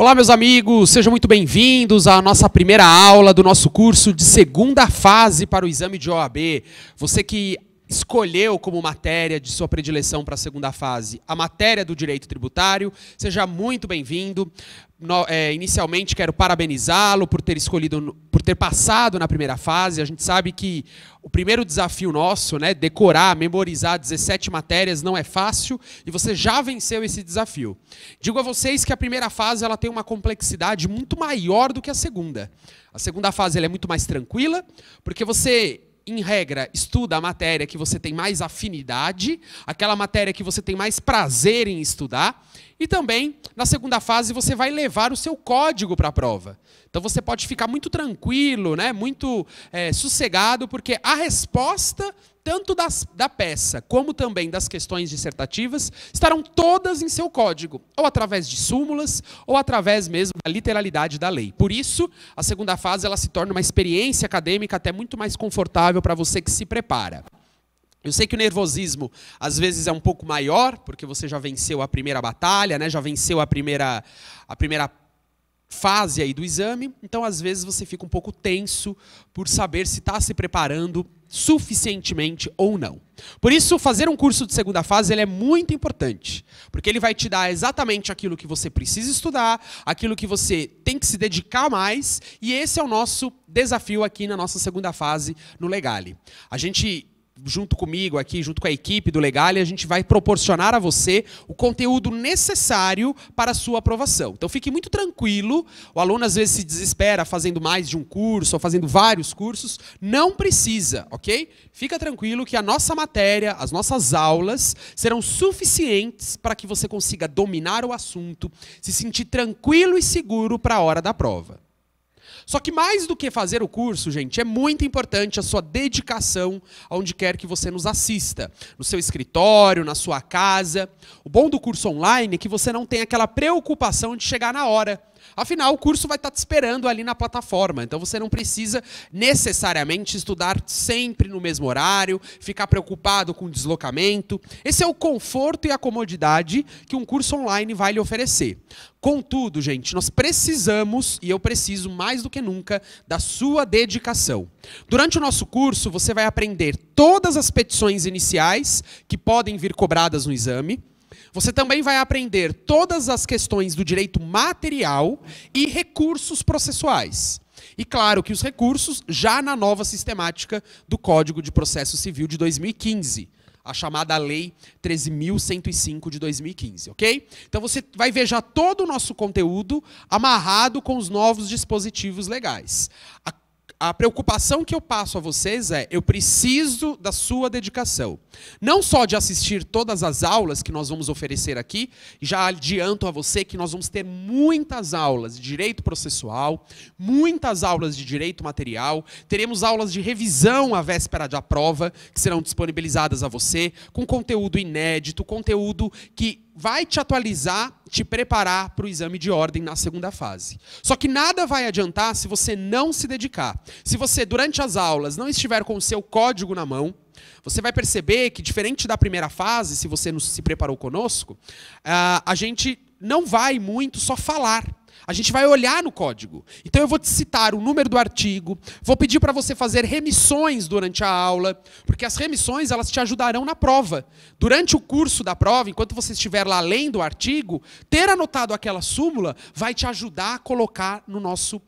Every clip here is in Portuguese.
Olá, meus amigos, sejam muito bem-vindos à nossa primeira aula do nosso curso de segunda fase para o exame de OAB. Você que escolheu como matéria de sua predileção para a segunda fase a matéria do direito tributário. Seja muito bem-vindo. É, inicialmente quero parabenizá-lo por ter escolhido, por ter passado na primeira fase. A gente sabe que o primeiro desafio nosso, né, decorar, memorizar 17 matérias não é fácil e você já venceu esse desafio. Digo a vocês que a primeira fase ela tem uma complexidade muito maior do que a segunda. A segunda fase é muito mais tranquila, porque você em regra, estuda a matéria que você tem mais afinidade, aquela matéria que você tem mais prazer em estudar, e também, na segunda fase, você vai levar o seu código para a prova. Então você pode ficar muito tranquilo, né? muito é, sossegado, porque a resposta, tanto das, da peça como também das questões dissertativas, estarão todas em seu código, ou através de súmulas, ou através mesmo da literalidade da lei. Por isso, a segunda fase ela se torna uma experiência acadêmica até muito mais confortável para você que se prepara. Eu sei que o nervosismo às vezes é um pouco maior, porque você já venceu a primeira batalha, né? já venceu a primeira, a primeira fase aí do exame, então às vezes você fica um pouco tenso por saber se está se preparando suficientemente ou não. Por isso, fazer um curso de segunda fase ele é muito importante, porque ele vai te dar exatamente aquilo que você precisa estudar, aquilo que você tem que se dedicar mais, e esse é o nosso desafio aqui na nossa segunda fase no Legale. A gente junto comigo aqui, junto com a equipe do Legale, a gente vai proporcionar a você o conteúdo necessário para a sua aprovação. Então fique muito tranquilo, o aluno às vezes se desespera fazendo mais de um curso ou fazendo vários cursos, não precisa, ok? Fica tranquilo que a nossa matéria, as nossas aulas serão suficientes para que você consiga dominar o assunto, se sentir tranquilo e seguro para a hora da prova. Só que mais do que fazer o curso, gente, é muito importante a sua dedicação aonde quer que você nos assista, no seu escritório, na sua casa. O bom do curso online é que você não tem aquela preocupação de chegar na hora. Afinal, o curso vai estar tá te esperando ali na plataforma. Então você não precisa necessariamente estudar sempre no mesmo horário, ficar preocupado com o deslocamento. Esse é o conforto e a comodidade que um curso online vai lhe oferecer. Contudo, gente, nós precisamos, e eu preciso mais do que nunca, da sua dedicação. Durante o nosso curso, você vai aprender todas as petições iniciais que podem vir cobradas no exame você também vai aprender todas as questões do direito material e recursos processuais. E claro que os recursos já na nova sistemática do Código de Processo Civil de 2015, a chamada Lei 13.105 de 2015, ok? Então você vai ver já todo o nosso conteúdo amarrado com os novos dispositivos legais. A a preocupação que eu passo a vocês é: eu preciso da sua dedicação. Não só de assistir todas as aulas que nós vamos oferecer aqui, já adianto a você que nós vamos ter muitas aulas de direito processual, muitas aulas de direito material, teremos aulas de revisão à véspera da prova, que serão disponibilizadas a você, com conteúdo inédito, conteúdo que vai te atualizar, te preparar para o exame de ordem na segunda fase. Só que nada vai adiantar se você não se dedicar. Se você, durante as aulas, não estiver com o seu código na mão, você vai perceber que, diferente da primeira fase, se você não se preparou conosco, ah, a gente não vai muito só falar. A gente vai olhar no código. Então eu vou te citar o número do artigo, vou pedir para você fazer remissões durante a aula, porque as remissões elas te ajudarão na prova. Durante o curso da prova, enquanto você estiver lá lendo o artigo, ter anotado aquela súmula vai te ajudar a colocar no nosso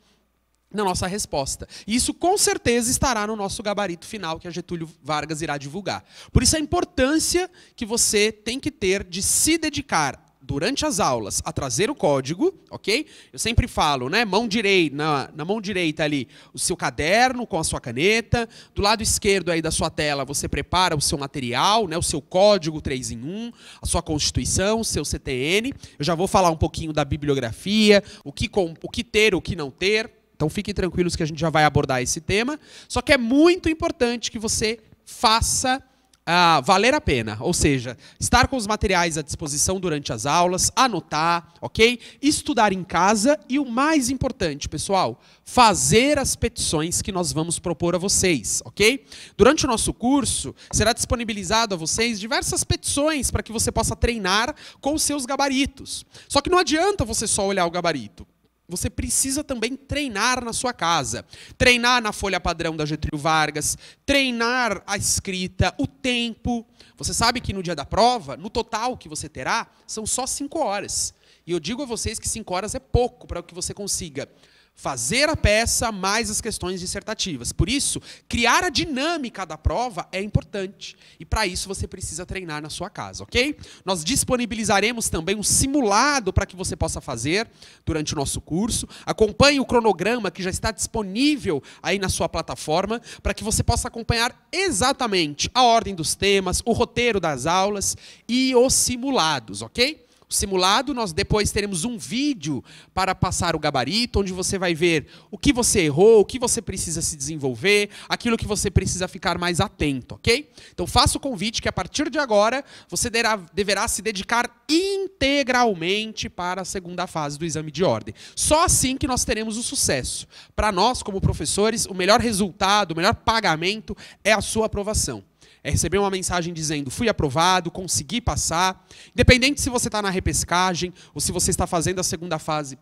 na nossa resposta. E isso com certeza estará no nosso gabarito final que a Getúlio Vargas irá divulgar. Por isso a importância que você tem que ter de se dedicar durante as aulas a trazer o código, ok? Eu sempre falo, né? Mão direita, na, na mão direita ali, o seu caderno com a sua caneta. Do lado esquerdo aí da sua tela, você prepara o seu material, né? O seu código 3 em 1, a sua constituição, o seu CTN. Eu já vou falar um pouquinho da bibliografia, o que, com, o que ter, o que não ter. Então fiquem tranquilos que a gente já vai abordar esse tema. Só que é muito importante que você faça ah, valer a pena, ou seja, estar com os materiais à disposição durante as aulas, anotar, ok? Estudar em casa e o mais importante, pessoal, fazer as petições que nós vamos propor a vocês, ok? Durante o nosso curso, será disponibilizado a vocês diversas petições para que você possa treinar com os seus gabaritos. Só que não adianta você só olhar o gabarito você precisa também treinar na sua casa. Treinar na folha padrão da Getúlio Vargas, treinar a escrita, o tempo. Você sabe que no dia da prova, no total que você terá, são só cinco horas. E eu digo a vocês que cinco horas é pouco para que você consiga fazer a peça mais as questões dissertativas. Por isso, criar a dinâmica da prova é importante. E para isso você precisa treinar na sua casa, ok? Nós disponibilizaremos também um simulado para que você possa fazer durante o nosso curso. Acompanhe o cronograma que já está disponível aí na sua plataforma para que você possa acompanhar exatamente a ordem dos temas, o roteiro das aulas e os simulados, ok? simulado, nós depois teremos um vídeo para passar o gabarito, onde você vai ver o que você errou, o que você precisa se desenvolver, aquilo que você precisa ficar mais atento, ok? Então faço o convite que a partir de agora você deverá, deverá se dedicar integralmente para a segunda fase do exame de ordem. Só assim que nós teremos o sucesso. Para nós, como professores, o melhor resultado, o melhor pagamento é a sua aprovação é receber uma mensagem dizendo: fui aprovado, consegui passar. Independente se você está na repescagem ou se você está fazendo a segunda fase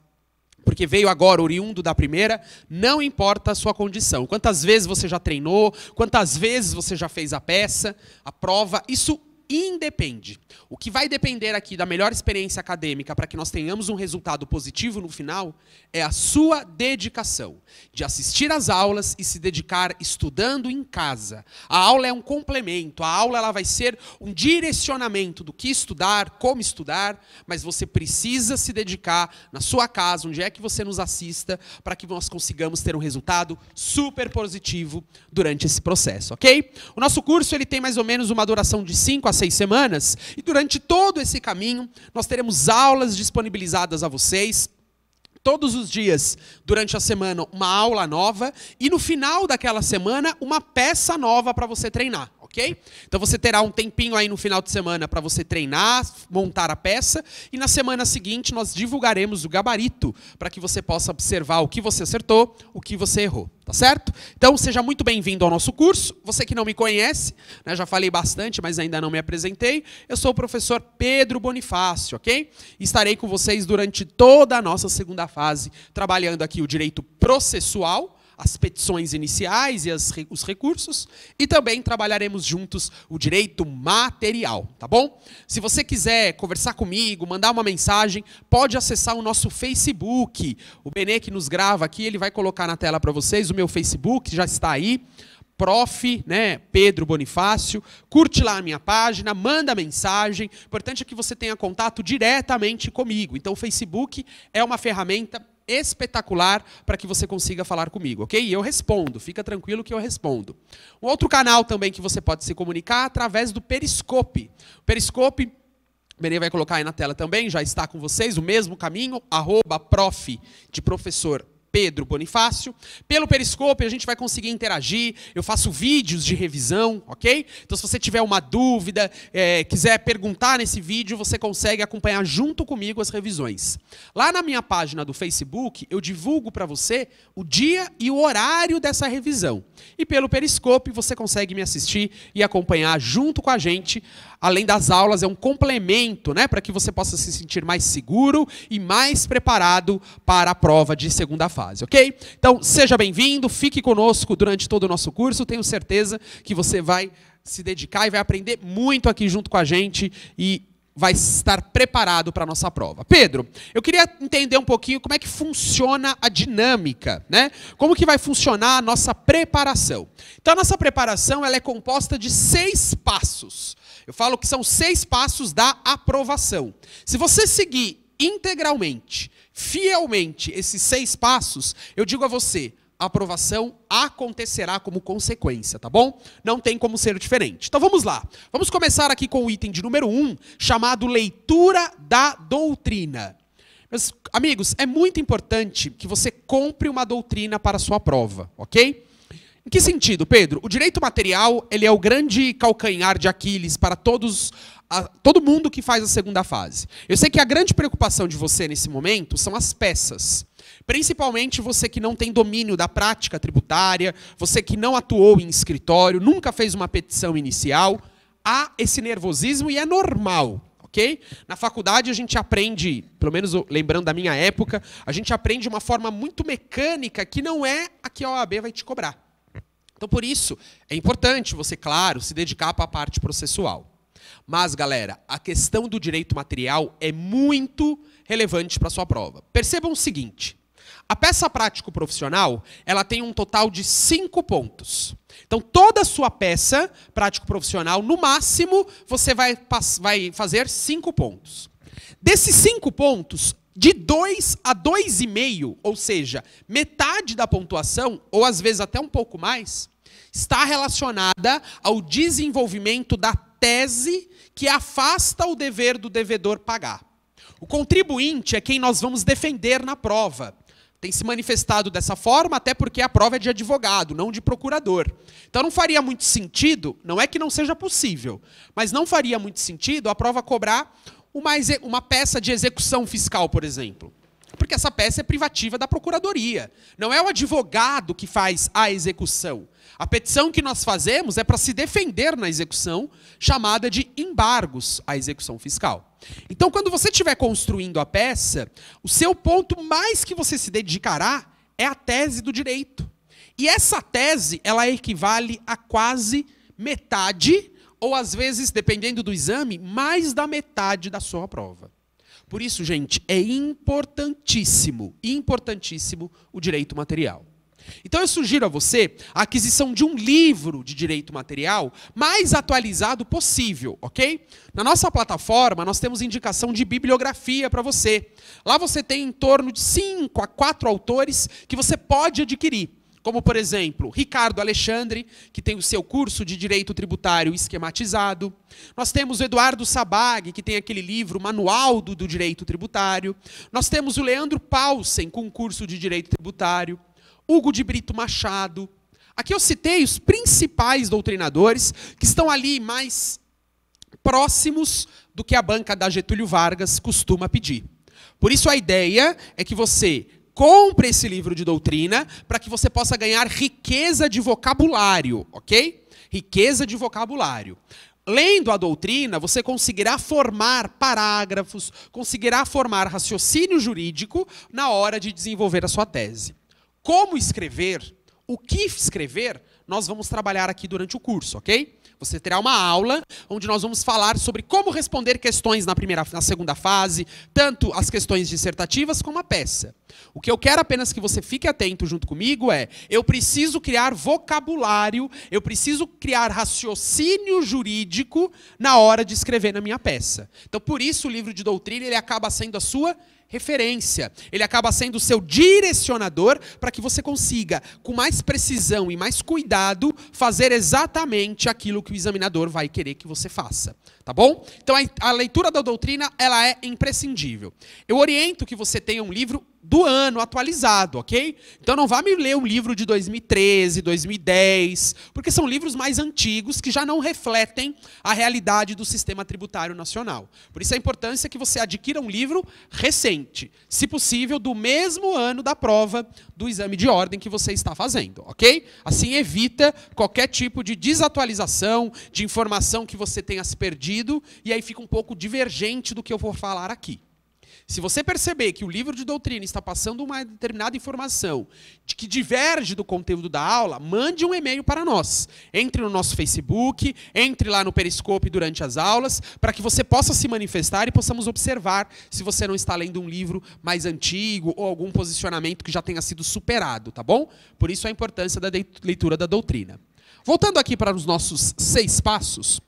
porque veio agora oriundo da primeira, não importa a sua condição. Quantas vezes você já treinou, quantas vezes você já fez a peça, a prova, isso independe. O que vai depender aqui da melhor experiência acadêmica para que nós tenhamos um resultado positivo no final é a sua dedicação, de assistir às aulas e se dedicar estudando em casa. A aula é um complemento, a aula ela vai ser um direcionamento do que estudar, como estudar, mas você precisa se dedicar na sua casa, onde é que você nos assista, para que nós consigamos ter um resultado super positivo durante esse processo, OK? O nosso curso ele tem mais ou menos uma duração de 5 a seis semanas. E durante todo esse caminho, nós teremos aulas disponibilizadas a vocês todos os dias, durante a semana, uma aula nova e no final daquela semana, uma peça nova para você treinar ok? Então você terá um tempinho aí no final de semana para você treinar, montar a peça e na semana seguinte nós divulgaremos o gabarito para que você possa observar o que você acertou, o que você errou, tá certo? Então seja muito bem-vindo ao nosso curso. Você que não me conhece, né, já falei bastante, mas ainda não me apresentei. Eu sou o professor Pedro Bonifácio, ok? estarei com vocês durante toda a nossa segunda fase, trabalhando aqui o direito processual as petições iniciais e as, os recursos, e também trabalharemos juntos o direito material, tá bom? Se você quiser conversar comigo, mandar uma mensagem, pode acessar o nosso Facebook. O Benê que nos grava aqui, ele vai colocar na tela para vocês o meu Facebook, já está aí. Prof, né, Pedro Bonifácio, curte lá a minha página, manda mensagem. O importante é que você tenha contato diretamente comigo. Então, o Facebook é uma ferramenta espetacular para que você consiga falar comigo, ok? E eu respondo, fica tranquilo que eu respondo. Um outro canal também que você pode se comunicar através do Periscope. O Periscope o Benê vai colocar aí na tela também, já está com vocês, o mesmo caminho, arroba prof de professor Pedro Bonifácio. Pelo Periscope a gente vai conseguir interagir. Eu faço vídeos de revisão, ok? Então, se você tiver uma dúvida, é, quiser perguntar nesse vídeo, você consegue acompanhar junto comigo as revisões. Lá na minha página do Facebook, eu divulgo para você o dia e o horário dessa revisão. E pelo Periscope você consegue me assistir e acompanhar junto com a gente. Além das aulas, é um complemento, né, para que você possa se sentir mais seguro e mais preparado para a prova de segunda fase ok? Então, seja bem-vindo, fique conosco durante todo o nosso curso. Tenho certeza que você vai se dedicar e vai aprender muito aqui junto com a gente e vai estar preparado para a nossa prova. Pedro, eu queria entender um pouquinho como é que funciona a dinâmica, né? Como que vai funcionar a nossa preparação? Então, a nossa preparação ela é composta de seis passos. Eu falo que são seis passos da aprovação. Se você seguir integralmente, fielmente esses seis passos, eu digo a você, a aprovação acontecerá como consequência, tá bom? Não tem como ser diferente. Então vamos lá. Vamos começar aqui com o item de número um, chamado leitura da doutrina. Meus amigos, é muito importante que você compre uma doutrina para a sua prova, ok? Em que sentido, Pedro? O direito material ele é o grande calcanhar de Aquiles para todos a, todo mundo que faz a segunda fase. Eu sei que a grande preocupação de você nesse momento são as peças. Principalmente você que não tem domínio da prática tributária, você que não atuou em escritório, nunca fez uma petição inicial. Há esse nervosismo e é normal. ok? Na faculdade a gente aprende, pelo menos lembrando da minha época, a gente aprende uma forma muito mecânica que não é a que a OAB vai te cobrar. Então, por isso, é importante você, claro, se dedicar para a parte processual. Mas, galera, a questão do direito material é muito relevante para sua prova. Percebam o seguinte: a peça prático profissional, ela tem um total de cinco pontos. Então, toda a sua peça prático profissional, no máximo, você vai, vai fazer cinco pontos. Desses cinco pontos, de 2 a 2,5, ou seja, metade da pontuação, ou às vezes até um pouco mais, está relacionada ao desenvolvimento da tese que afasta o dever do devedor pagar. O contribuinte é quem nós vamos defender na prova. Tem se manifestado dessa forma, até porque a prova é de advogado, não de procurador. Então não faria muito sentido, não é que não seja possível, mas não faria muito sentido a prova cobrar uma, uma peça de execução fiscal, por exemplo? Porque essa peça é privativa da procuradoria. Não é o advogado que faz a execução. A petição que nós fazemos é para se defender na execução, chamada de embargos à execução fiscal. Então, quando você estiver construindo a peça, o seu ponto mais que você se dedicará é a tese do direito. E essa tese, ela equivale a quase metade ou às vezes, dependendo do exame, mais da metade da sua prova. Por isso, gente, é importantíssimo, importantíssimo o direito material. Então eu sugiro a você a aquisição de um livro de direito material mais atualizado possível, ok? Na nossa plataforma nós temos indicação de bibliografia para você. Lá você tem em torno de 5 a 4 autores que você pode adquirir. Como, por exemplo, Ricardo Alexandre, que tem o seu curso de direito tributário esquematizado. Nós temos o Eduardo Sabag, que tem aquele livro Manual do, do Direito Tributário. Nós temos o Leandro Paulsen, com o curso de direito tributário. Hugo de Brito Machado. Aqui eu citei os principais doutrinadores que estão ali mais próximos do que a banca da Getúlio Vargas costuma pedir. Por isso a ideia é que você Compre esse livro de doutrina para que você possa ganhar riqueza de vocabulário, ok? Riqueza de vocabulário. Lendo a doutrina, você conseguirá formar parágrafos, conseguirá formar raciocínio jurídico na hora de desenvolver a sua tese. Como escrever? O que escrever? nós vamos trabalhar aqui durante o curso, ok? Você terá uma aula onde nós vamos falar sobre como responder questões na primeira, na segunda fase, tanto as questões dissertativas como a peça. O que eu quero apenas que você fique atento junto comigo é: eu preciso criar vocabulário, eu preciso criar raciocínio jurídico na hora de escrever na minha peça. Então, por isso o livro de doutrina ele acaba sendo a sua referência. Ele acaba sendo o seu direcionador para que você consiga, com mais precisão e mais cuidado, fazer exatamente aquilo que o examinador vai querer que você faça tá bom? Então a, a leitura da doutrina, ela é imprescindível. Eu oriento que você tenha um livro do ano atualizado, ok? Então não vá me ler um livro de 2013, 2010, porque são livros mais antigos que já não refletem a realidade do sistema tributário nacional. Por isso a importância que você adquira um livro recente, se possível do mesmo ano da prova do exame de ordem que você está fazendo, ok? Assim evita qualquer tipo de desatualização, de informação que você tenha se perdido sentido e aí fica um pouco divergente do que eu vou falar aqui. Se você perceber que o livro de doutrina está passando uma determinada informação de que diverge do conteúdo da aula, mande um e-mail para nós. Entre no nosso Facebook, entre lá no Periscope durante as aulas, para que você possa se manifestar e possamos observar se você não está lendo um livro mais antigo ou algum posicionamento que já tenha sido superado, tá bom? Por isso a importância da leitura da doutrina. Voltando aqui para os nossos seis passos,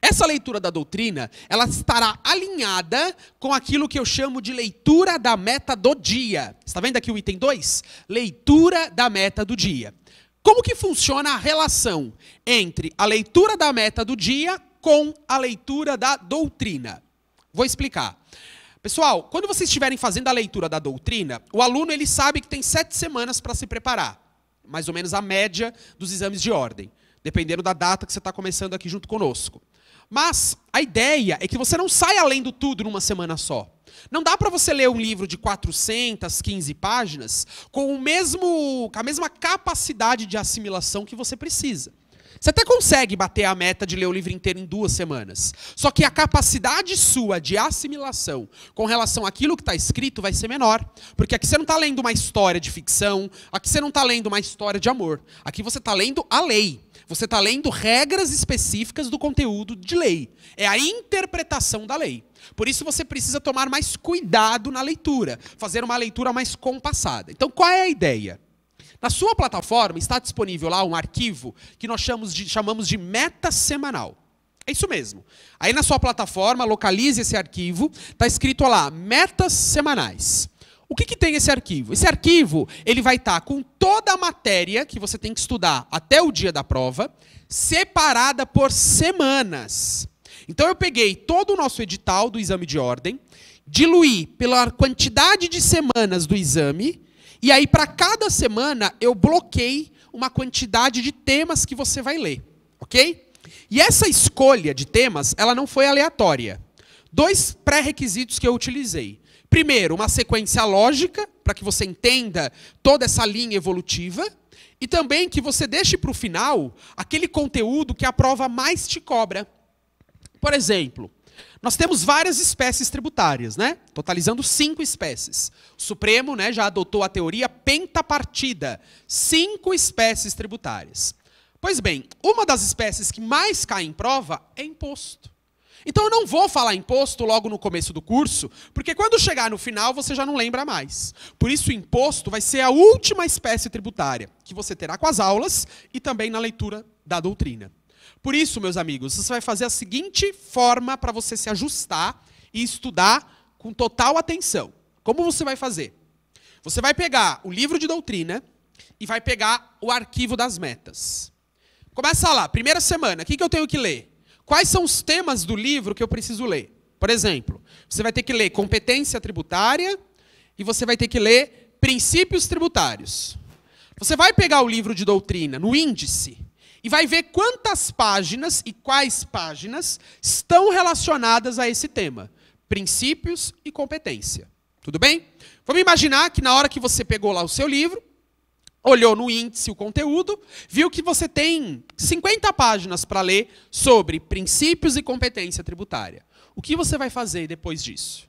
essa leitura da doutrina, ela estará alinhada com aquilo que eu chamo de leitura da meta do dia. Está vendo aqui o item 2? Leitura da meta do dia. Como que funciona a relação entre a leitura da meta do dia com a leitura da doutrina? Vou explicar. Pessoal, quando vocês estiverem fazendo a leitura da doutrina, o aluno ele sabe que tem sete semanas para se preparar, mais ou menos a média dos exames de ordem, dependendo da data que você está começando aqui junto conosco. Mas a ideia é que você não sai além do tudo numa semana só. Não dá para você ler um livro de 415 páginas com o mesmo, com a mesma capacidade de assimilação que você precisa. Você até consegue bater a meta de ler o livro inteiro em duas semanas. Só que a capacidade sua de assimilação com relação àquilo que está escrito vai ser menor. Porque aqui você não está lendo uma história de ficção, aqui você não está lendo uma história de amor. Aqui você está lendo a lei. Você está lendo regras específicas do conteúdo de lei. É a interpretação da lei. Por isso você precisa tomar mais cuidado na leitura, fazer uma leitura mais compassada. Então, qual é a ideia? Na sua plataforma está disponível lá um arquivo que nós chamamos de, chamamos de meta semanal. É isso mesmo. Aí na sua plataforma, localize esse arquivo, está escrito lá, metas semanais. O que, que tem esse arquivo? Esse arquivo ele vai estar tá com toda a matéria que você tem que estudar até o dia da prova, separada por semanas. Então eu peguei todo o nosso edital do exame de ordem, diluí pela quantidade de semanas do exame, e aí para cada semana eu bloquei uma quantidade de temas que você vai ler, ok? E essa escolha de temas, ela não foi aleatória. Dois pré-requisitos que eu utilizei primeiro, uma sequência lógica, para que você entenda toda essa linha evolutiva, e também que você deixe para o final aquele conteúdo que a prova mais te cobra. Por exemplo, nós temos várias espécies tributárias, né? Totalizando cinco espécies. O Supremo né, já adotou a teoria pentapartida, cinco espécies tributárias. Pois bem, uma das espécies que mais cai em prova é imposto. Então eu não vou falar imposto logo no começo do curso, porque quando chegar no final você já não lembra mais. Por isso, o imposto vai ser a última espécie tributária que você terá com as aulas e também na leitura da doutrina. Por isso, meus amigos, você vai fazer a seguinte forma para você se ajustar e estudar com total atenção. Como você vai fazer? Você vai pegar o livro de doutrina e vai pegar o arquivo das metas. Começa lá, primeira semana, o que, que eu tenho que ler? Quais são os temas do livro que eu preciso ler? Por exemplo, você vai ter que ler competência tributária e você vai ter que ler princípios tributários. Você vai pegar o livro de doutrina no índice e vai ver quantas páginas e quais páginas estão relacionadas a esse tema: princípios e competência. Tudo bem? Vamos imaginar que na hora que você pegou lá o seu livro, olhou no índice o conteúdo, viu que você tem 50 páginas para ler sobre princípios e competência tributária. O que você vai fazer depois disso?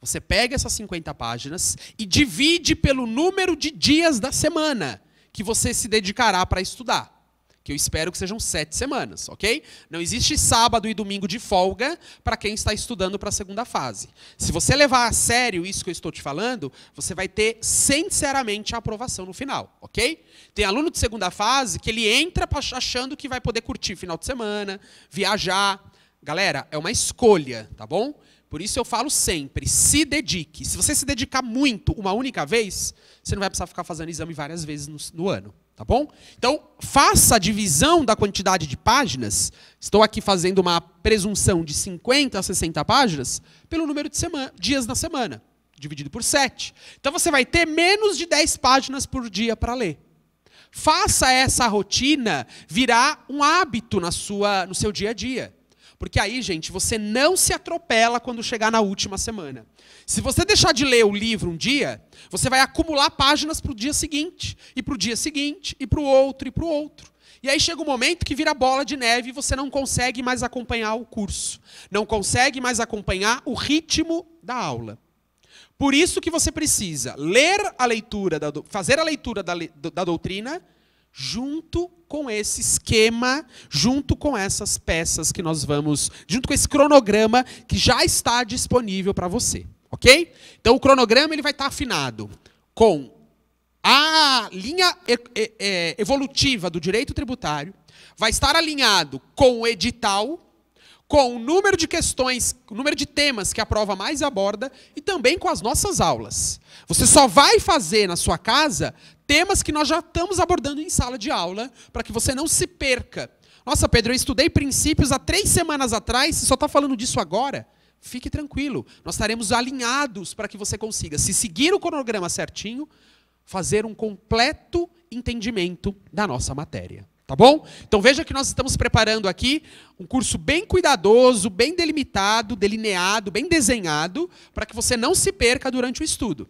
Você pega essas 50 páginas e divide pelo número de dias da semana que você se dedicará para estudar que eu espero que sejam sete semanas, ok? Não existe sábado e domingo de folga para quem está estudando para a segunda fase. Se você levar a sério isso que eu estou te falando, você vai ter sinceramente a aprovação no final, ok? Tem aluno de segunda fase que ele entra achando que vai poder curtir final de semana, viajar. Galera, é uma escolha, tá bom? Por isso eu falo sempre, se dedique. Se você se dedicar muito uma única vez, você não vai precisar ficar fazendo exame várias vezes no, no ano. Tá bom? Então, faça a divisão da quantidade de páginas. Estou aqui fazendo uma presunção de 50 a 60 páginas pelo número de semana, dias na semana, dividido por 7. Então, você vai ter menos de 10 páginas por dia para ler. Faça essa rotina virar um hábito na sua, no seu dia a dia. Porque aí, gente, você não se atropela quando chegar na última semana. Se você deixar de ler o livro um dia, você vai acumular páginas para o dia seguinte, e para o dia seguinte, e para o outro, e para o outro. E aí chega um momento que vira bola de neve e você não consegue mais acompanhar o curso, não consegue mais acompanhar o ritmo da aula. Por isso que você precisa ler a leitura, da, fazer a leitura da, da doutrina junto com esse esquema, junto com essas peças que nós vamos, junto com esse cronograma que já está disponível para você, ok? Então o cronograma ele vai estar tá afinado com a linha é, evolutiva do direito tributário, vai estar alinhado com o edital, com o número de questões, o número de temas que a prova mais aborda e também com as nossas aulas. Você só vai fazer na sua casa temas que nós já estamos abordando em sala de aula, para que você não se perca. Nossa, Pedro, eu estudei princípios há três semanas atrás, você só está falando disso agora? Fique tranquilo, nós estaremos alinhados para que você consiga, se seguir o cronograma certinho, fazer um completo entendimento da nossa matéria. Tá bom? Então veja que nós estamos preparando aqui um curso bem cuidadoso, bem delimitado, delineado, bem desenhado, para que você não se perca durante o estudo.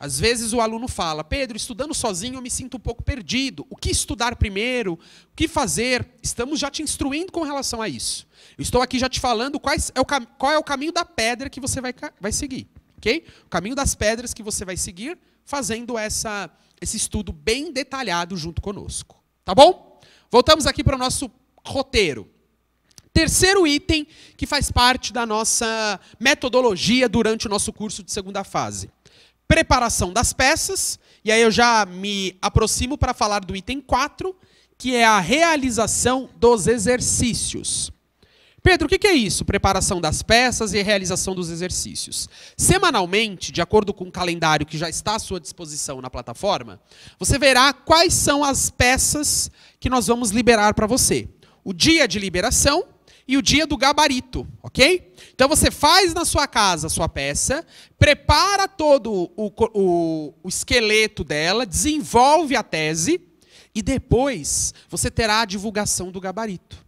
Às vezes o aluno fala: Pedro, estudando sozinho eu me sinto um pouco perdido. O que estudar primeiro? O que fazer? Estamos já te instruindo com relação a isso. Eu estou aqui já te falando quais é o qual é o caminho da pedra que você vai, vai seguir. Okay? O caminho das pedras que você vai seguir, fazendo essa, esse estudo bem detalhado junto conosco. Tá bom? Voltamos aqui para o nosso roteiro. Terceiro item que faz parte da nossa metodologia durante o nosso curso de segunda fase preparação das peças, e aí eu já me aproximo para falar do item 4, que é a realização dos exercícios. Pedro, o que é isso? Preparação das peças e realização dos exercícios. Semanalmente, de acordo com o calendário que já está à sua disposição na plataforma, você verá quais são as peças que nós vamos liberar para você. O dia de liberação e o dia do gabarito, ok? Então você faz na sua casa a sua peça, prepara todo o, o, o esqueleto dela, desenvolve a tese e depois você terá a divulgação do gabarito.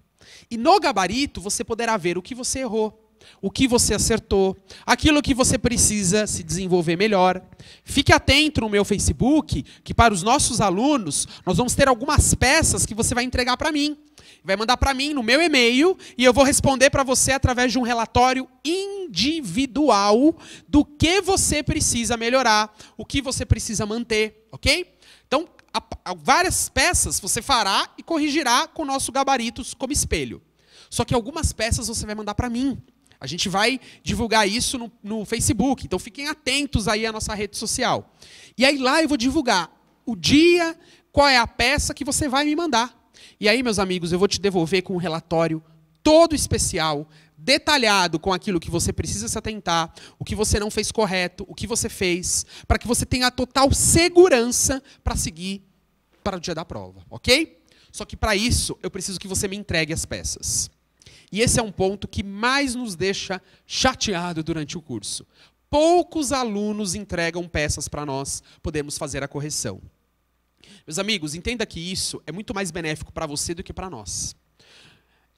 E no gabarito você poderá ver o que você errou, o que você acertou, aquilo que você precisa se desenvolver melhor. Fique atento no meu Facebook, que para os nossos alunos, nós vamos ter algumas peças que você vai entregar para mim vai mandar para mim no meu e-mail e eu vou responder para você através de um relatório individual do que você precisa melhorar, o que você precisa manter, ok? Então, a, a, várias peças você fará e corrigirá com o nosso gabaritos como espelho. Só que algumas peças você vai mandar para mim. A gente vai divulgar isso no, no Facebook, então fiquem atentos aí à nossa rede social. E aí lá eu vou divulgar o dia, qual é a peça que você vai me mandar. E aí, meus amigos, eu vou te devolver com um relatório todo especial, detalhado com aquilo que você precisa se atentar, o que você não fez correto, o que você fez, para que você tenha a total segurança para seguir para o dia da prova, ok? Só que para isso, eu preciso que você me entregue as peças. E esse é um ponto que mais nos deixa chateado durante o curso. Poucos alunos entregam peças para nós, podemos fazer a correção. Meus amigos, entenda que isso é muito mais benéfico para você do que para nós.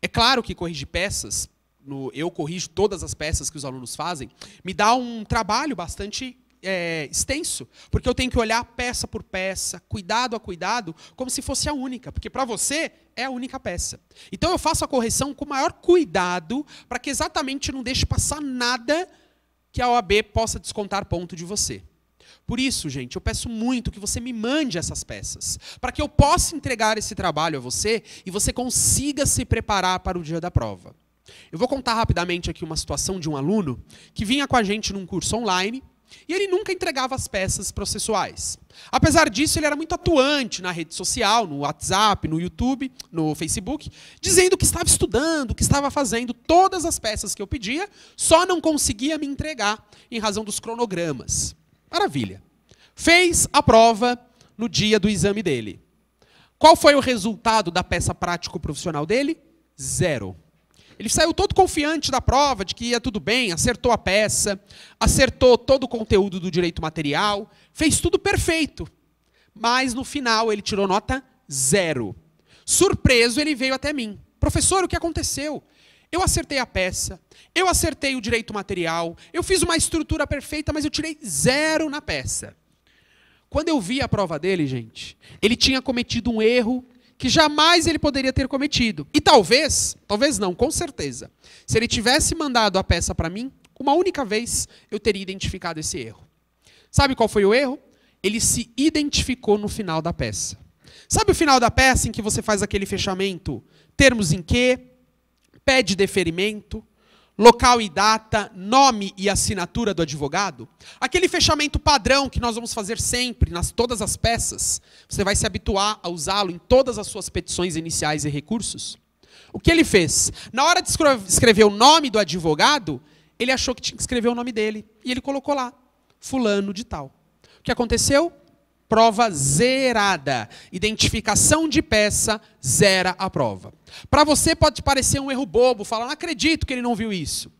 É claro que corrigir peças, no, eu corrijo todas as peças que os alunos fazem, me dá um trabalho bastante é, extenso, porque eu tenho que olhar peça por peça, cuidado a cuidado, como se fosse a única, porque para você é a única peça. Então eu faço a correção com o maior cuidado, para que exatamente não deixe passar nada que a OAB possa descontar ponto de você. Por isso, gente, eu peço muito que você me mande essas peças, para que eu possa entregar esse trabalho a você e você consiga se preparar para o dia da prova. Eu vou contar rapidamente aqui uma situação de um aluno que vinha com a gente num curso online e ele nunca entregava as peças processuais. Apesar disso, ele era muito atuante na rede social, no WhatsApp, no YouTube, no Facebook, dizendo que estava estudando, que estava fazendo todas as peças que eu pedia, só não conseguia me entregar em razão dos cronogramas. Maravilha. Fez a prova no dia do exame dele. Qual foi o resultado da peça prático-profissional dele? Zero. Ele saiu todo confiante da prova, de que ia tudo bem, acertou a peça, acertou todo o conteúdo do direito material, fez tudo perfeito. Mas no final ele tirou nota zero. Surpreso, ele veio até mim. Professor, o que aconteceu? Eu acertei a peça, eu acertei o direito material, eu fiz uma estrutura perfeita, mas eu tirei zero na peça. Quando eu vi a prova dele, gente, ele tinha cometido um erro que jamais ele poderia ter cometido. E talvez, talvez não, com certeza, se ele tivesse mandado a peça para mim, uma única vez eu teria identificado esse erro. Sabe qual foi o erro? Ele se identificou no final da peça. Sabe o final da peça em que você faz aquele fechamento? Termos em que, pede deferimento, local e data, nome e assinatura do advogado, aquele fechamento padrão que nós vamos fazer sempre nas todas as peças, você vai se habituar a usá-lo em todas as suas petições iniciais e recursos. O que ele fez? Na hora de escrever o nome do advogado, ele achou que tinha que escrever o nome dele e ele colocou lá fulano de tal. O que aconteceu? prova zerada. Identificação de peça zera a prova. Para você pode parecer um erro bobo, falar, não acredito que ele não viu isso.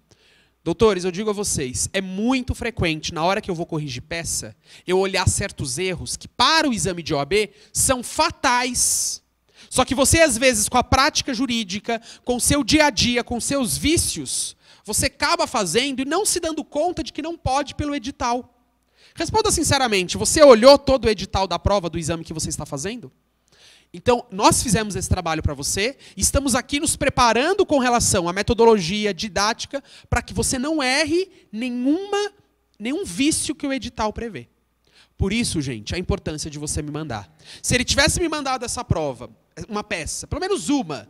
Doutores, eu digo a vocês, é muito frequente, na hora que eu vou corrigir peça, eu olhar certos erros que, para o exame de OAB, são fatais. Só que você, às vezes, com a prática jurídica, com o seu dia a dia, com seus vícios, você acaba fazendo e não se dando conta de que não pode pelo edital. Responda sinceramente, você olhou todo o edital da prova do exame que você está fazendo? Então, nós fizemos esse trabalho para você, estamos aqui nos preparando com relação à metodologia didática para que você não erre nenhuma, nenhum vício que o edital prevê. Por isso, gente, a importância de você me mandar. Se ele tivesse me mandado essa prova, uma peça, pelo menos uma,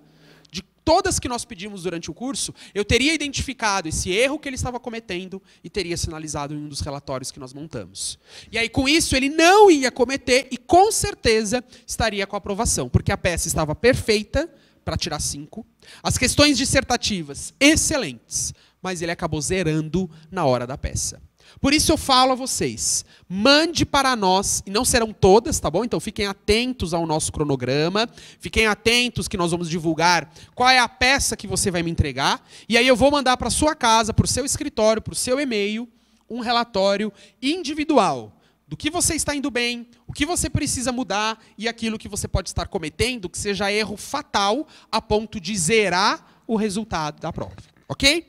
todas que nós pedimos durante o curso, eu teria identificado esse erro que ele estava cometendo e teria sinalizado em um dos relatórios que nós montamos. E aí, com isso, ele não ia cometer e com certeza estaria com aprovação, porque a peça estava perfeita para tirar cinco, as questões dissertativas excelentes, mas ele acabou zerando na hora da peça. Por isso eu falo a vocês, mande para nós, e não serão todas, tá bom? Então fiquem atentos ao nosso cronograma, fiquem atentos que nós vamos divulgar qual é a peça que você vai me entregar, e aí eu vou mandar para sua casa, para o seu escritório, para o seu e-mail, um relatório individual do que você está indo bem, o que você precisa mudar e aquilo que você pode estar cometendo que seja erro fatal a ponto de zerar o resultado da prova, ok?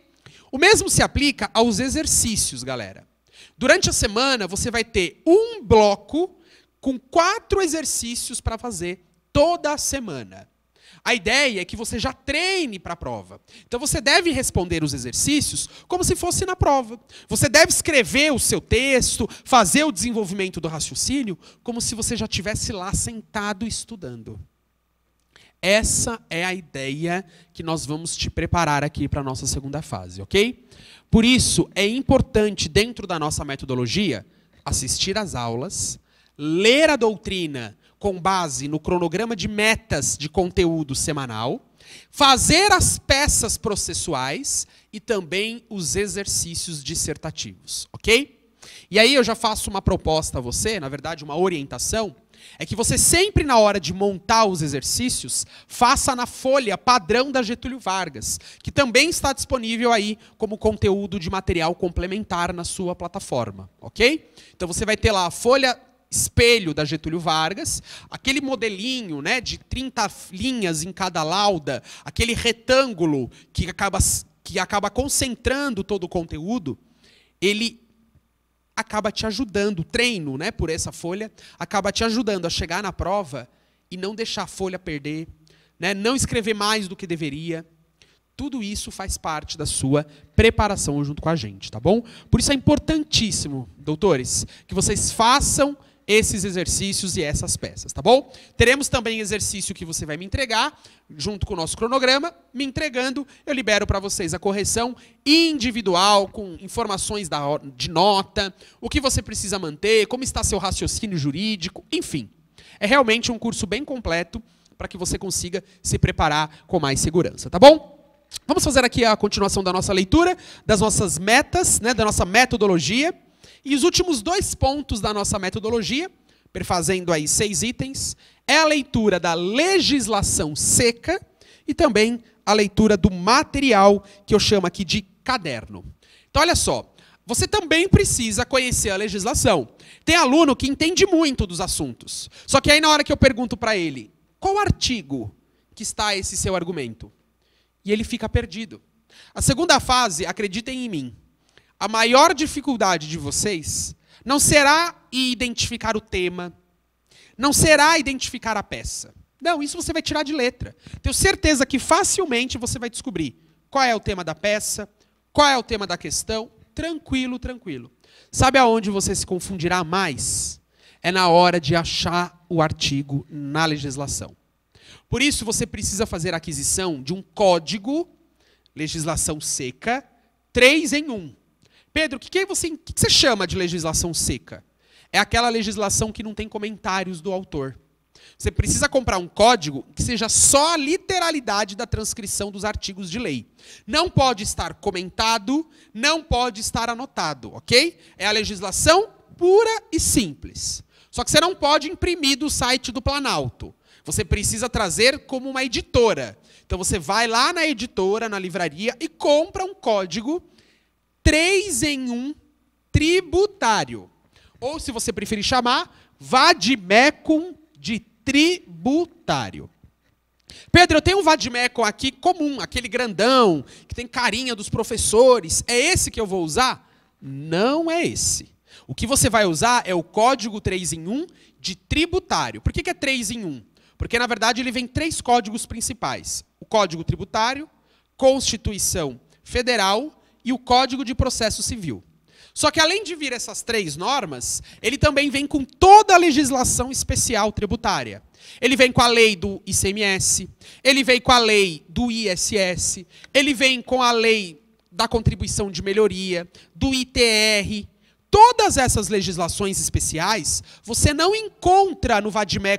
O mesmo se aplica aos exercícios, galera. Durante a semana, você vai ter um bloco com quatro exercícios para fazer toda a semana. A ideia é que você já treine para a prova. Então você deve responder os exercícios como se fosse na prova. Você deve escrever o seu texto, fazer o desenvolvimento do raciocínio como se você já tivesse lá sentado estudando. Essa é a ideia que nós vamos te preparar aqui para a nossa segunda fase, ok? Por isso, é importante, dentro da nossa metodologia, assistir às aulas, ler a doutrina com base no cronograma de metas de conteúdo semanal, fazer as peças processuais e também os exercícios dissertativos, ok? E aí eu já faço uma proposta a você, na verdade, uma orientação é que você sempre, na hora de montar os exercícios, faça na folha padrão da Getúlio Vargas, que também está disponível aí como conteúdo de material complementar na sua plataforma, ok? Então você vai ter lá a folha espelho da Getúlio Vargas, aquele modelinho, né, de 30 linhas em cada lauda, aquele retângulo que acaba que acaba concentrando todo o conteúdo, ele acaba te ajudando, o treino, né, por essa folha, acaba te ajudando a chegar na prova e não deixar a folha perder, né, não escrever mais do que deveria. Tudo isso faz parte da sua preparação junto com a gente, tá bom? Por isso é importantíssimo, doutores, que vocês façam esses exercícios e essas peças, tá bom? Teremos também exercício que você vai me entregar, junto com o nosso cronograma. Me entregando, eu libero para vocês a correção individual, com informações da, de nota, o que você precisa manter, como está seu raciocínio jurídico, enfim. É realmente um curso bem completo para que você consiga se preparar com mais segurança, tá bom? Vamos fazer aqui a continuação da nossa leitura, das nossas metas, né, da nossa metodologia. E os últimos dois pontos da nossa metodologia, perfazendo aí seis itens, é a leitura da legislação seca e também a leitura do material que eu chamo aqui de caderno. Então, olha só, você também precisa conhecer a legislação. Tem aluno que entende muito dos assuntos. Só que aí, na hora que eu pergunto para ele, qual artigo que está esse seu argumento? E ele fica perdido. A segunda fase, acreditem em mim, a maior dificuldade de vocês não será identificar o tema, não será identificar a peça. Não, isso você vai tirar de letra. Tenho certeza que facilmente você vai descobrir qual é o tema da peça, qual é o tema da questão. Tranquilo, tranquilo. Sabe aonde você se confundirá mais? É na hora de achar o artigo na legislação. Por isso, você precisa fazer a aquisição de um código, legislação seca, três em um. Pedro, o que, que, é você, que, que você chama de legislação seca? É aquela legislação que não tem comentários do autor. Você precisa comprar um código que seja só a literalidade da transcrição dos artigos de lei. Não pode estar comentado, não pode estar anotado, ok? É a legislação pura e simples. Só que você não pode imprimir do site do Planalto. Você precisa trazer como uma editora. Então você vai lá na editora, na livraria e compra um código três em um tributário. Ou, se você preferir chamar, vadimecum de tributário. Pedro, eu tenho um vadimecum aqui comum, aquele grandão, que tem carinha dos professores. É esse que eu vou usar? Não é esse. O que você vai usar é o código 3 em 1 de tributário. Por que, que é 3 em 1? Porque, na verdade, ele vem três códigos principais: o Código Tributário, Constituição Federal e o Código de Processo Civil. Só que além de vir essas três normas, ele também vem com toda a legislação especial tributária. Ele vem com a lei do ICMS, ele vem com a lei do ISS, ele vem com a lei da contribuição de melhoria, do ITR. Todas essas legislações especiais você não encontra no Vadimé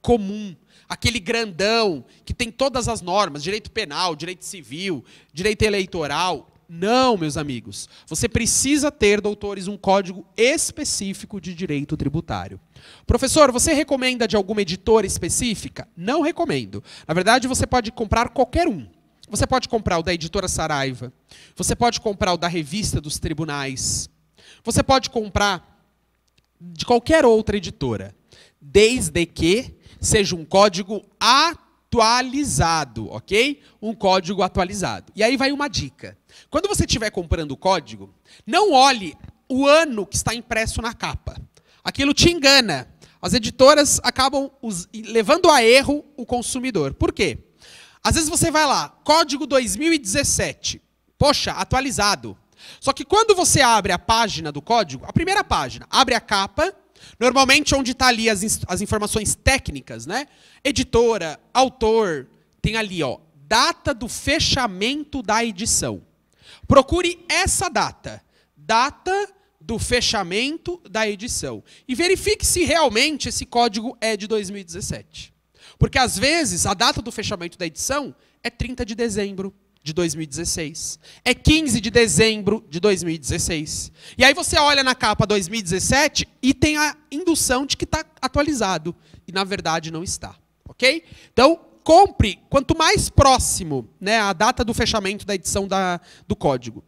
comum, aquele grandão que tem todas as normas, direito penal, direito civil, direito eleitoral, não, meus amigos. Você precisa ter, doutores, um código específico de direito tributário. Professor, você recomenda de alguma editora específica? Não recomendo. Na verdade, você pode comprar qualquer um. Você pode comprar o da editora Saraiva. Você pode comprar o da revista dos tribunais. Você pode comprar de qualquer outra editora. Desde que seja um código atual atualizado, ok? Um código atualizado. E aí vai uma dica. Quando você estiver comprando o código, não olhe o ano que está impresso na capa. Aquilo te engana. As editoras acabam levando a erro o consumidor. Por quê? Às vezes você vai lá, código 2017. Poxa, atualizado. Só que quando você abre a página do código, a primeira página, abre a capa, Normalmente, onde está ali as, as informações técnicas, né? Editora, autor, tem ali, ó, data do fechamento da edição. Procure essa data, data do fechamento da edição. E verifique se realmente esse código é de 2017. Porque às vezes a data do fechamento da edição é 30 de dezembro de 2016. É 15 de dezembro de 2016. E aí você olha na capa 2017 e tem a indução de que está atualizado. E na verdade não está. Ok? Então, compre quanto mais próximo né, a data do fechamento da edição da, do código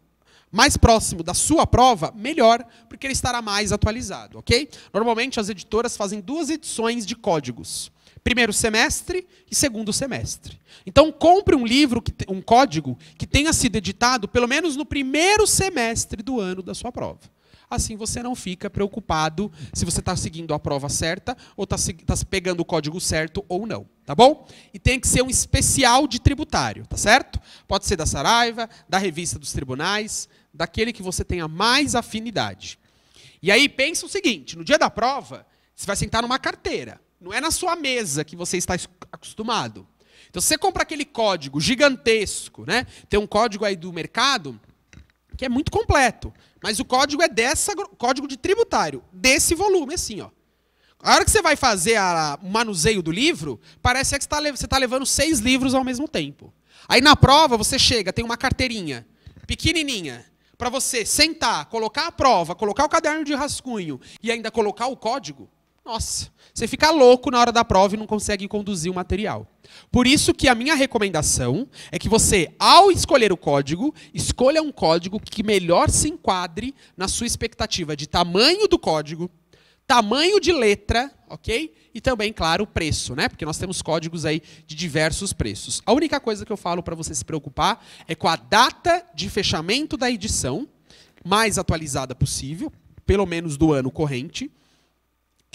mais próximo da sua prova, melhor, porque ele estará mais atualizado, ok? Normalmente as editoras fazem duas edições de códigos primeiro semestre e segundo semestre. Então compre um livro, um código que tenha sido editado pelo menos no primeiro semestre do ano da sua prova. Assim você não fica preocupado se você está seguindo a prova certa ou está tá pegando o código certo ou não, tá bom? E tem que ser um especial de tributário, tá certo? Pode ser da Saraiva, da revista dos tribunais, daquele que você tenha mais afinidade. E aí pensa o seguinte: no dia da prova, você vai sentar numa carteira. Não é na sua mesa que você está acostumado. Então, você compra aquele código gigantesco, né? Tem um código aí do mercado que é muito completo, mas o código é dessa código de tributário, desse volume assim, ó. A hora que você vai fazer o manuseio do livro, parece que você está tá levando seis livros ao mesmo tempo. Aí na prova você chega, tem uma carteirinha pequenininha para você sentar, colocar a prova, colocar o caderno de rascunho e ainda colocar o código nossa, você fica louco na hora da prova e não consegue conduzir o material. Por isso que a minha recomendação é que você, ao escolher o código, escolha um código que melhor se enquadre na sua expectativa de tamanho do código, tamanho de letra, ok? E também, claro, preço, né? Porque nós temos códigos aí de diversos preços. A única coisa que eu falo para você se preocupar é com a data de fechamento da edição mais atualizada possível, pelo menos do ano corrente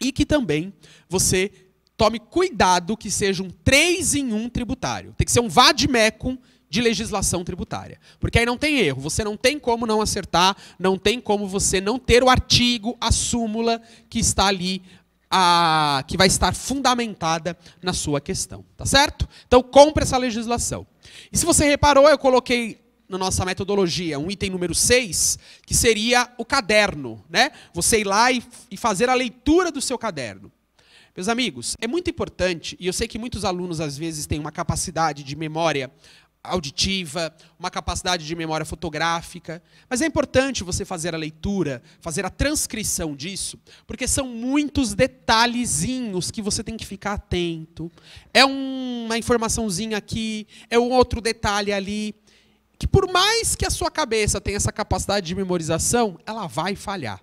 e que também você tome cuidado que seja um 3 em 1 tributário. Tem que ser um vademecum de legislação tributária. Porque aí não tem erro, você não tem como não acertar, não tem como você não ter o artigo, a súmula que está ali a, que vai estar fundamentada na sua questão, tá certo? Então compre essa legislação. E se você reparou, eu coloquei na nossa metodologia, um item número 6, que seria o caderno, né? Você ir lá e, e fazer a leitura do seu caderno. Meus amigos, é muito importante, e eu sei que muitos alunos às vezes têm uma capacidade de memória auditiva, uma capacidade de memória fotográfica. Mas é importante você fazer a leitura, fazer a transcrição disso, porque são muitos detalhezinhos que você tem que ficar atento. É uma informaçãozinha aqui, é um outro detalhe ali que por mais que a sua cabeça tenha essa capacidade de memorização, ela vai falhar.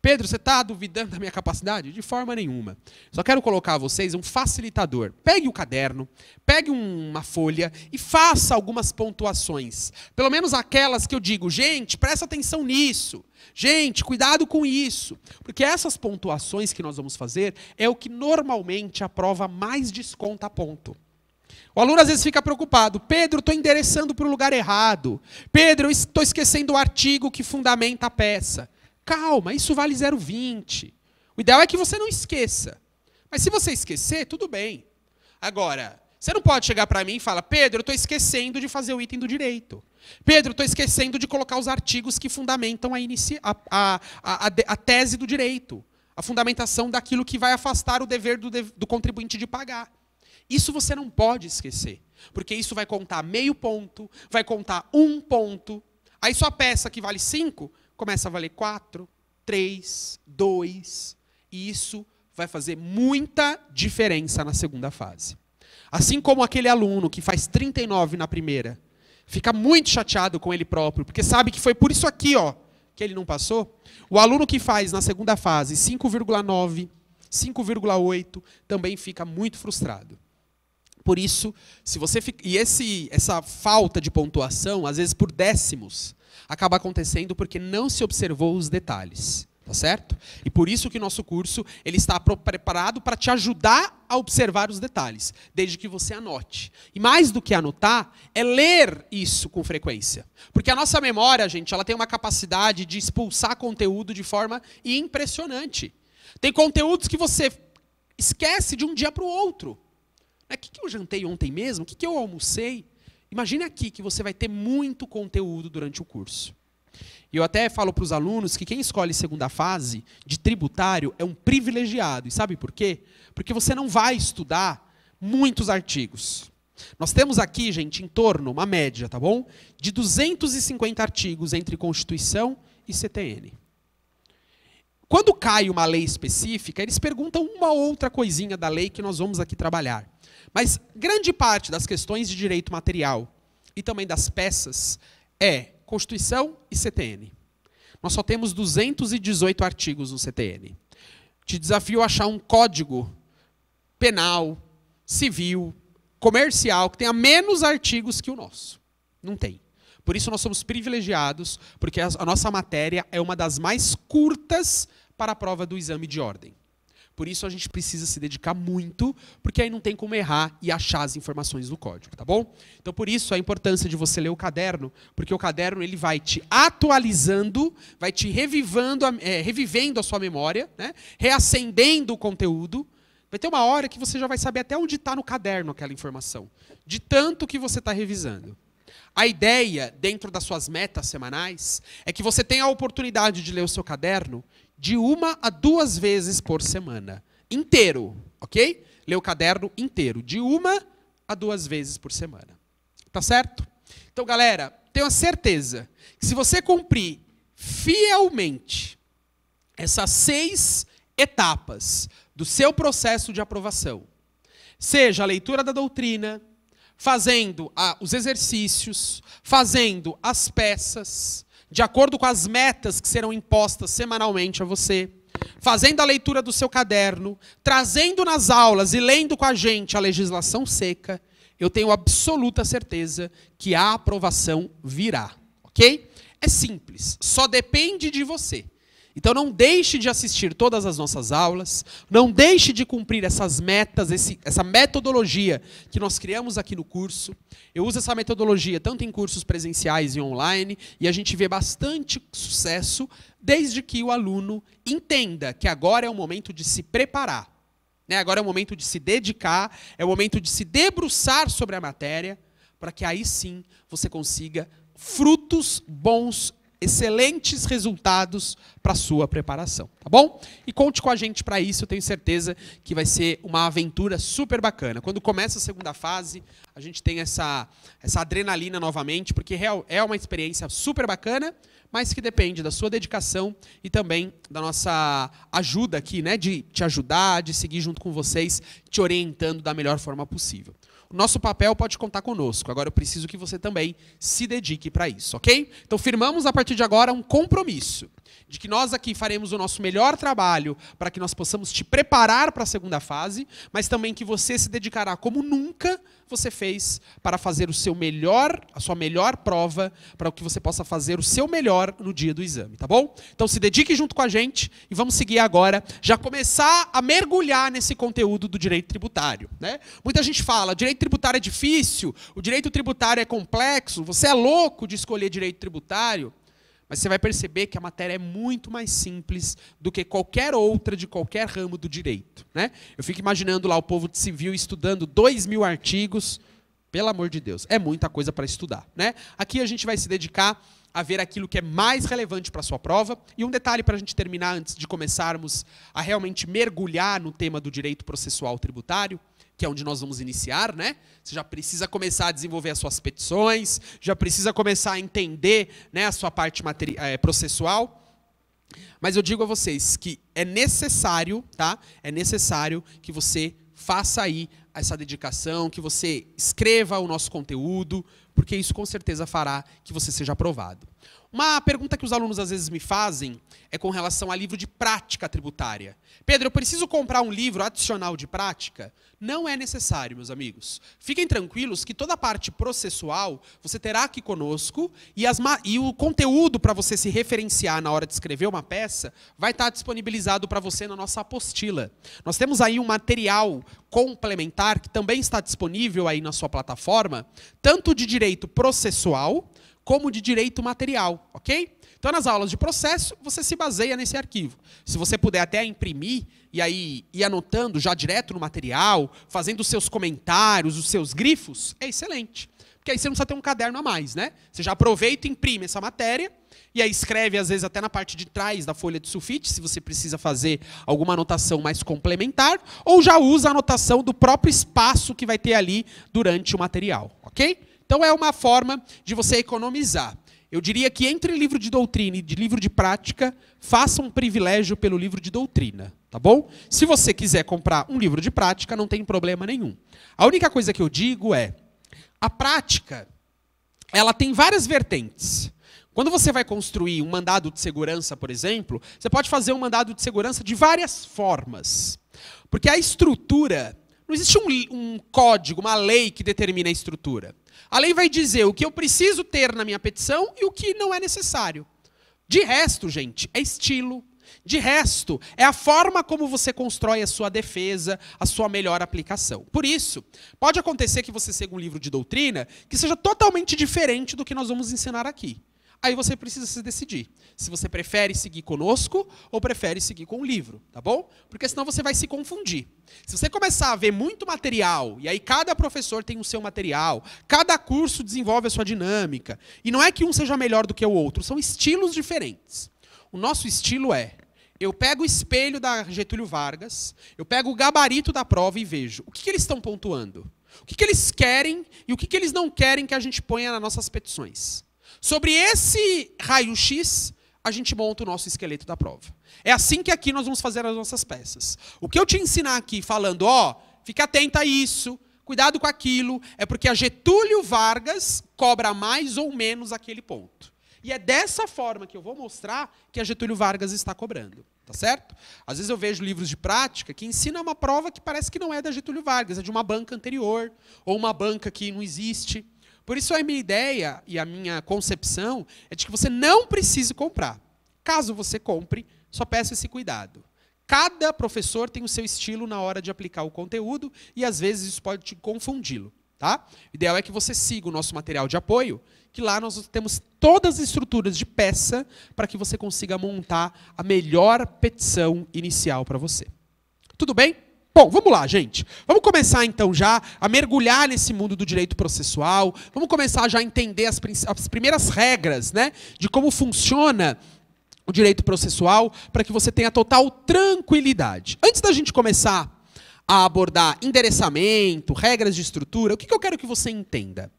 Pedro, você está duvidando da minha capacidade? De forma nenhuma. Só quero colocar a vocês um facilitador. Pegue o caderno, pegue uma folha e faça algumas pontuações. Pelo menos aquelas que eu digo, gente, presta atenção nisso. Gente, cuidado com isso. Porque essas pontuações que nós vamos fazer é o que normalmente a prova mais desconta ponto. O aluno às vezes fica preocupado. Pedro, estou endereçando para o lugar errado. Pedro, estou esquecendo o artigo que fundamenta a peça. Calma, isso vale 0,20. O ideal é que você não esqueça. Mas se você esquecer, tudo bem. Agora, você não pode chegar para mim e falar: Pedro, estou esquecendo de fazer o item do direito. Pedro, estou esquecendo de colocar os artigos que fundamentam a, inici... a, a, a, a tese do direito. A fundamentação daquilo que vai afastar o dever do, de... do contribuinte de pagar. Isso você não pode esquecer, porque isso vai contar meio ponto, vai contar um ponto. Aí sua peça que vale cinco começa a valer quatro, três, dois, e isso vai fazer muita diferença na segunda fase. Assim como aquele aluno que faz 39 na primeira, fica muito chateado com ele próprio, porque sabe que foi por isso aqui, ó, que ele não passou. O aluno que faz na segunda fase 5,9, 5,8, também fica muito frustrado por isso, se você fica... e esse, essa falta de pontuação, às vezes por décimos, acaba acontecendo porque não se observou os detalhes, tá certo? E por isso que o nosso curso ele está preparado para te ajudar a observar os detalhes, desde que você anote. E mais do que anotar, é ler isso com frequência, porque a nossa memória, gente, ela tem uma capacidade de expulsar conteúdo de forma impressionante. Tem conteúdos que você esquece de um dia para o outro. O é, que, que eu jantei ontem mesmo? O que, que eu almocei? Imagine aqui que você vai ter muito conteúdo durante o curso. E eu até falo para os alunos que quem escolhe segunda fase de tributário é um privilegiado. E sabe por quê? Porque você não vai estudar muitos artigos. Nós temos aqui, gente, em torno, uma média, tá bom? De 250 artigos entre Constituição e CTN. Quando cai uma lei específica, eles perguntam uma outra coisinha da lei que nós vamos aqui trabalhar. Mas grande parte das questões de direito material e também das peças é Constituição e CTN. Nós só temos 218 artigos no CTN. Te desafio a achar um código penal, civil, comercial que tenha menos artigos que o nosso. Não tem. Por isso nós somos privilegiados, porque a nossa matéria é uma das mais curtas para a prova do exame de ordem. Por isso a gente precisa se dedicar muito, porque aí não tem como errar e achar as informações do código, tá bom? Então por isso a importância de você ler o caderno, porque o caderno ele vai te atualizando, vai te revivando, é, revivendo a sua memória, né? reacendendo o conteúdo. Vai ter uma hora que você já vai saber até onde está no caderno aquela informação, de tanto que você está revisando. A ideia, dentro das suas metas semanais, é que você tenha a oportunidade de ler o seu caderno de uma a duas vezes por semana. Inteiro, ok? Lê o caderno inteiro, de uma a duas vezes por semana. Tá certo? Então, galera, tenho a certeza que se você cumprir fielmente essas seis etapas do seu processo de aprovação, seja a leitura da doutrina, fazendo a, os exercícios, fazendo as peças, de acordo com as metas que serão impostas semanalmente a você, fazendo a leitura do seu caderno, trazendo nas aulas e lendo com a gente a legislação seca, eu tenho absoluta certeza que a aprovação virá, ok? É simples, só depende de você. Então não deixe de assistir todas as nossas aulas, não deixe de cumprir essas metas, esse, essa metodologia que nós criamos aqui no curso. Eu uso essa metodologia tanto em cursos presenciais e online, e a gente vê bastante sucesso desde que o aluno entenda que agora é o momento de se preparar. Né? Agora é o momento de se dedicar, é o momento de se debruçar sobre a matéria, para que aí sim você consiga frutos bons excelentes resultados para a sua preparação, tá bom? E conte com a gente para isso, eu tenho certeza que vai ser uma aventura super bacana. Quando começa a segunda fase, a gente tem essa, essa adrenalina novamente, porque é, é uma experiência super bacana, mas que depende da sua dedicação e também da nossa ajuda aqui, né? De te ajudar, de seguir junto com vocês, te orientando da melhor forma possível. Nosso papel pode contar conosco. Agora eu preciso que você também se dedique para isso, ok? Então firmamos a partir de agora um compromisso de que nós aqui faremos o nosso melhor trabalho para que nós possamos te preparar para a segunda fase, mas também que você se dedicará como nunca você fez para fazer o seu melhor, a sua melhor prova, para que você possa fazer o seu melhor no dia do exame, tá bom? Então se dedique junto com a gente e vamos seguir agora, já começar a mergulhar nesse conteúdo do direito tributário, né? Muita gente fala, direito tributário é difícil, o direito tributário é complexo, você é louco de escolher direito tributário. Mas você vai perceber que a matéria é muito mais simples do que qualquer outra de qualquer ramo do direito. Né? Eu fico imaginando lá o povo de civil estudando dois mil artigos. Pelo amor de Deus, é muita coisa para estudar. Né? Aqui a gente vai se dedicar a ver aquilo que é mais relevante para a sua prova. E um detalhe para a gente terminar antes de começarmos a realmente mergulhar no tema do direito processual tributário que é onde nós vamos iniciar, né? Você já precisa começar a desenvolver as suas petições, já precisa começar a entender né, a sua parte é, processual. Mas eu digo a vocês que é necessário, tá? É necessário que você faça aí essa dedicação, que você escreva o nosso conteúdo, porque isso com certeza fará que você seja aprovado. Uma pergunta que os alunos às vezes me fazem é com relação a livro de prática tributária. Pedro, eu preciso comprar um livro adicional de prática? Não é necessário, meus amigos. Fiquem tranquilos que toda a parte processual você terá aqui conosco e, e o conteúdo para você se referenciar na hora de escrever uma peça vai estar tá disponibilizado para você na nossa apostila. Nós temos aí um material complementar que também está disponível aí na sua plataforma, tanto de direito processual como de direito material, ok? Então, nas aulas de processo, você se baseia nesse arquivo. Se você puder até imprimir e aí ir anotando já direto no material, fazendo os seus comentários, os seus grifos, é excelente. Porque aí você não precisa ter um caderno a mais, né? Você já aproveita e imprime essa matéria, e aí escreve, às vezes, até na parte de trás da folha de sulfite, se você precisa fazer alguma anotação mais complementar, ou já usa a anotação do próprio espaço que vai ter ali durante o material, ok? Então é uma forma de você economizar. Eu diria que entre livro de doutrina e de livro de prática, faça um privilégio pelo livro de doutrina, tá bom? Se você quiser comprar um livro de prática, não tem problema nenhum. A única coisa que eu digo é, a prática, ela tem várias vertentes. Quando você vai construir um mandado de segurança, por exemplo, você pode fazer um mandado de segurança de várias formas. Porque a estrutura não existe um, um código, uma lei que determina a estrutura. A lei vai dizer o que eu preciso ter na minha petição e o que não é necessário. De resto, gente, é estilo. De resto, é a forma como você constrói a sua defesa, a sua melhor aplicação. Por isso, pode acontecer que você siga um livro de doutrina que seja totalmente diferente do que nós vamos ensinar aqui. Aí você precisa se decidir se você prefere seguir conosco ou prefere seguir com o livro, tá bom? Porque senão você vai se confundir. Se você começar a ver muito material, e aí cada professor tem o seu material, cada curso desenvolve a sua dinâmica, e não é que um seja melhor do que o outro, são estilos diferentes. O nosso estilo é eu pego o espelho da Getúlio Vargas, eu pego o gabarito da prova e vejo o que, que eles estão pontuando, o que, que eles querem e o que, que eles não querem que a gente ponha nas nossas petições. Sobre esse raio-x, a gente monta o nosso esqueleto da prova. É assim que aqui nós vamos fazer as nossas peças. O que eu te ensinar aqui falando, ó, fica atenta a isso, cuidado com aquilo, é porque a Getúlio Vargas cobra mais ou menos aquele ponto. E é dessa forma que eu vou mostrar que a Getúlio Vargas está cobrando. Tá certo? Às vezes eu vejo livros de prática que ensinam uma prova que parece que não é da Getúlio Vargas, é de uma banca anterior, ou uma banca que não existe. Por isso a minha ideia e a minha concepção é de que você não precise comprar. Caso você compre, só peça esse cuidado. Cada professor tem o seu estilo na hora de aplicar o conteúdo e às vezes isso pode te confundi-lo. Tá? O ideal é que você siga o nosso material de apoio, que lá nós temos todas as estruturas de peça para que você consiga montar a melhor petição inicial para você. Tudo bem? Bom, vamos lá, gente. Vamos começar então já a mergulhar nesse mundo do direito processual. Vamos começar já a entender as, as primeiras regras, né, de como funciona o direito processual para que você tenha total tranquilidade. Antes da gente começar a abordar endereçamento, regras de estrutura, o que, que eu quero que você entenda?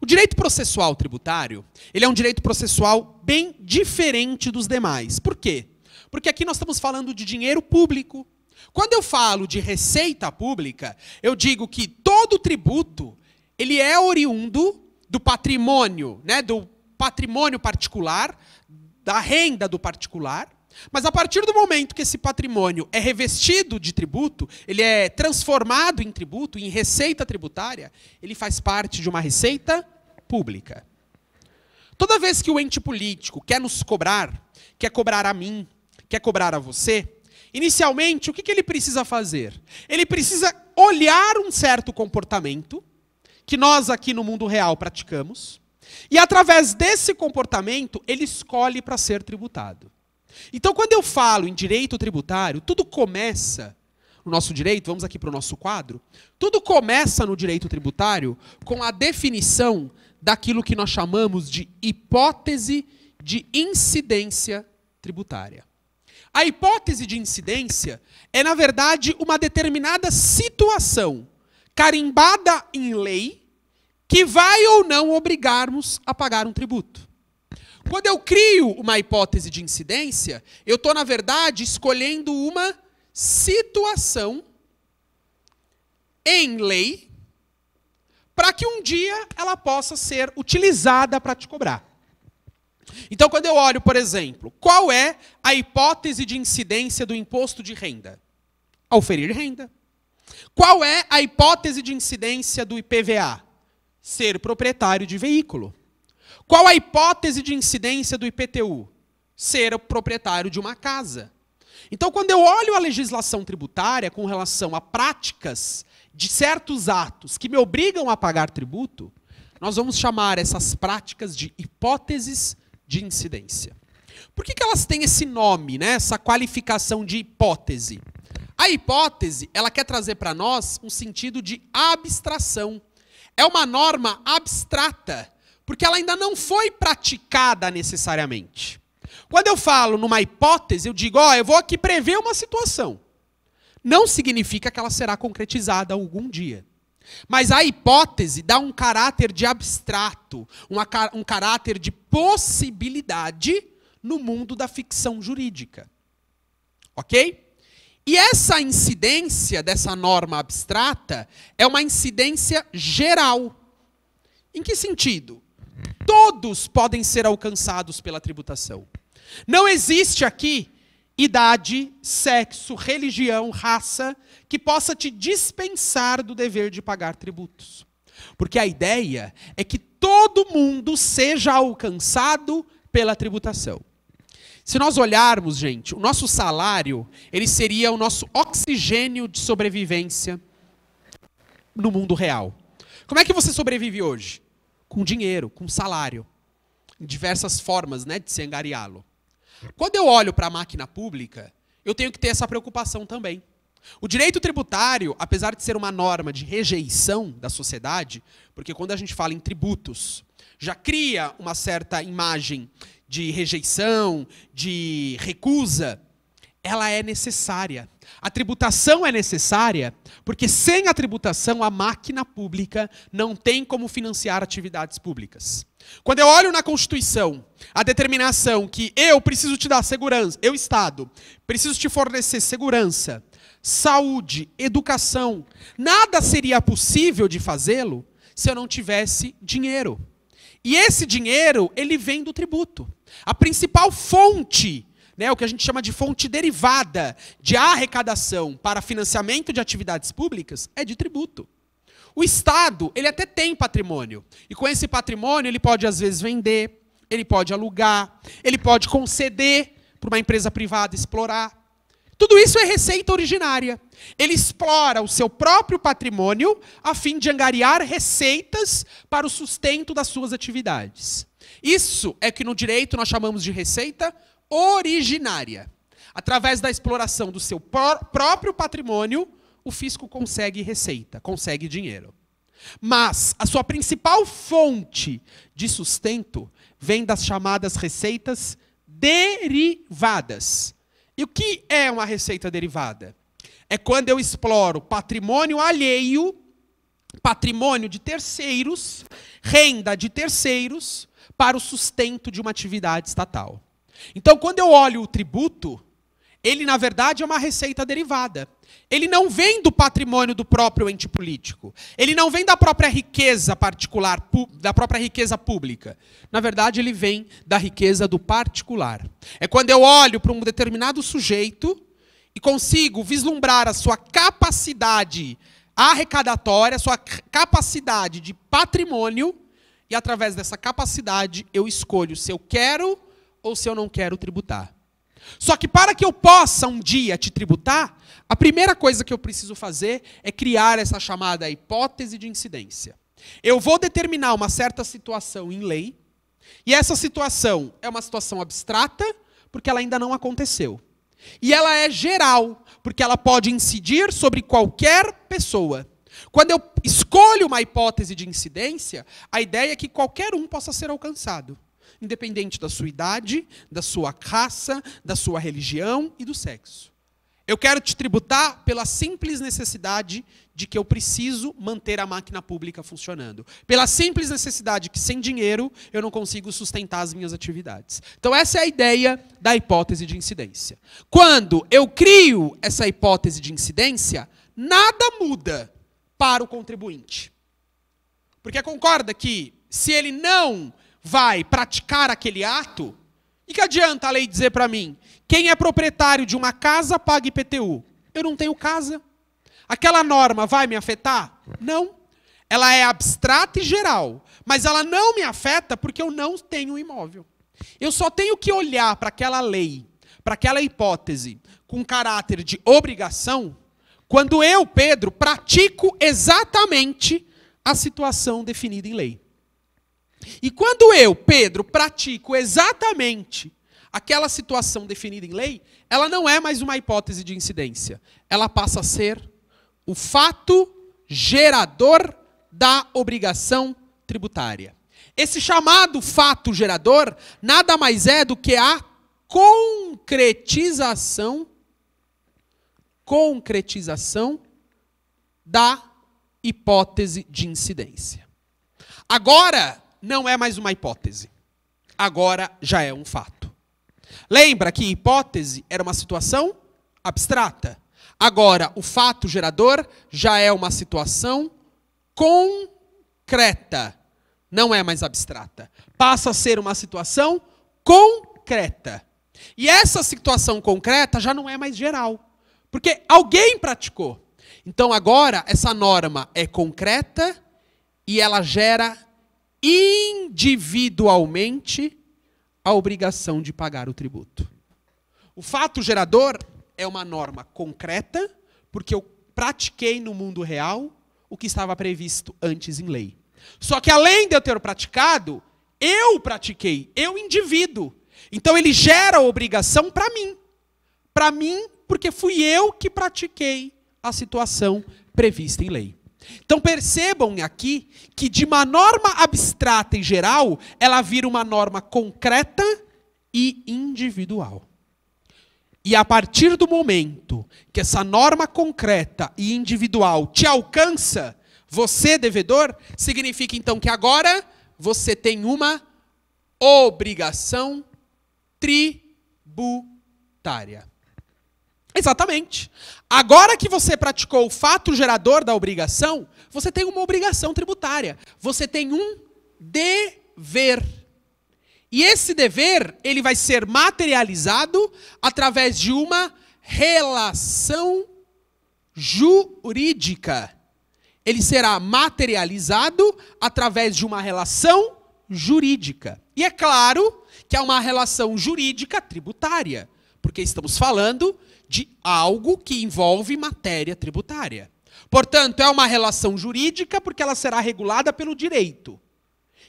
O direito processual tributário, ele é um direito processual bem diferente dos demais. Por quê? Porque aqui nós estamos falando de dinheiro público, quando eu falo de receita pública, eu digo que todo tributo ele é oriundo do patrimônio, né, do patrimônio particular, da renda do particular. Mas a partir do momento que esse patrimônio é revestido de tributo, ele é transformado em tributo, em receita tributária, ele faz parte de uma receita pública. Toda vez que o ente político quer nos cobrar, quer cobrar a mim, quer cobrar a você, Inicialmente, o que, que ele precisa fazer? Ele precisa olhar um certo comportamento que nós aqui no mundo real praticamos, e através desse comportamento ele escolhe para ser tributado. Então, quando eu falo em direito tributário, tudo começa no nosso direito, vamos aqui para o nosso quadro, tudo começa no direito tributário com a definição daquilo que nós chamamos de hipótese de incidência tributária. A hipótese de incidência é, na verdade, uma determinada situação carimbada em lei que vai ou não obrigarmos a pagar um tributo. Quando eu crio uma hipótese de incidência, eu estou, na verdade, escolhendo uma situação em lei para que um dia ela possa ser utilizada para te cobrar. Então, quando eu olho, por exemplo, qual é a hipótese de incidência do imposto de renda? A oferir renda. Qual é a hipótese de incidência do IPVA? Ser proprietário de veículo. Qual a hipótese de incidência do IPTU? Ser o proprietário de uma casa. Então, quando eu olho a legislação tributária com relação a práticas de certos atos que me obrigam a pagar tributo, nós vamos chamar essas práticas de hipóteses de incidência. Por que, que elas têm esse nome, né? essa qualificação de hipótese? A hipótese, ela quer trazer para nós um sentido de abstração. É uma norma abstrata, porque ela ainda não foi praticada necessariamente. Quando eu falo numa hipótese, eu digo, ó, oh, eu vou aqui prever uma situação. Não significa que ela será concretizada algum dia. Mas a hipótese dá um caráter de abstrato, um caráter de possibilidade no mundo da ficção jurídica. Ok? E essa incidência dessa norma abstrata é uma incidência geral. Em que sentido? Todos podem ser alcançados pela tributação. Não existe aqui idade, sexo, religião, raça, que possa te dispensar do dever de pagar tributos. Porque a ideia é que todo mundo seja alcançado pela tributação. Se nós olharmos, gente, o nosso salário, ele seria o nosso oxigênio de sobrevivência no mundo real. Como é que você sobrevive hoje? Com dinheiro, com salário, em diversas formas, né, de se angariá-lo. Quando eu olho para a máquina pública, eu tenho que ter essa preocupação também. O direito tributário, apesar de ser uma norma de rejeição da sociedade, porque quando a gente fala em tributos, já cria uma certa imagem de rejeição, de recusa, ela é necessária. A tributação é necessária porque, sem a tributação, a máquina pública não tem como financiar atividades públicas. Quando eu olho na Constituição a determinação que eu preciso te dar segurança, eu, Estado, preciso te fornecer segurança, saúde, educação, nada seria possível de fazê-lo se eu não tivesse dinheiro. E esse dinheiro, ele vem do tributo. A principal fonte né, o que a gente chama de fonte derivada de arrecadação para financiamento de atividades públicas, é de tributo. O Estado, ele até tem patrimônio. E com esse patrimônio, ele pode, às vezes, vender, ele pode alugar, ele pode conceder para uma empresa privada explorar. Tudo isso é receita originária. Ele explora o seu próprio patrimônio a fim de angariar receitas para o sustento das suas atividades. Isso é que no direito nós chamamos de receita originária. Através da exploração do seu pró próprio patrimônio, o fisco consegue receita, consegue dinheiro. Mas a sua principal fonte de sustento vem das chamadas receitas derivadas. E o que é uma receita derivada? É quando eu exploro patrimônio alheio, patrimônio de terceiros, renda de terceiros, para o sustento de uma atividade estatal. Então, quando eu olho o tributo, ele na verdade é uma receita derivada. Ele não vem do patrimônio do próprio ente político. Ele não vem da própria riqueza particular, da própria riqueza pública. Na verdade, ele vem da riqueza do particular. É quando eu olho para um determinado sujeito e consigo vislumbrar a sua capacidade arrecadatória, a sua capacidade de patrimônio, e através dessa capacidade eu escolho se eu quero ou se eu não quero tributar. Só que para que eu possa um dia te tributar, a primeira coisa que eu preciso fazer é criar essa chamada hipótese de incidência. Eu vou determinar uma certa situação em lei, e essa situação é uma situação abstrata, porque ela ainda não aconteceu. E ela é geral, porque ela pode incidir sobre qualquer pessoa. Quando eu escolho uma hipótese de incidência, a ideia é que qualquer um possa ser alcançado independente da sua idade, da sua raça, da sua religião e do sexo. Eu quero te tributar pela simples necessidade de que eu preciso manter a máquina pública funcionando. Pela simples necessidade que, sem dinheiro, eu não consigo sustentar as minhas atividades. Então, essa é a ideia da hipótese de incidência. Quando eu crio essa hipótese de incidência, nada muda para o contribuinte. Porque concorda que, se ele não vai praticar aquele ato, e que adianta a lei dizer para mim? Quem é proprietário de uma casa paga IPTU. Eu não tenho casa. Aquela norma vai me afetar? Não. Ela é abstrata e geral, mas ela não me afeta porque eu não tenho imóvel. Eu só tenho que olhar para aquela lei, para aquela hipótese, com caráter de obrigação, quando eu, Pedro, pratico exatamente a situação definida em lei. E quando eu, Pedro, pratico exatamente aquela situação definida em lei, ela não é mais uma hipótese de incidência. Ela passa a ser o fato gerador da obrigação tributária. Esse chamado fato gerador nada mais é do que a concretização concretização da hipótese de incidência. Agora, não é mais uma hipótese. Agora já é um fato. Lembra que hipótese era uma situação abstrata. Agora, o fato gerador já é uma situação concreta. Não é mais abstrata. Passa a ser uma situação concreta. E essa situação concreta já não é mais geral. Porque alguém praticou. Então agora essa norma é concreta e ela gera individualmente a obrigação de pagar o tributo. O fato gerador é uma norma concreta, porque eu pratiquei no mundo real o que estava previsto antes em lei. Só que além de eu ter praticado, eu pratiquei, eu indivíduo. Então ele gera obrigação para mim. Para mim, porque fui eu que pratiquei a situação prevista em lei. Então percebam aqui que de uma norma abstrata e geral, ela vira uma norma concreta e individual. E a partir do momento que essa norma concreta e individual te alcança, você devedor, significa então que agora você tem uma obrigação tributária. Exatamente. Agora que você praticou o fato gerador da obrigação, você tem uma obrigação tributária. Você tem um dever. E esse dever, ele vai ser materializado através de uma relação jurídica. Ele será materializado através de uma relação jurídica. E é claro que é uma relação jurídica tributária, porque estamos falando de algo que envolve matéria tributária. Portanto, é uma relação jurídica porque ela será regulada pelo direito.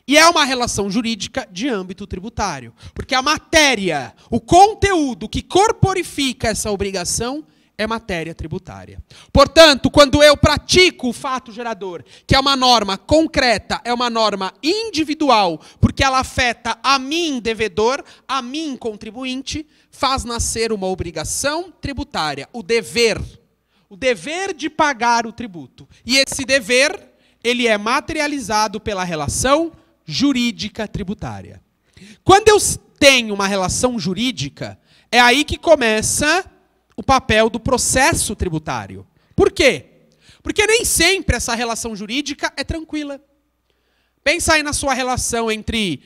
E é uma relação jurídica de âmbito tributário, porque a matéria, o conteúdo que corporifica essa obrigação é matéria tributária. Portanto, quando eu pratico o fato gerador, que é uma norma concreta, é uma norma individual, porque ela afeta a mim devedor, a mim contribuinte, faz nascer uma obrigação tributária, o dever, o dever de pagar o tributo. E esse dever, ele é materializado pela relação jurídica tributária. Quando eu tenho uma relação jurídica, é aí que começa o papel do processo tributário. Por quê? Porque nem sempre essa relação jurídica é tranquila. Pensa aí na sua relação entre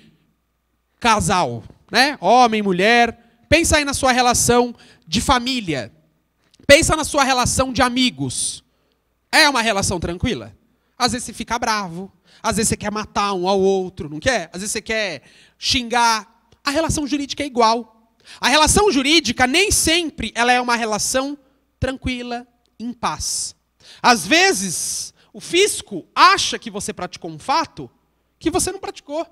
casal, né? Homem mulher. Pensa aí na sua relação de família. Pensa na sua relação de amigos. É uma relação tranquila? Às vezes você fica bravo, às vezes você quer matar um ao outro, não quer? Às vezes você quer xingar. A relação jurídica é igual. A relação jurídica nem sempre ela é uma relação tranquila, em paz. Às vezes, o fisco acha que você praticou um fato que você não praticou.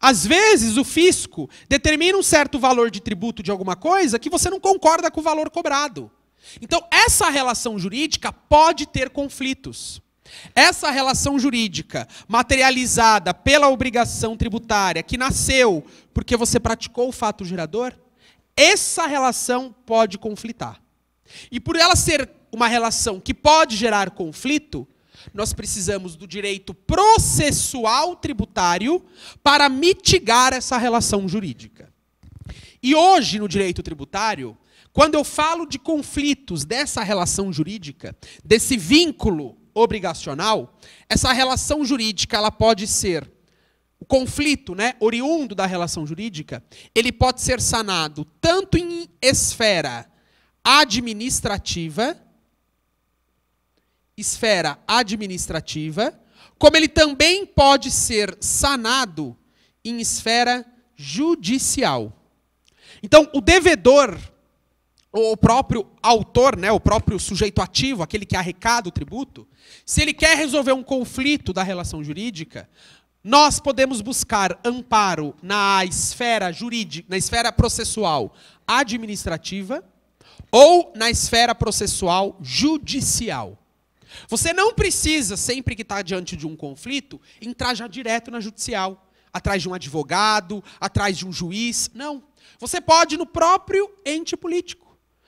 Às vezes, o fisco determina um certo valor de tributo de alguma coisa que você não concorda com o valor cobrado. Então, essa relação jurídica pode ter conflitos. Essa relação jurídica, materializada pela obrigação tributária, que nasceu porque você praticou o fato gerador, essa relação pode conflitar. E por ela ser uma relação que pode gerar conflito, nós precisamos do direito processual tributário para mitigar essa relação jurídica. E hoje, no direito tributário, quando eu falo de conflitos dessa relação jurídica, desse vínculo obrigacional, essa relação jurídica ela pode ser o conflito, né, oriundo da relação jurídica, ele pode ser sanado tanto em esfera administrativa, esfera administrativa, como ele também pode ser sanado em esfera judicial. Então, o devedor, ou o próprio autor, né, o próprio sujeito ativo, aquele que arrecada o tributo, se ele quer resolver um conflito da relação jurídica, nós podemos buscar amparo na esfera jurídica, na esfera processual administrativa ou na esfera processual judicial. Você não precisa, sempre que está diante de um conflito, entrar já direto na judicial, atrás de um advogado, atrás de um juiz. Não. Você pode no próprio ente político.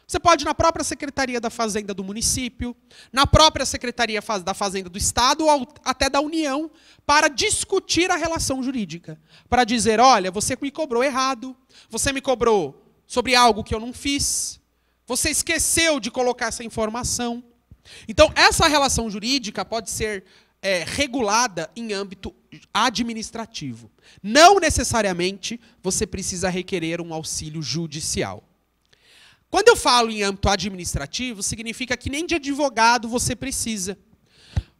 Você pode ir na própria Secretaria da Fazenda do município, na própria Secretaria da Fazenda do Estado ou até da União, para discutir a relação jurídica. Para dizer: olha, você me cobrou errado, você me cobrou sobre algo que eu não fiz, você esqueceu de colocar essa informação. Então, essa relação jurídica pode ser é, regulada em âmbito administrativo. Não necessariamente você precisa requerer um auxílio judicial. Quando eu falo em âmbito administrativo, significa que nem de advogado você precisa.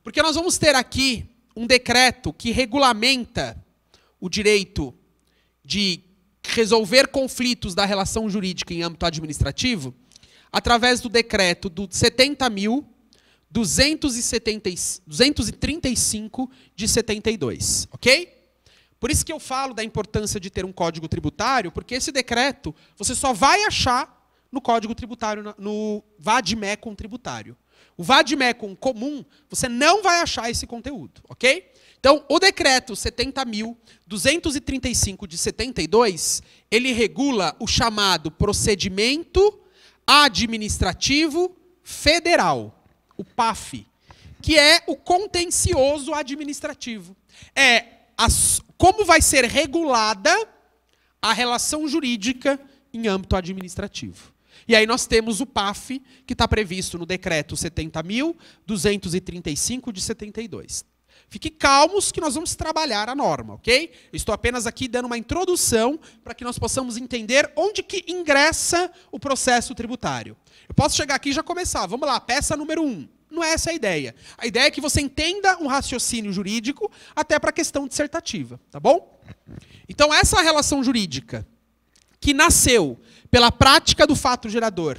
Porque nós vamos ter aqui um decreto que regulamenta o direito de resolver conflitos da relação jurídica em âmbito administrativo através do decreto do 70.235 de 72, ok? Por isso que eu falo da importância de ter um código tributário, porque esse decreto você só vai achar no Código Tributário, no VADMECOM tributário. O VADMECOM comum, você não vai achar esse conteúdo, ok? Então, o decreto 70.235 de 72, ele regula o chamado procedimento administrativo federal, o PAF, que é o contencioso administrativo. É as, como vai ser regulada a relação jurídica em âmbito administrativo. E aí nós temos o PAF, que está previsto no decreto 70.235 de 72. Fique calmos que nós vamos trabalhar a norma, ok? Eu estou apenas aqui dando uma introdução para que nós possamos entender onde que ingressa o processo tributário. Eu posso chegar aqui e já começar. Vamos lá, peça número 1. Um. Não é essa a ideia. A ideia é que você entenda um raciocínio jurídico até para a questão dissertativa, tá bom? Então, essa relação jurídica que nasceu pela prática do fato gerador,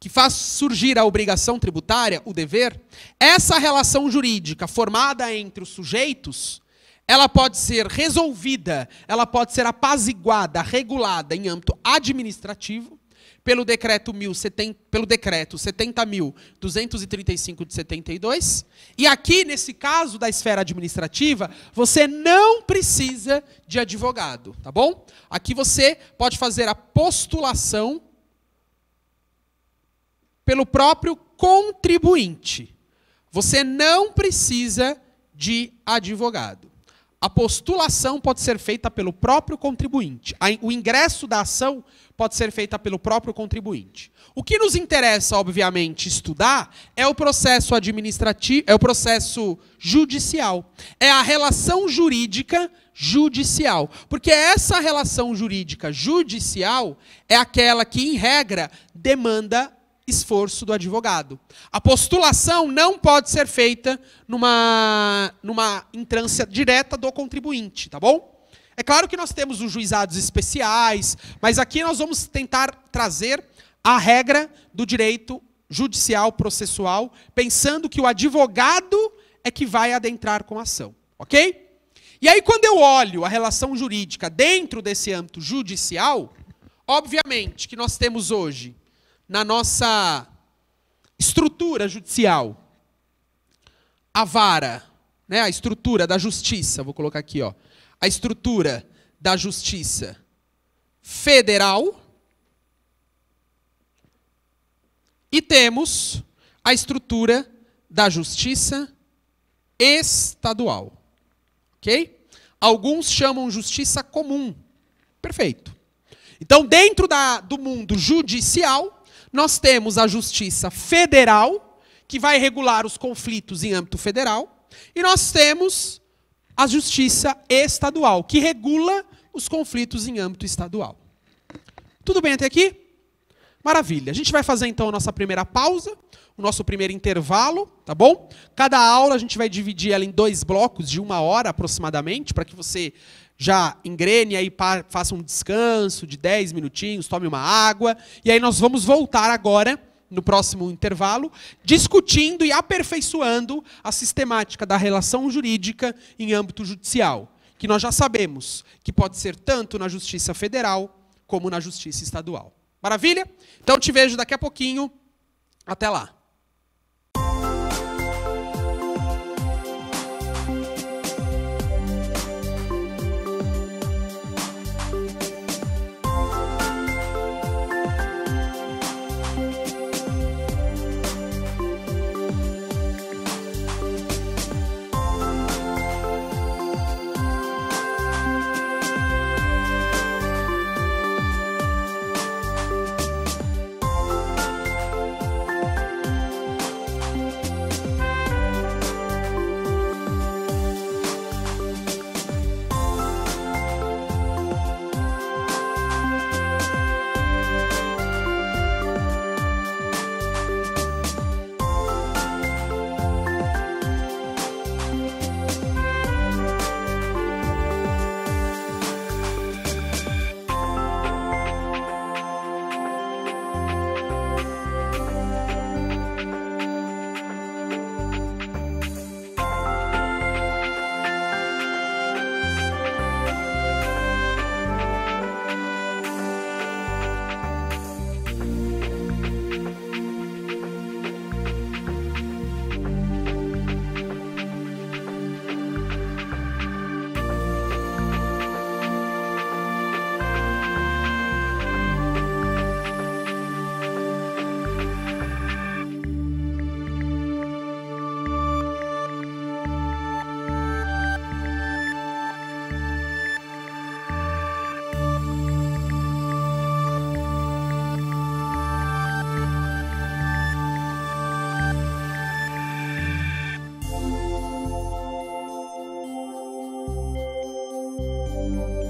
que faz surgir a obrigação tributária, o dever, essa relação jurídica formada entre os sujeitos, ela pode ser resolvida, ela pode ser apaziguada, regulada em âmbito administrativo, pelo decreto, mil 70, pelo decreto 70.235 de 72. E aqui, nesse caso da esfera administrativa, você não precisa de advogado, tá bom? Aqui você pode fazer a postulação pelo próprio contribuinte. Você não precisa de advogado. A postulação pode ser feita pelo próprio contribuinte. O ingresso da ação pode ser feita pelo próprio contribuinte. O que nos interessa, obviamente, estudar é o processo administrativo, é o processo judicial. É a relação jurídica judicial. Porque essa relação jurídica judicial é aquela que, em regra, demanda esforço do advogado. A postulação não pode ser feita numa, numa entrância direta do contribuinte, tá bom? É claro que nós temos os juizados especiais, mas aqui nós vamos tentar trazer a regra do direito judicial processual, pensando que o advogado é que vai adentrar com a ação, ok? E aí, quando eu olho a relação jurídica dentro desse âmbito judicial, obviamente que nós temos hoje na nossa estrutura judicial. A vara, né, a estrutura da justiça, vou colocar aqui, ó. A estrutura da justiça federal e temos a estrutura da justiça estadual. OK? Alguns chamam justiça comum. Perfeito. Então, dentro da, do mundo judicial, nós temos a justiça federal, que vai regular os conflitos em âmbito federal, e nós temos a justiça estadual, que regula os conflitos em âmbito estadual. Tudo bem até aqui? Maravilha. A gente vai fazer então a nossa primeira pausa, o nosso primeiro intervalo, tá bom? Cada aula a gente vai dividir ela em dois blocos de uma hora aproximadamente, para que você já engrene aí, faça um descanso de 10 minutinhos, tome uma água. E aí nós vamos voltar agora, no próximo intervalo, discutindo e aperfeiçoando a sistemática da relação jurídica em âmbito judicial, que nós já sabemos que pode ser tanto na Justiça Federal como na Justiça Estadual. Maravilha? Então te vejo daqui a pouquinho. Até lá. Thank you.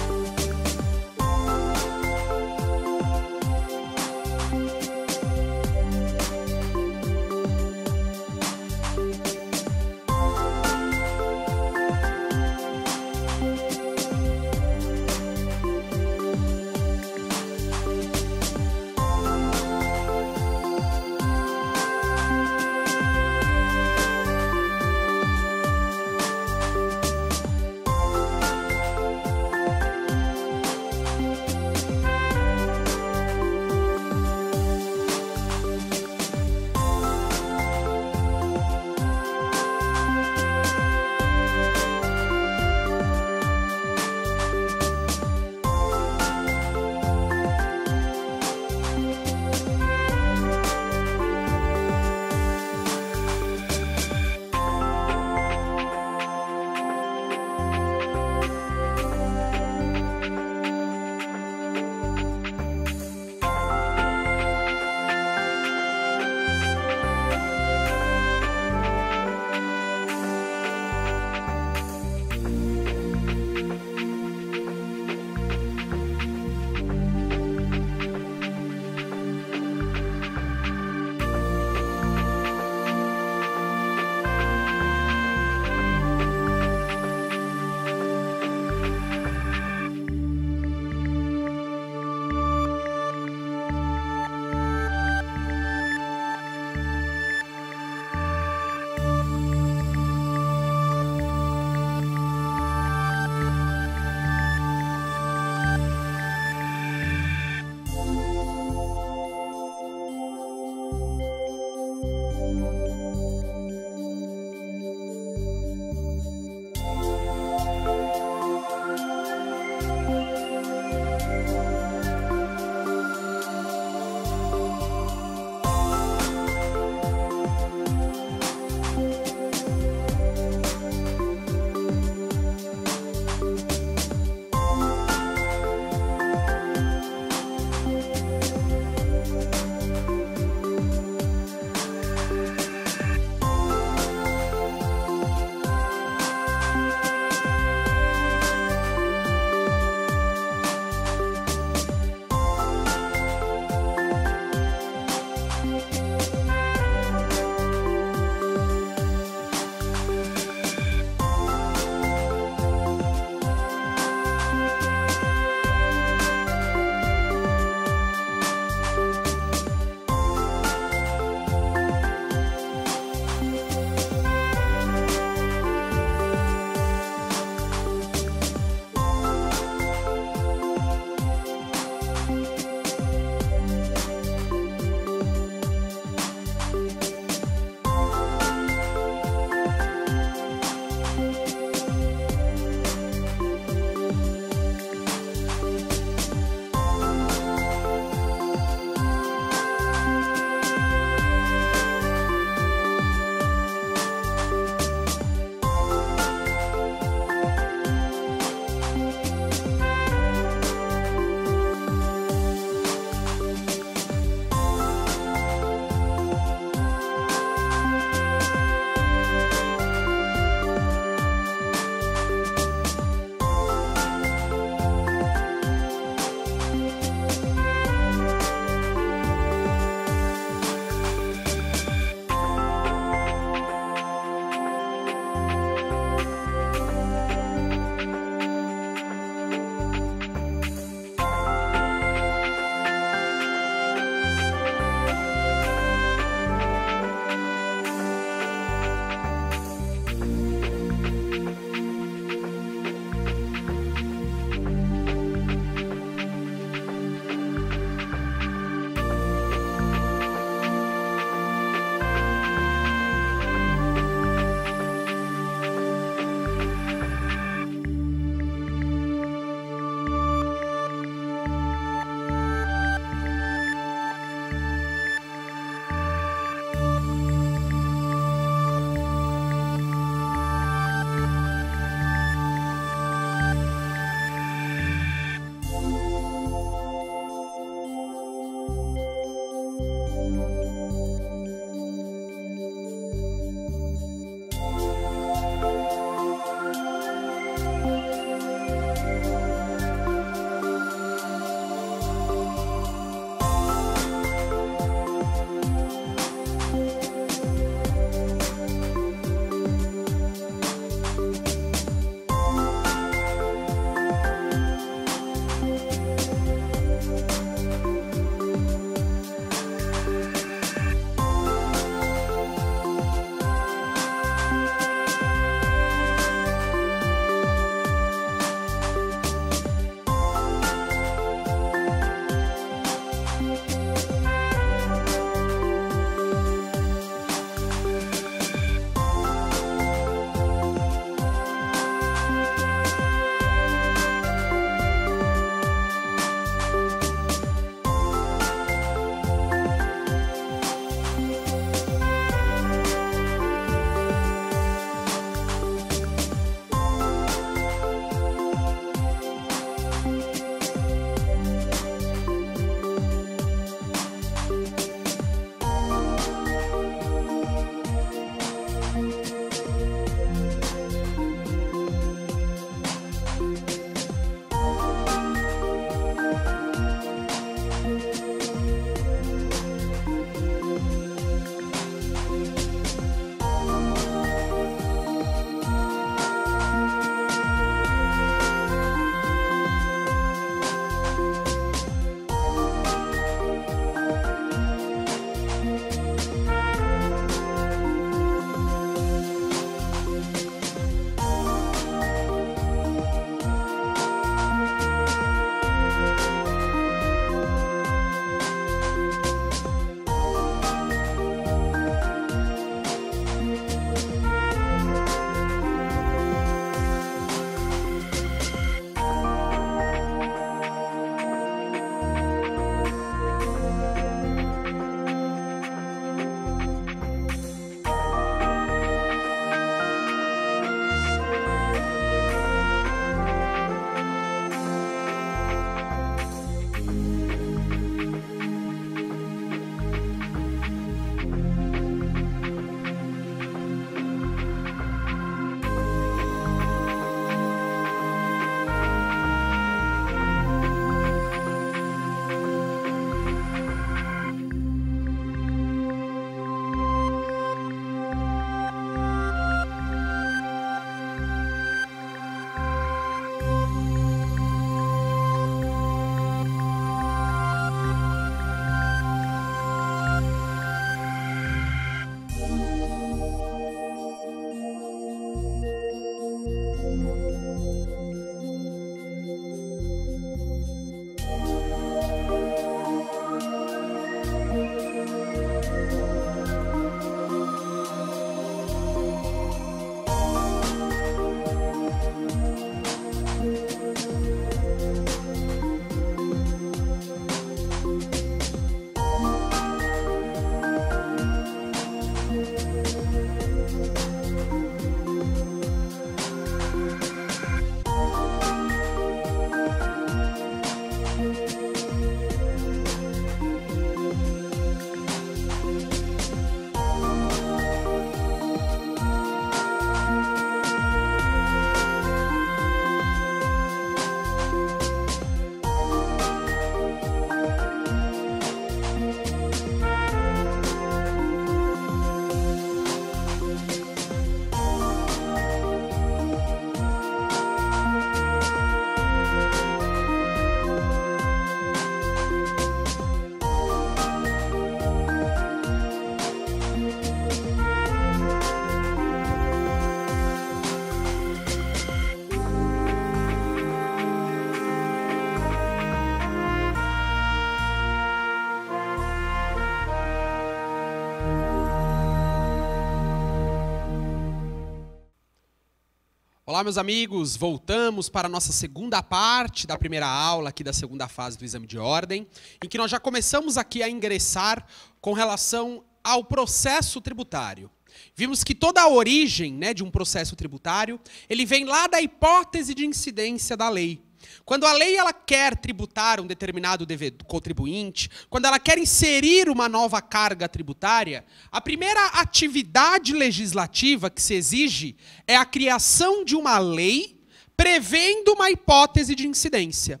Olá, meus amigos. Voltamos para a nossa segunda parte da primeira aula aqui da segunda fase do exame de ordem, em que nós já começamos aqui a ingressar com relação ao processo tributário. Vimos que toda a origem né, de um processo tributário, ele vem lá da hipótese de incidência da lei. Quando a lei ela quer tributar um determinado contribuinte, quando ela quer inserir uma nova carga tributária, a primeira atividade legislativa que se exige é a criação de uma lei prevendo uma hipótese de incidência.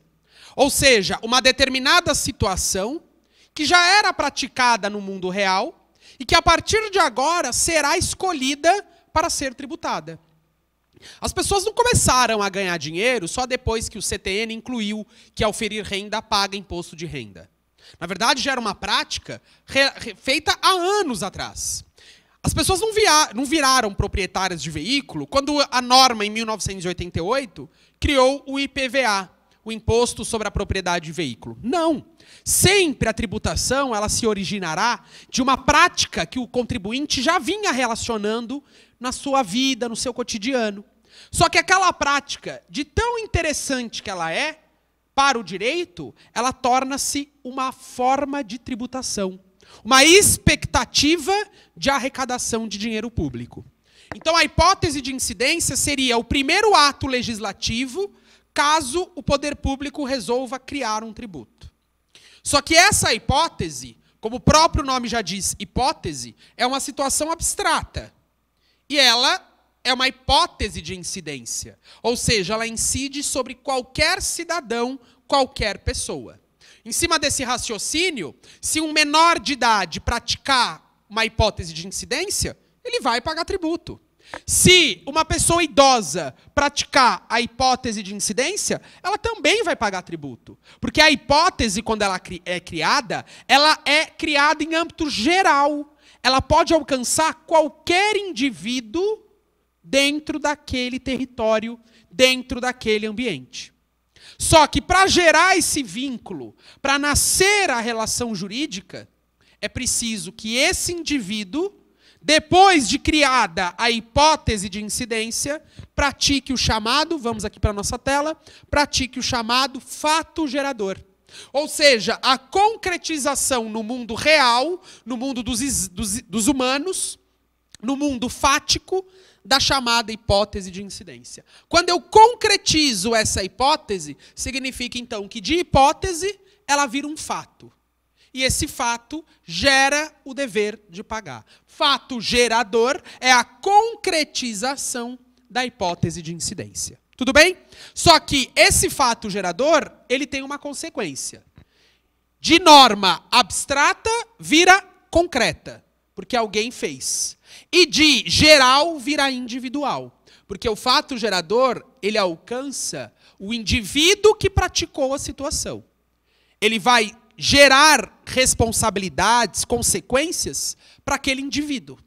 Ou seja, uma determinada situação que já era praticada no mundo real e que a partir de agora será escolhida para ser tributada. As pessoas não começaram a ganhar dinheiro só depois que o CTN incluiu que, ao ferir renda, paga imposto de renda. Na verdade, já era uma prática feita há anos atrás. As pessoas não, não viraram proprietárias de veículo quando a norma, em 1988, criou o IPVA, o Imposto sobre a Propriedade de Veículo. Não! Sempre a tributação ela se originará de uma prática que o contribuinte já vinha relacionando na sua vida, no seu cotidiano. Só que aquela prática, de tão interessante que ela é, para o direito, ela torna-se uma forma de tributação, uma expectativa de arrecadação de dinheiro público. Então, a hipótese de incidência seria o primeiro ato legislativo caso o poder público resolva criar um tributo. Só que essa hipótese, como o próprio nome já diz, hipótese, é uma situação abstrata. E ela é uma hipótese de incidência, ou seja, ela incide sobre qualquer cidadão, qualquer pessoa. Em cima desse raciocínio, se um menor de idade praticar uma hipótese de incidência, ele vai pagar tributo. Se uma pessoa idosa praticar a hipótese de incidência, ela também vai pagar tributo. Porque a hipótese, quando ela é criada, ela é criada em âmbito geral. Ela pode alcançar qualquer indivíduo dentro daquele território, dentro daquele ambiente. Só que para gerar esse vínculo, para nascer a relação jurídica, é preciso que esse indivíduo, depois de criada a hipótese de incidência, pratique o chamado, vamos aqui para a nossa tela, pratique o chamado fato gerador. Ou seja, a concretização no mundo real, no mundo dos, dos, dos humanos, no mundo fático, da chamada hipótese de incidência. Quando eu concretizo essa hipótese, significa então que de hipótese ela vira um fato. E esse fato gera o dever de pagar. Fato gerador é a concretização da hipótese de incidência. Tudo bem? Só que esse fato gerador, ele tem uma consequência. De norma abstrata vira concreta, porque alguém fez. E de geral virá individual, porque o fato gerador, ele alcança o indivíduo que praticou a situação. Ele vai gerar responsabilidades, consequências para aquele indivíduo.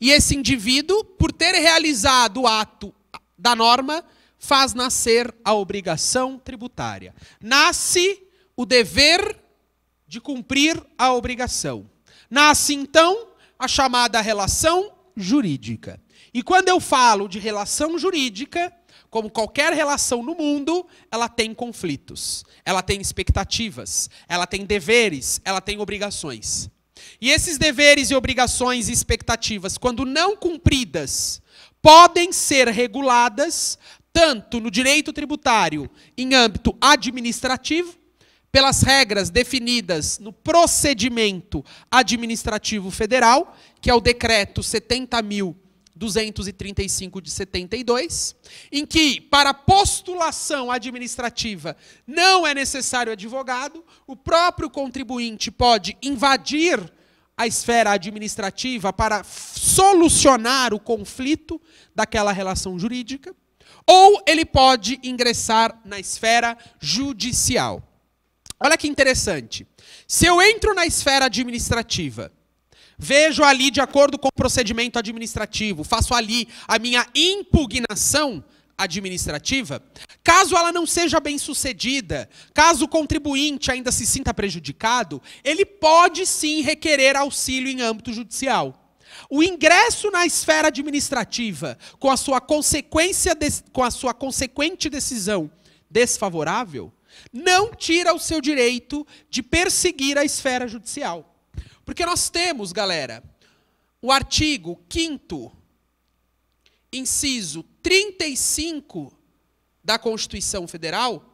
E esse indivíduo, por ter realizado o ato da norma, faz nascer a obrigação tributária. Nasce o dever de cumprir a obrigação. Nasce então a chamada relação jurídica. E quando eu falo de relação jurídica, como qualquer relação no mundo, ela tem conflitos, ela tem expectativas, ela tem deveres, ela tem obrigações. E esses deveres e obrigações e expectativas, quando não cumpridas, podem ser reguladas tanto no direito tributário em âmbito administrativo, pelas regras definidas no procedimento administrativo federal, que é o decreto 70.235 de 72, em que, para postulação administrativa, não é necessário advogado, o próprio contribuinte pode invadir a esfera administrativa para solucionar o conflito daquela relação jurídica, ou ele pode ingressar na esfera judicial. Olha que interessante. Se eu entro na esfera administrativa, vejo ali de acordo com o procedimento administrativo, faço ali a minha impugnação administrativa, caso ela não seja bem sucedida, caso o contribuinte ainda se sinta prejudicado, ele pode sim requerer auxílio em âmbito judicial. O ingresso na esfera administrativa, com a sua, consequência de, com a sua consequente decisão desfavorável, não tira o seu direito de perseguir a esfera judicial. Porque nós temos, galera, o artigo 5 inciso 35 da Constituição Federal,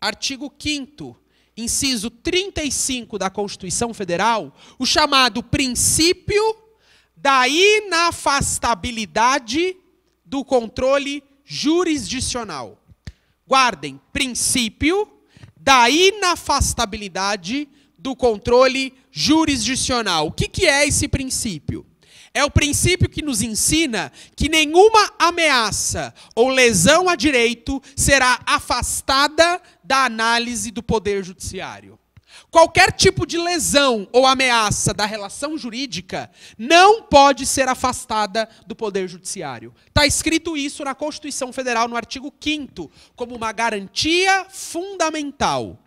artigo 5 inciso 35 da Constituição Federal, o chamado princípio da inafastabilidade do controle jurisdicional. Guardem, princípio da inafastabilidade do controle jurisdicional. O que, que é esse princípio? É o princípio que nos ensina que nenhuma ameaça ou lesão a direito será afastada da análise do Poder Judiciário. Qualquer tipo de lesão ou ameaça da relação jurídica não pode ser afastada do Poder Judiciário. Está escrito isso na Constituição Federal, no artigo 5, como uma garantia fundamental.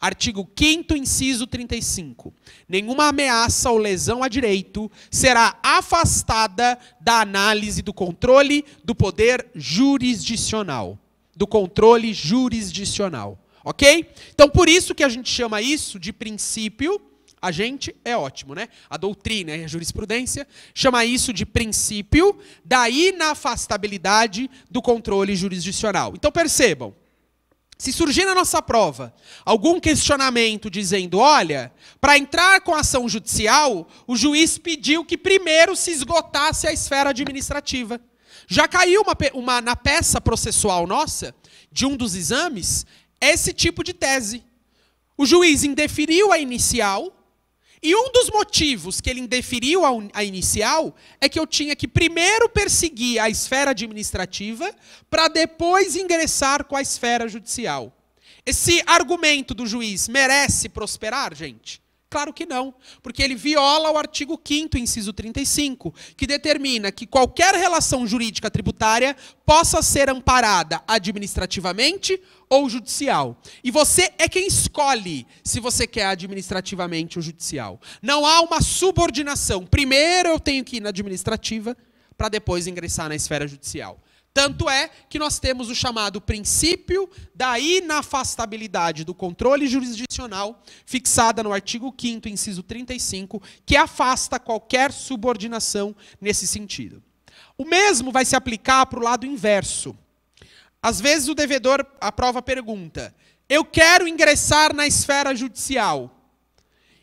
Artigo 5, inciso 35. Nenhuma ameaça ou lesão a direito será afastada da análise do controle do poder jurisdicional. Do controle jurisdicional. Ok? Então, por isso que a gente chama isso de princípio. A gente é ótimo, né? A doutrina, a jurisprudência, chama isso de princípio da inafastabilidade do controle jurisdicional. Então, percebam. Se surgir na nossa prova algum questionamento dizendo, olha, para entrar com ação judicial, o juiz pediu que primeiro se esgotasse a esfera administrativa. Já caiu uma, uma, na peça processual nossa, de um dos exames, esse tipo de tese. O juiz indeferiu a inicial, e um dos motivos que ele indeferiu a inicial é que eu tinha que primeiro perseguir a esfera administrativa para depois ingressar com a esfera judicial. Esse argumento do juiz merece prosperar, gente? Claro que não, porque ele viola o artigo 5 inciso 35, que determina que qualquer relação jurídica tributária possa ser amparada administrativamente ou judicial. E você é quem escolhe se você quer administrativamente ou judicial. Não há uma subordinação. Primeiro eu tenho que ir na administrativa para depois ingressar na esfera judicial. Tanto é que nós temos o chamado princípio da inafastabilidade do controle jurisdicional, fixada no artigo 5, inciso 35, que afasta qualquer subordinação nesse sentido. O mesmo vai se aplicar para o lado inverso. Às vezes o devedor aprova a pergunta: eu quero ingressar na esfera judicial.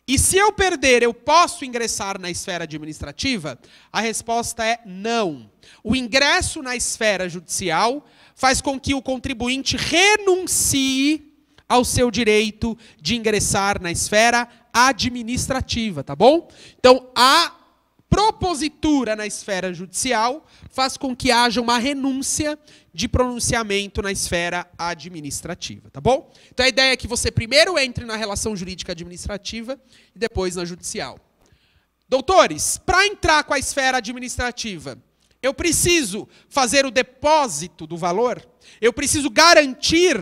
E se eu perder, eu posso ingressar na esfera administrativa? A resposta é não. O ingresso na esfera judicial faz com que o contribuinte renuncie ao seu direito de ingressar na esfera administrativa, tá bom? Então, há propositura na esfera judicial faz com que haja uma renúncia de pronunciamento na esfera administrativa, tá bom? Então a ideia é que você primeiro entre na relação jurídica administrativa e depois na judicial. Doutores, para entrar com a esfera administrativa, eu preciso fazer o depósito do valor? Eu preciso garantir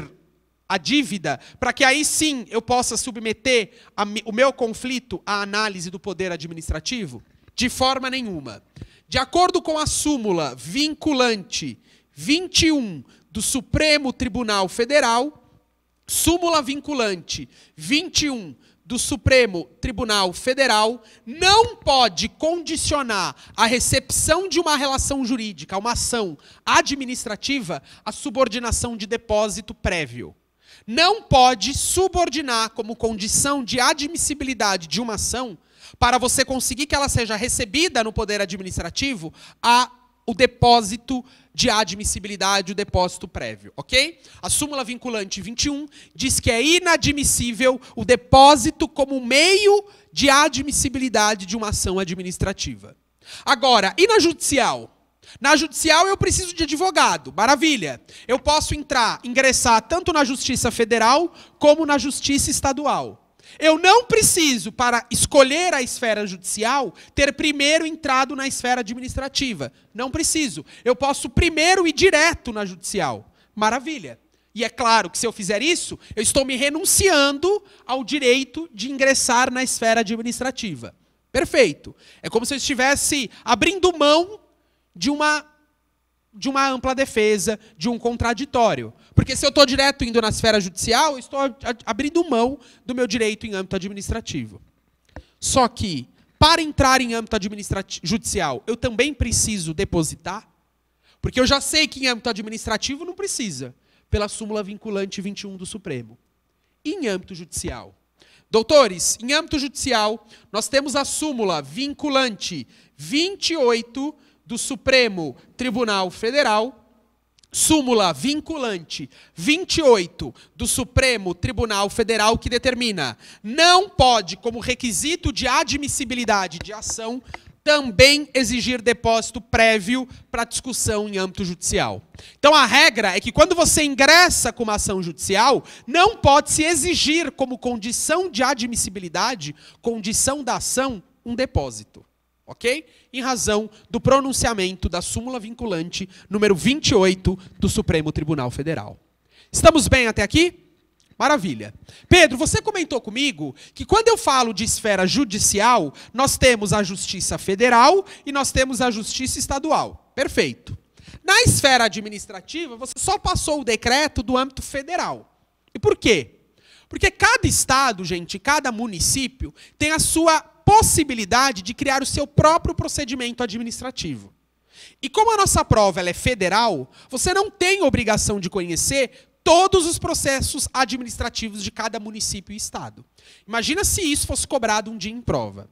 a dívida, para que aí sim eu possa submeter a, o meu conflito à análise do poder administrativo? de forma nenhuma. De acordo com a súmula vinculante 21 do Supremo Tribunal Federal, súmula vinculante 21 do Supremo Tribunal Federal, não pode condicionar a recepção de uma relação jurídica, uma ação administrativa, a subordinação de depósito prévio não pode subordinar como condição de admissibilidade de uma ação para você conseguir que ela seja recebida no poder administrativo, há o depósito de admissibilidade, o depósito prévio, ok? A súmula vinculante 21 diz que é inadmissível o depósito como meio de admissibilidade de uma ação administrativa. Agora, e na judicial? Na judicial eu preciso de advogado, maravilha. Eu posso entrar, ingressar tanto na Justiça Federal como na Justiça Estadual. Eu não preciso, para escolher a esfera judicial, ter primeiro entrado na esfera administrativa. Não preciso. Eu posso primeiro ir direto na judicial. Maravilha. E é claro que se eu fizer isso, eu estou me renunciando ao direito de ingressar na esfera administrativa. Perfeito. É como se eu estivesse abrindo mão de uma de uma ampla defesa, de um contraditório. Porque se eu estou direto indo na esfera judicial, estou abrindo mão do meu direito em âmbito administrativo. Só que, para entrar em âmbito judicial, eu também preciso depositar, porque eu já sei que em âmbito administrativo não precisa, pela súmula vinculante 21 do Supremo. E em âmbito judicial, Doutores, em âmbito judicial, nós temos a súmula vinculante 28 do Supremo Tribunal Federal, súmula vinculante 28 do Supremo Tribunal Federal que determina: não pode, como requisito de admissibilidade de ação, também exigir depósito prévio para discussão em âmbito judicial. Então a regra é que quando você ingressa com uma ação judicial, não pode se exigir como condição de admissibilidade, condição da ação, um depósito ok? Em razão do pronunciamento da súmula vinculante número 28 do Supremo Tribunal Federal. Estamos bem até aqui? Maravilha. Pedro, você comentou comigo que quando eu falo de esfera judicial, nós temos a justiça federal e nós temos a justiça estadual. Perfeito. Na esfera administrativa, você só passou o decreto do âmbito federal. E por quê? Porque cada estado, gente, cada município tem a sua possibilidade de criar o seu próprio procedimento administrativo. E como a nossa prova é federal, você não tem obrigação de conhecer todos os processos administrativos de cada município e estado. Imagina se isso fosse cobrado um dia em prova.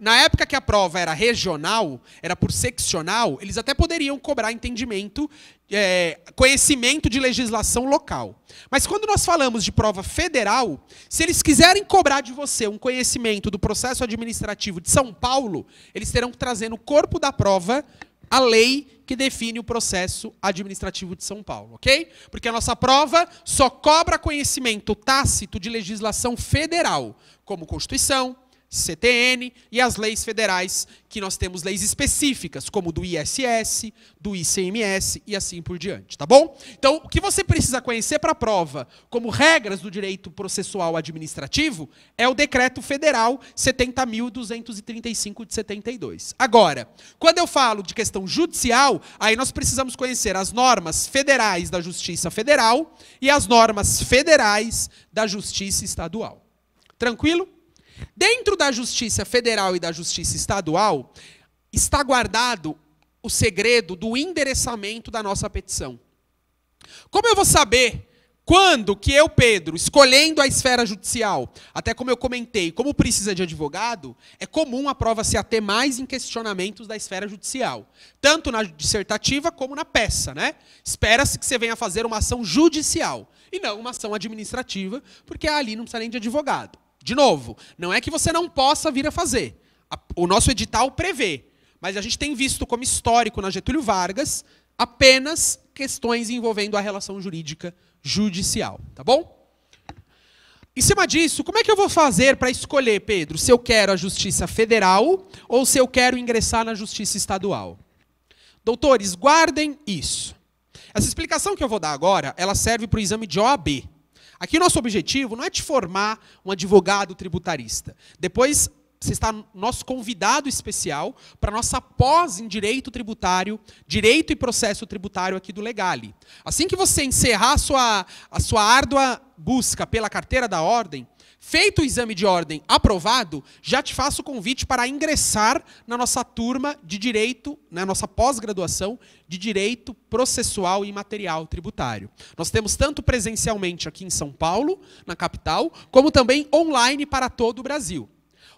Na época que a prova era regional, era por seccional, eles até poderiam cobrar entendimento é, conhecimento de legislação local. Mas quando nós falamos de prova federal, se eles quiserem cobrar de você um conhecimento do processo administrativo de São Paulo, eles terão que trazer no corpo da prova a lei que define o processo administrativo de São Paulo, ok? Porque a nossa prova só cobra conhecimento tácito de legislação federal, como Constituição, CTN e as leis federais, que nós temos leis específicas, como do ISS, do ICMS e assim por diante, tá bom? Então, o que você precisa conhecer para a prova, como regras do direito processual administrativo, é o decreto federal 70.235 de 72. Agora, quando eu falo de questão judicial, aí nós precisamos conhecer as normas federais da Justiça Federal e as normas federais da Justiça Estadual. Tranquilo? Dentro da Justiça Federal e da Justiça Estadual, está guardado o segredo do endereçamento da nossa petição. Como eu vou saber quando que eu, Pedro, escolhendo a esfera judicial, até como eu comentei, como precisa de advogado, é comum a prova se ater mais em questionamentos da esfera judicial, tanto na dissertativa como na peça, né? Espera-se que você venha fazer uma ação judicial e não uma ação administrativa, porque ali não precisa nem de advogado. De novo, não é que você não possa vir a fazer. O nosso edital prevê. Mas a gente tem visto como histórico na Getúlio Vargas apenas questões envolvendo a relação jurídica judicial. Tá bom? Em cima disso, como é que eu vou fazer para escolher, Pedro, se eu quero a justiça federal ou se eu quero ingressar na justiça estadual? Doutores, guardem isso. Essa explicação que eu vou dar agora, ela serve para o exame de OAB. Aqui nosso objetivo não é te formar um advogado tributarista. Depois você está nosso convidado especial para nossa pós em direito tributário, direito e processo tributário aqui do Legale. Assim que você encerrar a sua, a sua árdua busca pela carteira da ordem, Feito o exame de ordem aprovado, já te faço o convite para ingressar na nossa turma de direito, na nossa pós-graduação de direito processual e material tributário. Nós temos tanto presencialmente aqui em São Paulo, na capital, como também online para todo o Brasil.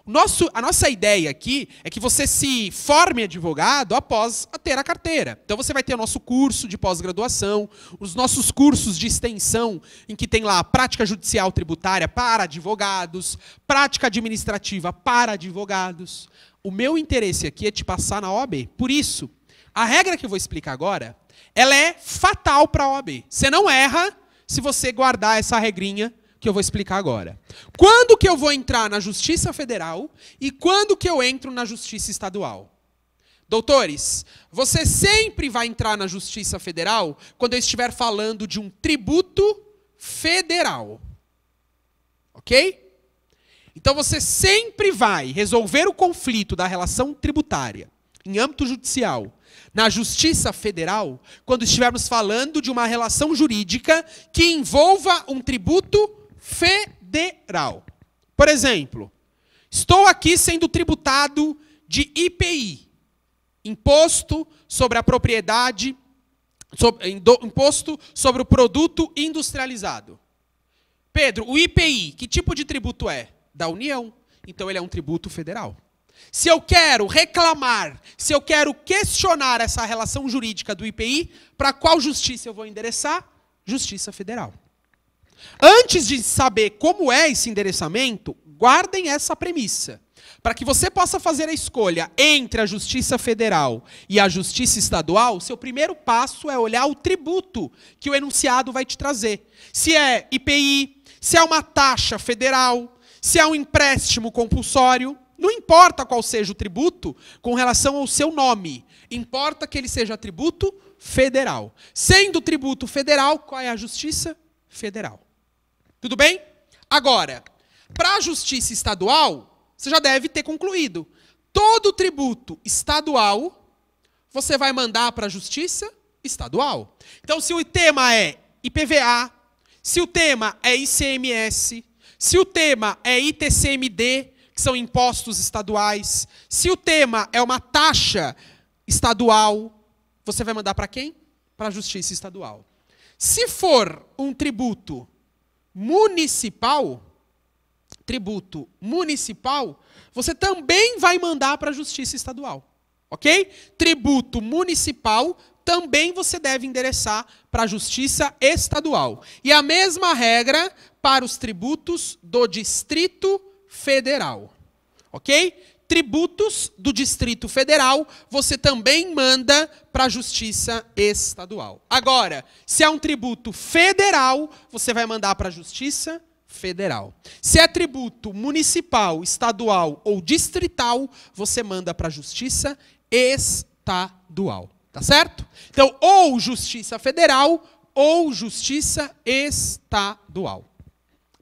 Nosso, a nossa ideia aqui é que você se forme advogado após ter a carteira. Então você vai ter o nosso curso de pós-graduação, os nossos cursos de extensão, em que tem lá prática judicial tributária para advogados, prática administrativa para advogados. O meu interesse aqui é te passar na OAB. Por isso, a regra que eu vou explicar agora, ela é fatal para a OAB. Você não erra se você guardar essa regrinha que eu vou explicar agora. Quando que eu vou entrar na Justiça Federal e quando que eu entro na Justiça Estadual? Doutores, você sempre vai entrar na Justiça Federal quando eu estiver falando de um tributo federal. OK? Então você sempre vai resolver o conflito da relação tributária em âmbito judicial na Justiça Federal quando estivermos falando de uma relação jurídica que envolva um tributo federal. Por exemplo, estou aqui sendo tributado de IPI, imposto sobre a propriedade, sobre, imposto sobre o produto industrializado. Pedro, o IPI, que tipo de tributo é? Da União. Então ele é um tributo federal. Se eu quero reclamar, se eu quero questionar essa relação jurídica do IPI, para qual justiça eu vou endereçar? Justiça Federal. Antes de saber como é esse endereçamento, guardem essa premissa. Para que você possa fazer a escolha entre a justiça federal e a justiça estadual, seu primeiro passo é olhar o tributo que o enunciado vai te trazer. Se é IPI, se é uma taxa federal, se é um empréstimo compulsório, não importa qual seja o tributo com relação ao seu nome, importa que ele seja tributo federal. Sendo tributo federal, qual é a justiça federal? Tudo bem? Agora, para a justiça estadual, você já deve ter concluído. Todo tributo estadual você vai mandar para a justiça estadual. Então, se o tema é IPVA, se o tema é ICMS, se o tema é ITCMD, que são impostos estaduais, se o tema é uma taxa estadual, você vai mandar para quem? Para a Justiça Estadual. Se for um tributo municipal, tributo municipal, você também vai mandar para a Justiça Estadual. Ok? Tributo municipal também você deve endereçar para a Justiça Estadual. E a mesma regra para os tributos do Distrito Federal. Ok? tributos do Distrito Federal, você também manda para a Justiça Estadual. Agora, se é um tributo federal, você vai mandar para a Justiça Federal. Se é tributo municipal, estadual ou distrital, você manda para a Justiça Estadual. Tá certo? Então, ou Justiça Federal ou Justiça Estadual.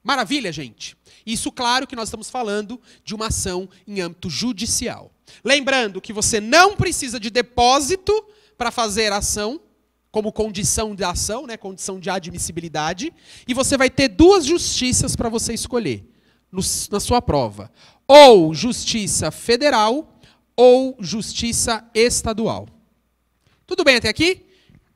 Maravilha, gente? Isso, claro, que nós estamos falando de uma ação em âmbito judicial. Lembrando que você não precisa de depósito para fazer ação, como condição de ação, né, condição de admissibilidade, e você vai ter duas justiças para você escolher no, na sua prova: ou justiça federal ou justiça estadual. Tudo bem até aqui?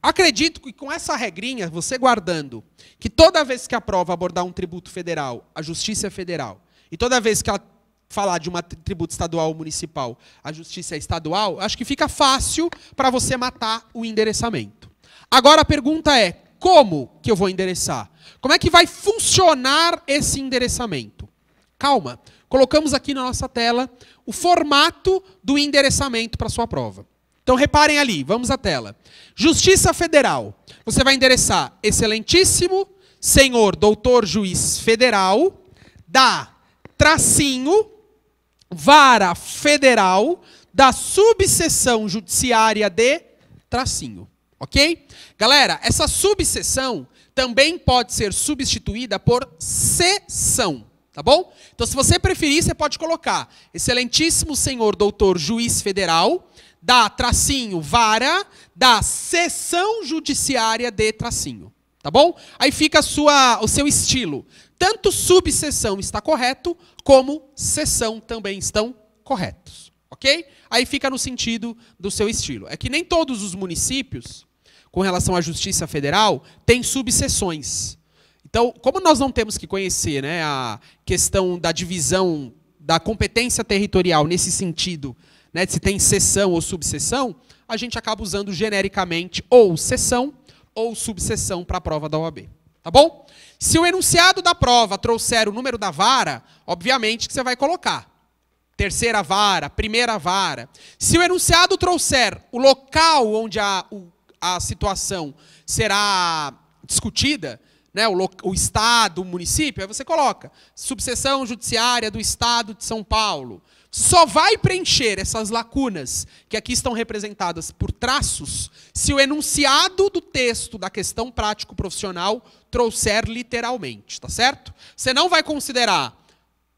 Acredito que com essa regrinha, você guardando, que toda vez que a prova abordar um tributo federal, a Justiça é federal, e toda vez que ela falar de um tributo estadual ou municipal, a Justiça é estadual, acho que fica fácil para você matar o endereçamento. Agora a pergunta é: como que eu vou endereçar? Como é que vai funcionar esse endereçamento? Calma, colocamos aqui na nossa tela o formato do endereçamento para sua prova. Então reparem ali, vamos à tela. Justiça Federal. Você vai endereçar excelentíssimo senhor doutor juiz federal da tracinho vara federal da subseção judiciária de tracinho, OK? Galera, essa subseção também pode ser substituída por seção, tá bom? Então se você preferir, você pode colocar excelentíssimo senhor doutor juiz federal da tracinho vara da sessão judiciária de tracinho. Tá bom? Aí fica sua, o seu estilo. Tanto subseção está correto, como seção também estão corretos. Ok? Aí fica no sentido do seu estilo. É que nem todos os municípios, com relação à Justiça Federal, têm subseções. Então, como nós não temos que conhecer né, a questão da divisão da competência territorial nesse sentido né, se tem seção ou subseção, a gente acaba usando genericamente ou seção ou subseção para a prova da OAB. Tá bom? Se o enunciado da prova trouxer o número da vara, obviamente que você vai colocar. Terceira vara, primeira vara. Se o enunciado trouxer o local onde a, a situação será discutida, né, o, o, estado, o município, aí você coloca subseção judiciária do estado de São Paulo, só vai preencher essas lacunas que aqui estão representadas por traços se o enunciado do texto da questão prático-profissional trouxer literalmente, tá certo? Você não vai considerar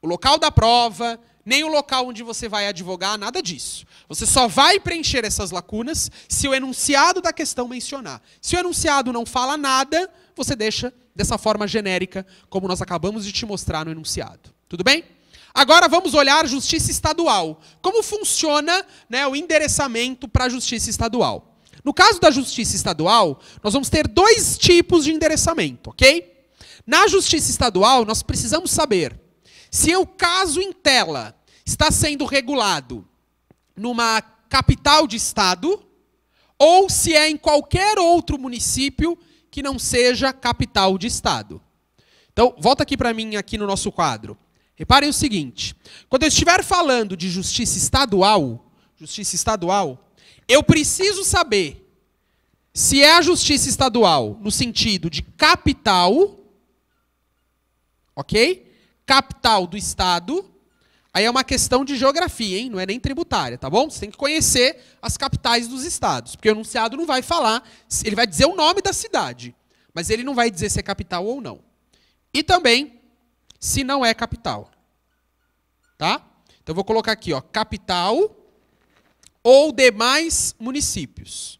o local da prova, nem o local onde você vai advogar, nada disso. Você só vai preencher essas lacunas se o enunciado da questão mencionar. Se o enunciado não fala nada, você deixa dessa forma genérica, como nós acabamos de te mostrar no enunciado. Tudo bem? Agora vamos olhar justiça estadual. Como funciona né, o endereçamento para a justiça estadual? No caso da justiça estadual, nós vamos ter dois tipos de endereçamento, ok? Na justiça estadual, nós precisamos saber se o caso em tela está sendo regulado numa capital de estado ou se é em qualquer outro município que não seja capital de estado. Então, volta aqui para mim aqui no nosso quadro. Reparem o seguinte: quando eu estiver falando de justiça estadual, justiça estadual, eu preciso saber se é a justiça estadual no sentido de capital, ok? Capital do estado. Aí é uma questão de geografia, hein? Não é nem tributária, tá bom? Você tem que conhecer as capitais dos estados, porque o enunciado não vai falar, ele vai dizer o nome da cidade, mas ele não vai dizer se é capital ou não. E também se não é capital. Tá? Então vou colocar aqui, ó, capital ou demais municípios.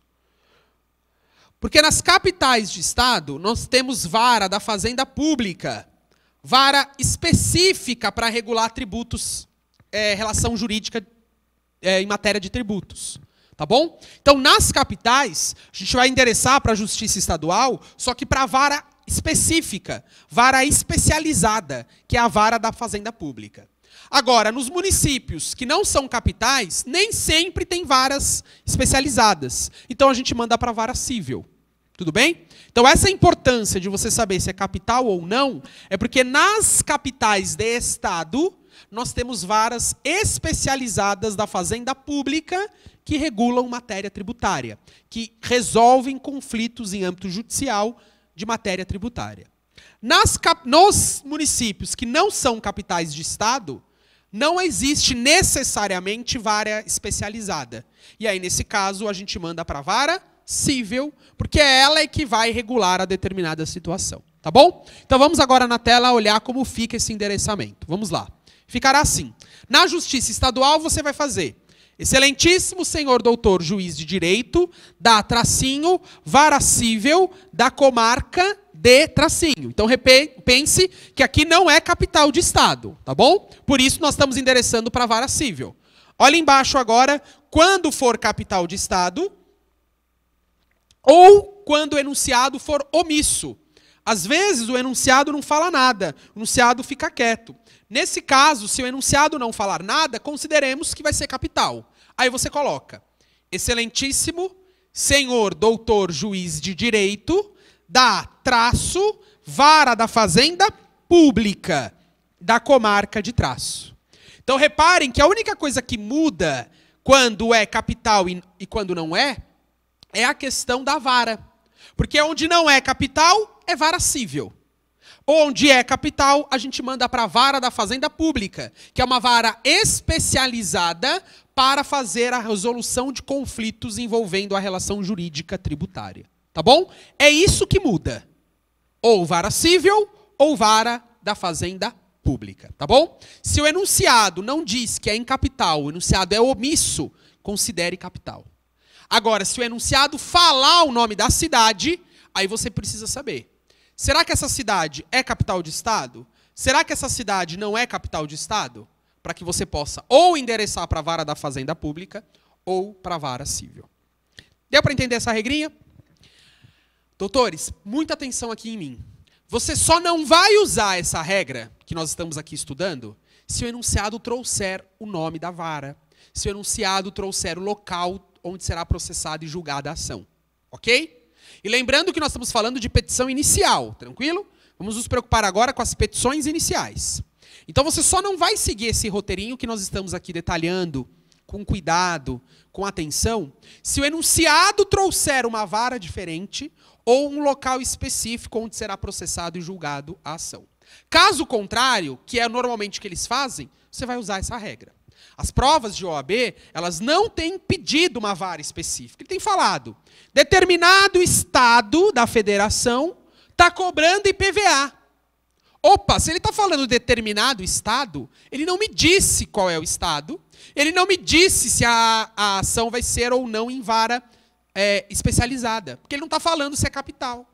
Porque nas capitais de estado nós temos vara da fazenda pública, vara específica para regular tributos, é, relação jurídica é, em matéria de tributos. Tá bom? Então, nas capitais, a gente vai endereçar para a justiça estadual, só que para a vara específica, vara especializada, que é a vara da fazenda pública. Agora, nos municípios que não são capitais, nem sempre tem varas especializadas. Então a gente manda para a vara civil. Tudo bem? Então, essa importância de você saber se é capital ou não é porque nas capitais de Estado nós temos varas especializadas da Fazenda Pública que regulam matéria tributária, que resolvem conflitos em âmbito judicial de matéria tributária. Nas, nos municípios que não são capitais de Estado, não existe necessariamente vara especializada. E aí, nesse caso, a gente manda para a vara cível, porque é ela é que vai regular a determinada situação. Tá bom? Então vamos agora na tela olhar como fica esse endereçamento. Vamos lá. Ficará assim. Na justiça estadual, você vai fazer Excelentíssimo senhor doutor juiz de direito da tracinho varacível da comarca de tracinho. Então pense que aqui não é capital de estado, tá bom? Por isso nós estamos endereçando para varacível. Olha embaixo agora, quando for capital de estado ou quando o enunciado for omisso. Às vezes o enunciado não fala nada, o enunciado fica quieto. Nesse caso, se o enunciado não falar nada, consideremos que vai ser capital. Aí você coloca: Excelentíssimo senhor doutor juiz de direito da traço vara da fazenda pública da comarca de traço. Então reparem que a única coisa que muda quando é capital e, quando não é é a questão da vara. Porque onde não é capital é vara civil. Onde é capital, a gente manda para a vara da Fazenda Pública, que é uma vara especializada para fazer a resolução de conflitos envolvendo a relação jurídica tributária. Tá bom? É isso que muda. Ou vara civil ou vara da Fazenda Pública. Tá bom? Se o enunciado não diz que é em capital, o enunciado é omisso, considere capital. Agora, se o enunciado falar o nome da cidade, aí você precisa saber Será que essa cidade é capital de Estado? Será que essa cidade não é capital de Estado? Para que você possa ou endereçar para a vara da Fazenda Pública ou para a vara civil. Deu para entender essa regrinha? Doutores, muita atenção aqui em mim. Você só não vai usar essa regra que nós estamos aqui estudando se o enunciado trouxer o nome da vara, se o enunciado trouxer o local onde será processada e julgada a ação. Ok? E lembrando que nós estamos falando de petição inicial, tranquilo? Vamos nos preocupar agora com as petições iniciais. Então você só não vai seguir esse roteirinho que nós estamos aqui detalhando com cuidado, com atenção, se o enunciado trouxer uma vara diferente ou um local específico onde será processado e julgado a ação. Caso contrário, que é normalmente o que eles fazem, você vai usar essa regra. As provas de OAB, elas não têm pedido uma vara específica. Ele tem falado, determinado estado da federação está cobrando IPVA. Opa, se ele está falando determinado estado, ele não me disse qual é o estado, ele não me disse se a, a ação vai ser ou não em vara é, especializada, porque ele não está falando se é capital.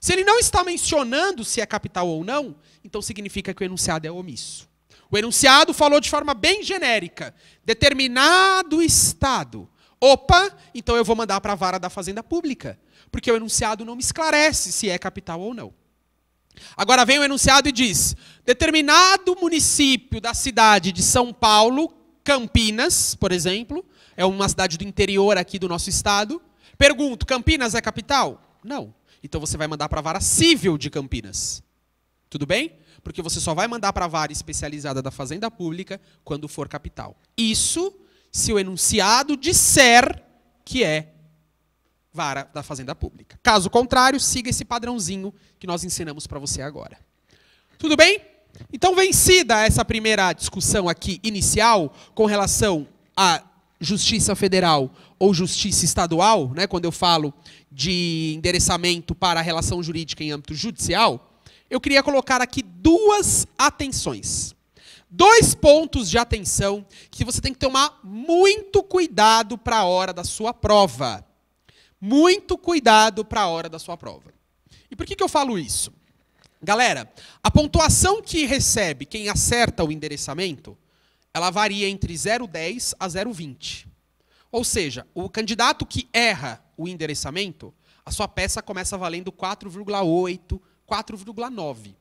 Se ele não está mencionando se é capital ou não, então significa que o enunciado é omisso. O enunciado falou de forma bem genérica. Determinado estado. Opa, então eu vou mandar para a vara da Fazenda Pública. Porque o enunciado não me esclarece se é capital ou não. Agora vem o enunciado e diz: determinado município da cidade de São Paulo, Campinas, por exemplo, é uma cidade do interior aqui do nosso estado. Pergunto: Campinas é capital? Não. Então você vai mandar para a vara civil de Campinas. Tudo bem? porque você só vai mandar para a vara especializada da Fazenda Pública quando for capital. Isso se o enunciado disser que é vara da Fazenda Pública. Caso contrário, siga esse padrãozinho que nós ensinamos para você agora. Tudo bem? Então, vencida essa primeira discussão aqui inicial com relação à justiça federal ou justiça estadual, né, quando eu falo de endereçamento para a relação jurídica em âmbito judicial, eu queria colocar aqui duas atenções. Dois pontos de atenção que você tem que tomar muito cuidado para a hora da sua prova. Muito cuidado para a hora da sua prova. E por que, que eu falo isso? Galera, a pontuação que recebe quem acerta o endereçamento, ela varia entre 0,10 a 0,20. Ou seja, o candidato que erra o endereçamento, a sua peça começa valendo 4,8, 4,9.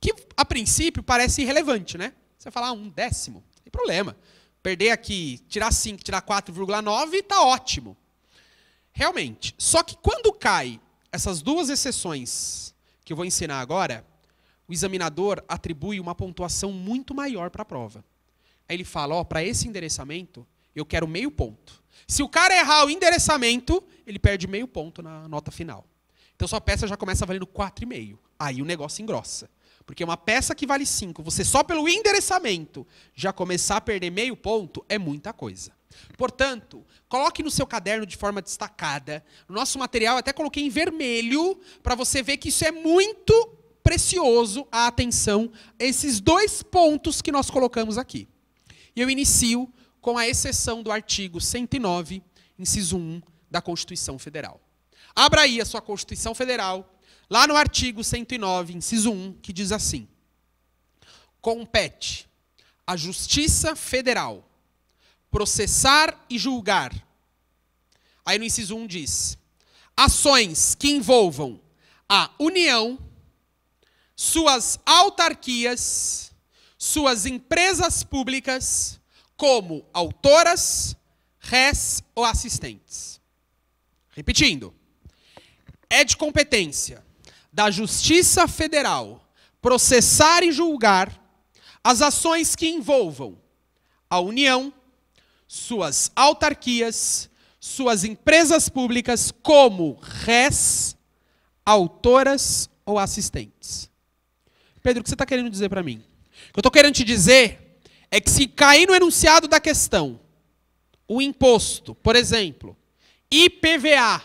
Que, a princípio, parece irrelevante, né? Você falar ah, um décimo, não tem problema. Perder aqui, tirar 5, tirar 4,9, está ótimo. Realmente. Só que quando cai essas duas exceções que eu vou ensinar agora, o examinador atribui uma pontuação muito maior para a prova. Aí ele fala, ó, oh, para esse endereçamento, eu quero meio ponto. Se o cara errar o endereçamento, ele perde meio ponto na nota final. Então sua peça já começa valendo 4,5. Aí o negócio engrossa. Porque uma peça que vale 5, você só pelo endereçamento já começar a perder meio ponto é muita coisa. Portanto, coloque no seu caderno de forma destacada. No nosso material até coloquei em vermelho para você ver que isso é muito precioso a atenção esses dois pontos que nós colocamos aqui. E eu inicio com a exceção do artigo 109, inciso 1 da Constituição Federal. Abra aí a sua Constituição Federal, lá no artigo 109, inciso 1, que diz assim: Compete à Justiça Federal processar e julgar. Aí no inciso 1 diz: ações que envolvam a União, suas autarquias, suas empresas públicas, como autoras, rés ou assistentes. Repetindo é de competência da Justiça Federal processar e julgar as ações que envolvam a União, suas autarquias, suas empresas públicas como réis, autoras ou assistentes. Pedro, o que você está querendo dizer para mim? O que eu estou querendo te dizer é que se cair no enunciado da questão o imposto, por exemplo, IPVA,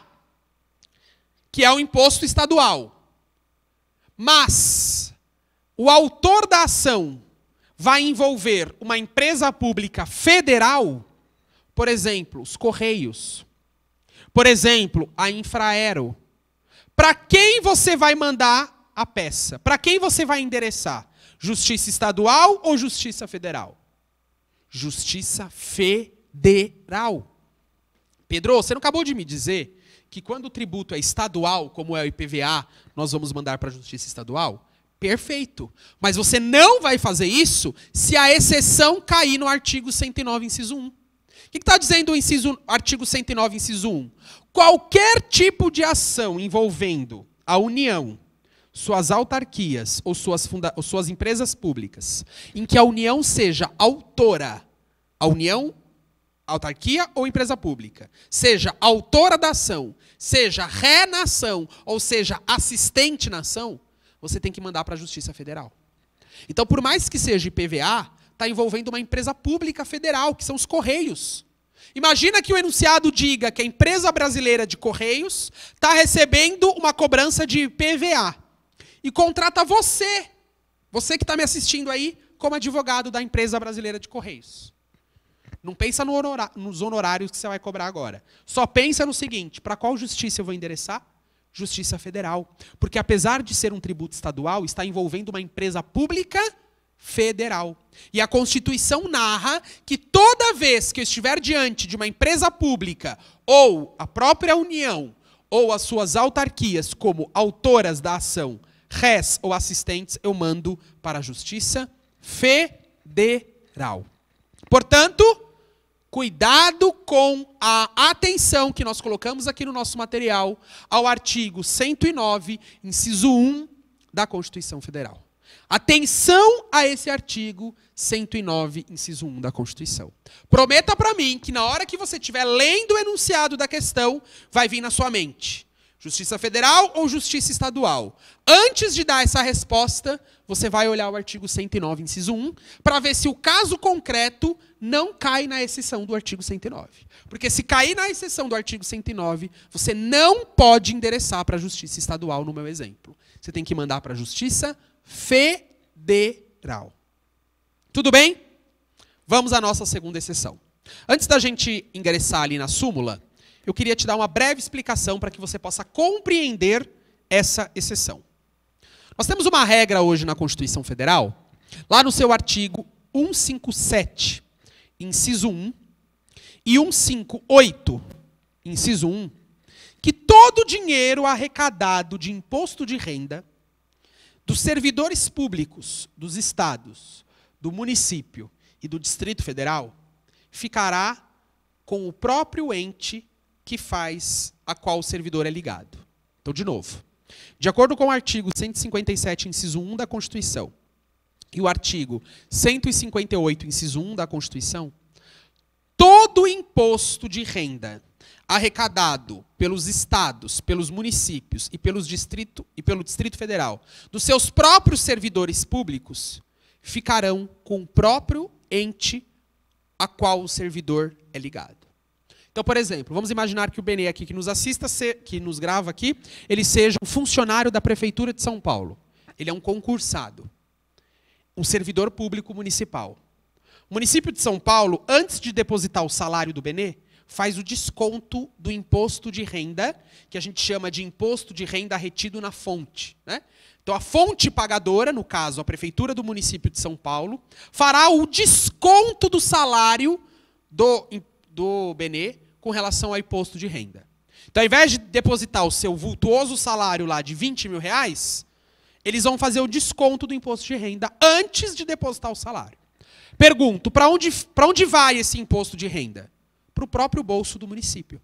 que é o imposto estadual. Mas o autor da ação vai envolver uma empresa pública federal, por exemplo, os Correios, por exemplo, a Infraero. Para quem você vai mandar a peça? Para quem você vai endereçar? Justiça estadual ou justiça federal? Justiça federal. Pedro, você não acabou de me dizer que quando o tributo é estadual, como é o IPVA, nós vamos mandar para a Justiça Estadual? Perfeito. Mas você não vai fazer isso se a exceção cair no artigo 109, inciso 1. O que está dizendo o inciso, artigo 109, inciso 1? Qualquer tipo de ação envolvendo a União, suas autarquias ou suas, funda ou suas empresas públicas, em que a União seja autora, a União autarquia ou empresa pública, seja autora da ação, seja ré nação ou seja assistente na ação, você tem que mandar para a Justiça Federal. Então, por mais que seja IPVA, está envolvendo uma empresa pública federal, que são os Correios. Imagina que o enunciado diga que a empresa brasileira de Correios está recebendo uma cobrança de IPVA e contrata você, você que está me assistindo aí, como advogado da empresa brasileira de Correios. Não pensa no nos honorários que você vai cobrar agora. Só pensa no seguinte: para qual justiça eu vou endereçar? Justiça Federal. Porque apesar de ser um tributo estadual, está envolvendo uma empresa pública federal. E a Constituição narra que toda vez que eu estiver diante de uma empresa pública ou a própria União ou as suas autarquias como autoras da ação, res ou assistentes, eu mando para a Justiça Federal. Portanto, Cuidado com a atenção que nós colocamos aqui no nosso material ao artigo 109, inciso 1 da Constituição Federal. Atenção a esse artigo 109, inciso 1 da Constituição. Prometa para mim que na hora que você estiver lendo o enunciado da questão, vai vir na sua mente. Justiça federal ou justiça estadual? Antes de dar essa resposta, você vai olhar o artigo 109, inciso 1, para ver se o caso concreto não cai na exceção do artigo 109. Porque se cair na exceção do artigo 109, você não pode endereçar para a justiça estadual, no meu exemplo. Você tem que mandar para a justiça federal. Tudo bem? Vamos à nossa segunda exceção. Antes da gente ingressar ali na súmula, eu queria te dar uma breve explicação para que você possa compreender essa exceção. Nós temos uma regra hoje na Constituição Federal, lá no seu artigo 157, inciso 1, e 158, inciso 1, que todo dinheiro arrecadado de imposto de renda dos servidores públicos dos estados, do município e do Distrito Federal ficará com o próprio ente que faz a qual o servidor é ligado. Então, de novo, de acordo com o artigo 157, inciso 1 da Constituição, e o artigo 158, inciso 1 da Constituição, todo imposto de renda arrecadado pelos estados, pelos municípios e, pelos distrito, e pelo Distrito Federal dos seus próprios servidores públicos ficarão com o próprio ente a qual o servidor é ligado. Então, por exemplo, vamos imaginar que o Benê aqui que nos assista, que nos grava aqui, ele seja um funcionário da Prefeitura de São Paulo. Ele é um concursado, um servidor público municipal. O município de São Paulo, antes de depositar o salário do Benê, faz o desconto do imposto de renda, que a gente chama de imposto de renda retido na fonte. Né? Então, a fonte pagadora, no caso, a Prefeitura do município de São Paulo, fará o desconto do salário do do Benê com relação ao imposto de renda. Então, ao invés de depositar o seu vultuoso salário lá de 20 mil reais, eles vão fazer o desconto do imposto de renda antes de depositar o salário. Pergunto, para onde, onde vai esse imposto de renda? Para o próprio bolso do município.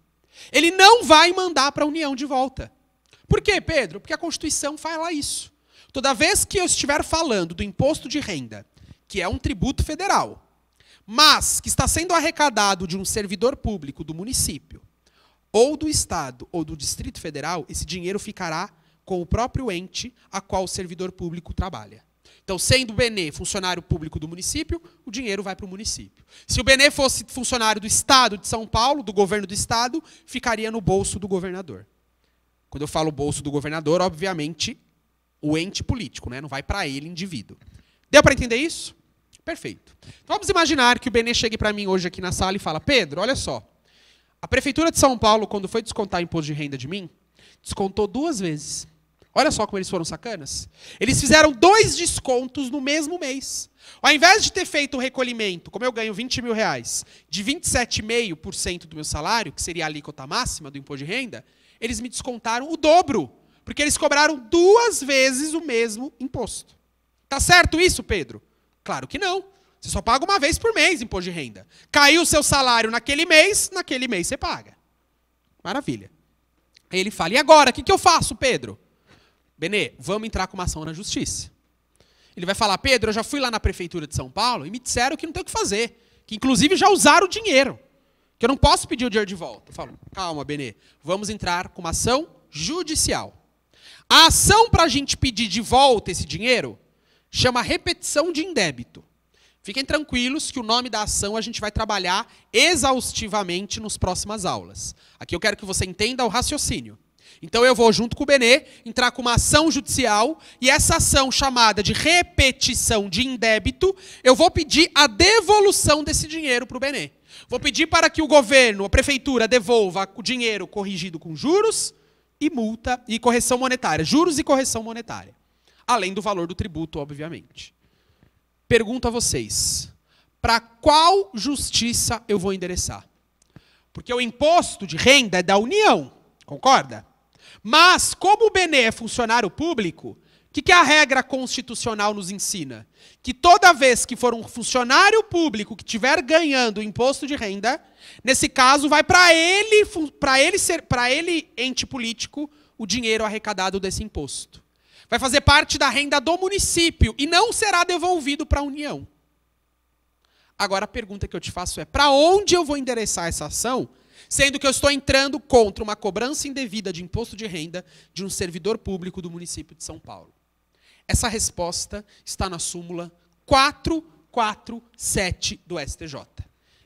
Ele não vai mandar para a União de volta. Por quê, Pedro? Porque a Constituição fala isso. Toda vez que eu estiver falando do imposto de renda, que é um tributo federal, mas que está sendo arrecadado de um servidor público do município, ou do Estado, ou do Distrito Federal, esse dinheiro ficará com o próprio ente a qual o servidor público trabalha. Então, sendo o Benê funcionário público do município, o dinheiro vai para o município. Se o Benê fosse funcionário do Estado de São Paulo, do governo do Estado, ficaria no bolso do governador. Quando eu falo bolso do governador, obviamente, o ente político, né? não vai para ele, indivíduo. Deu para entender isso? Perfeito. Então vamos imaginar que o Benê chegue para mim hoje aqui na sala e fala: Pedro, olha só. A Prefeitura de São Paulo, quando foi descontar imposto de renda de mim, descontou duas vezes. Olha só como eles foram sacanas. Eles fizeram dois descontos no mesmo mês. Ao invés de ter feito o recolhimento, como eu ganho 20 mil reais, de 27,5% do meu salário, que seria a alíquota máxima do imposto de renda, eles me descontaram o dobro. Porque eles cobraram duas vezes o mesmo imposto. Tá certo isso, Pedro? Claro que não. Você só paga uma vez por mês imposto de renda. Caiu o seu salário naquele mês, naquele mês você paga. Maravilha. Aí ele fala: e agora? O que, que eu faço, Pedro? Benê, vamos entrar com uma ação na justiça. Ele vai falar: Pedro, eu já fui lá na prefeitura de São Paulo e me disseram que não tem o que fazer. Que inclusive já usaram o dinheiro. Que eu não posso pedir o dinheiro de volta. Eu falo: calma, Benê, vamos entrar com uma ação judicial. A ação para a gente pedir de volta esse dinheiro chama repetição de indébito. Fiquem tranquilos que o nome da ação a gente vai trabalhar exaustivamente nos próximas aulas. Aqui eu quero que você entenda o raciocínio. Então eu vou, junto com o Benê, entrar com uma ação judicial e essa ação chamada de repetição de indébito, eu vou pedir a devolução desse dinheiro para o Benê. Vou pedir para que o governo, a prefeitura, devolva o dinheiro corrigido com juros e multa e correção monetária. Juros e correção monetária além do valor do tributo, obviamente. Pergunto a vocês: para qual justiça eu vou endereçar? Porque o imposto de renda é da União, concorda? Mas, como o Benê é funcionário público, o que, que a regra constitucional nos ensina? Que toda vez que for um funcionário público que estiver ganhando imposto de renda, nesse caso vai para ele, para ele ser, para ele ente político, o dinheiro arrecadado desse imposto. Vai fazer parte da renda do município e não será devolvido para a União. Agora a pergunta que eu te faço é: para onde eu vou endereçar essa ação, sendo que eu estou entrando contra uma cobrança indevida de imposto de renda de um servidor público do município de São Paulo? Essa resposta está na súmula 447 do STJ.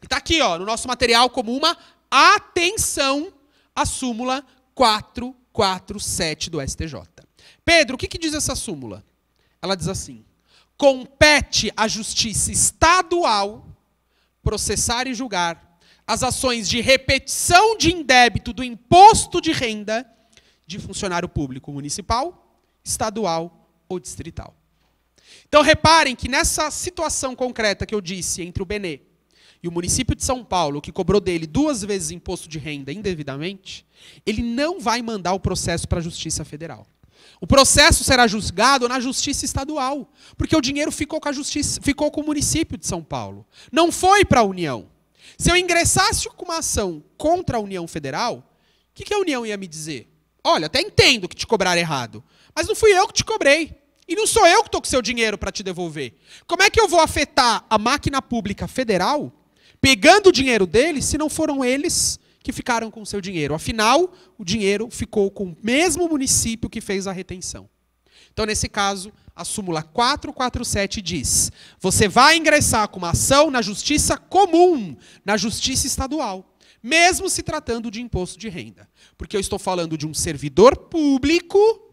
E está aqui, ó, no nosso material como uma atenção à súmula 447 do STJ. Pedro, o que, que diz essa súmula? Ela diz assim: compete à justiça estadual processar e julgar as ações de repetição de indébito do imposto de renda de funcionário público municipal, estadual ou distrital. Então reparem que nessa situação concreta que eu disse entre o Benê e o município de São Paulo, que cobrou dele duas vezes imposto de renda indevidamente, ele não vai mandar o processo para a Justiça Federal. O processo será julgado na justiça estadual, porque o dinheiro ficou com, a justiça, ficou com o município de São Paulo. Não foi para a União. Se eu ingressasse com uma ação contra a União Federal, o que, que a União ia me dizer? Olha, até entendo que te cobraram errado, mas não fui eu que te cobrei. E não sou eu que estou com seu dinheiro para te devolver. Como é que eu vou afetar a máquina pública federal pegando o dinheiro deles se não foram eles que ficaram com seu dinheiro. Afinal, o dinheiro ficou com o mesmo município que fez a retenção. Então, nesse caso, a súmula 447 diz: você vai ingressar com uma ação na justiça comum, na justiça estadual, mesmo se tratando de imposto de renda. Porque eu estou falando de um servidor público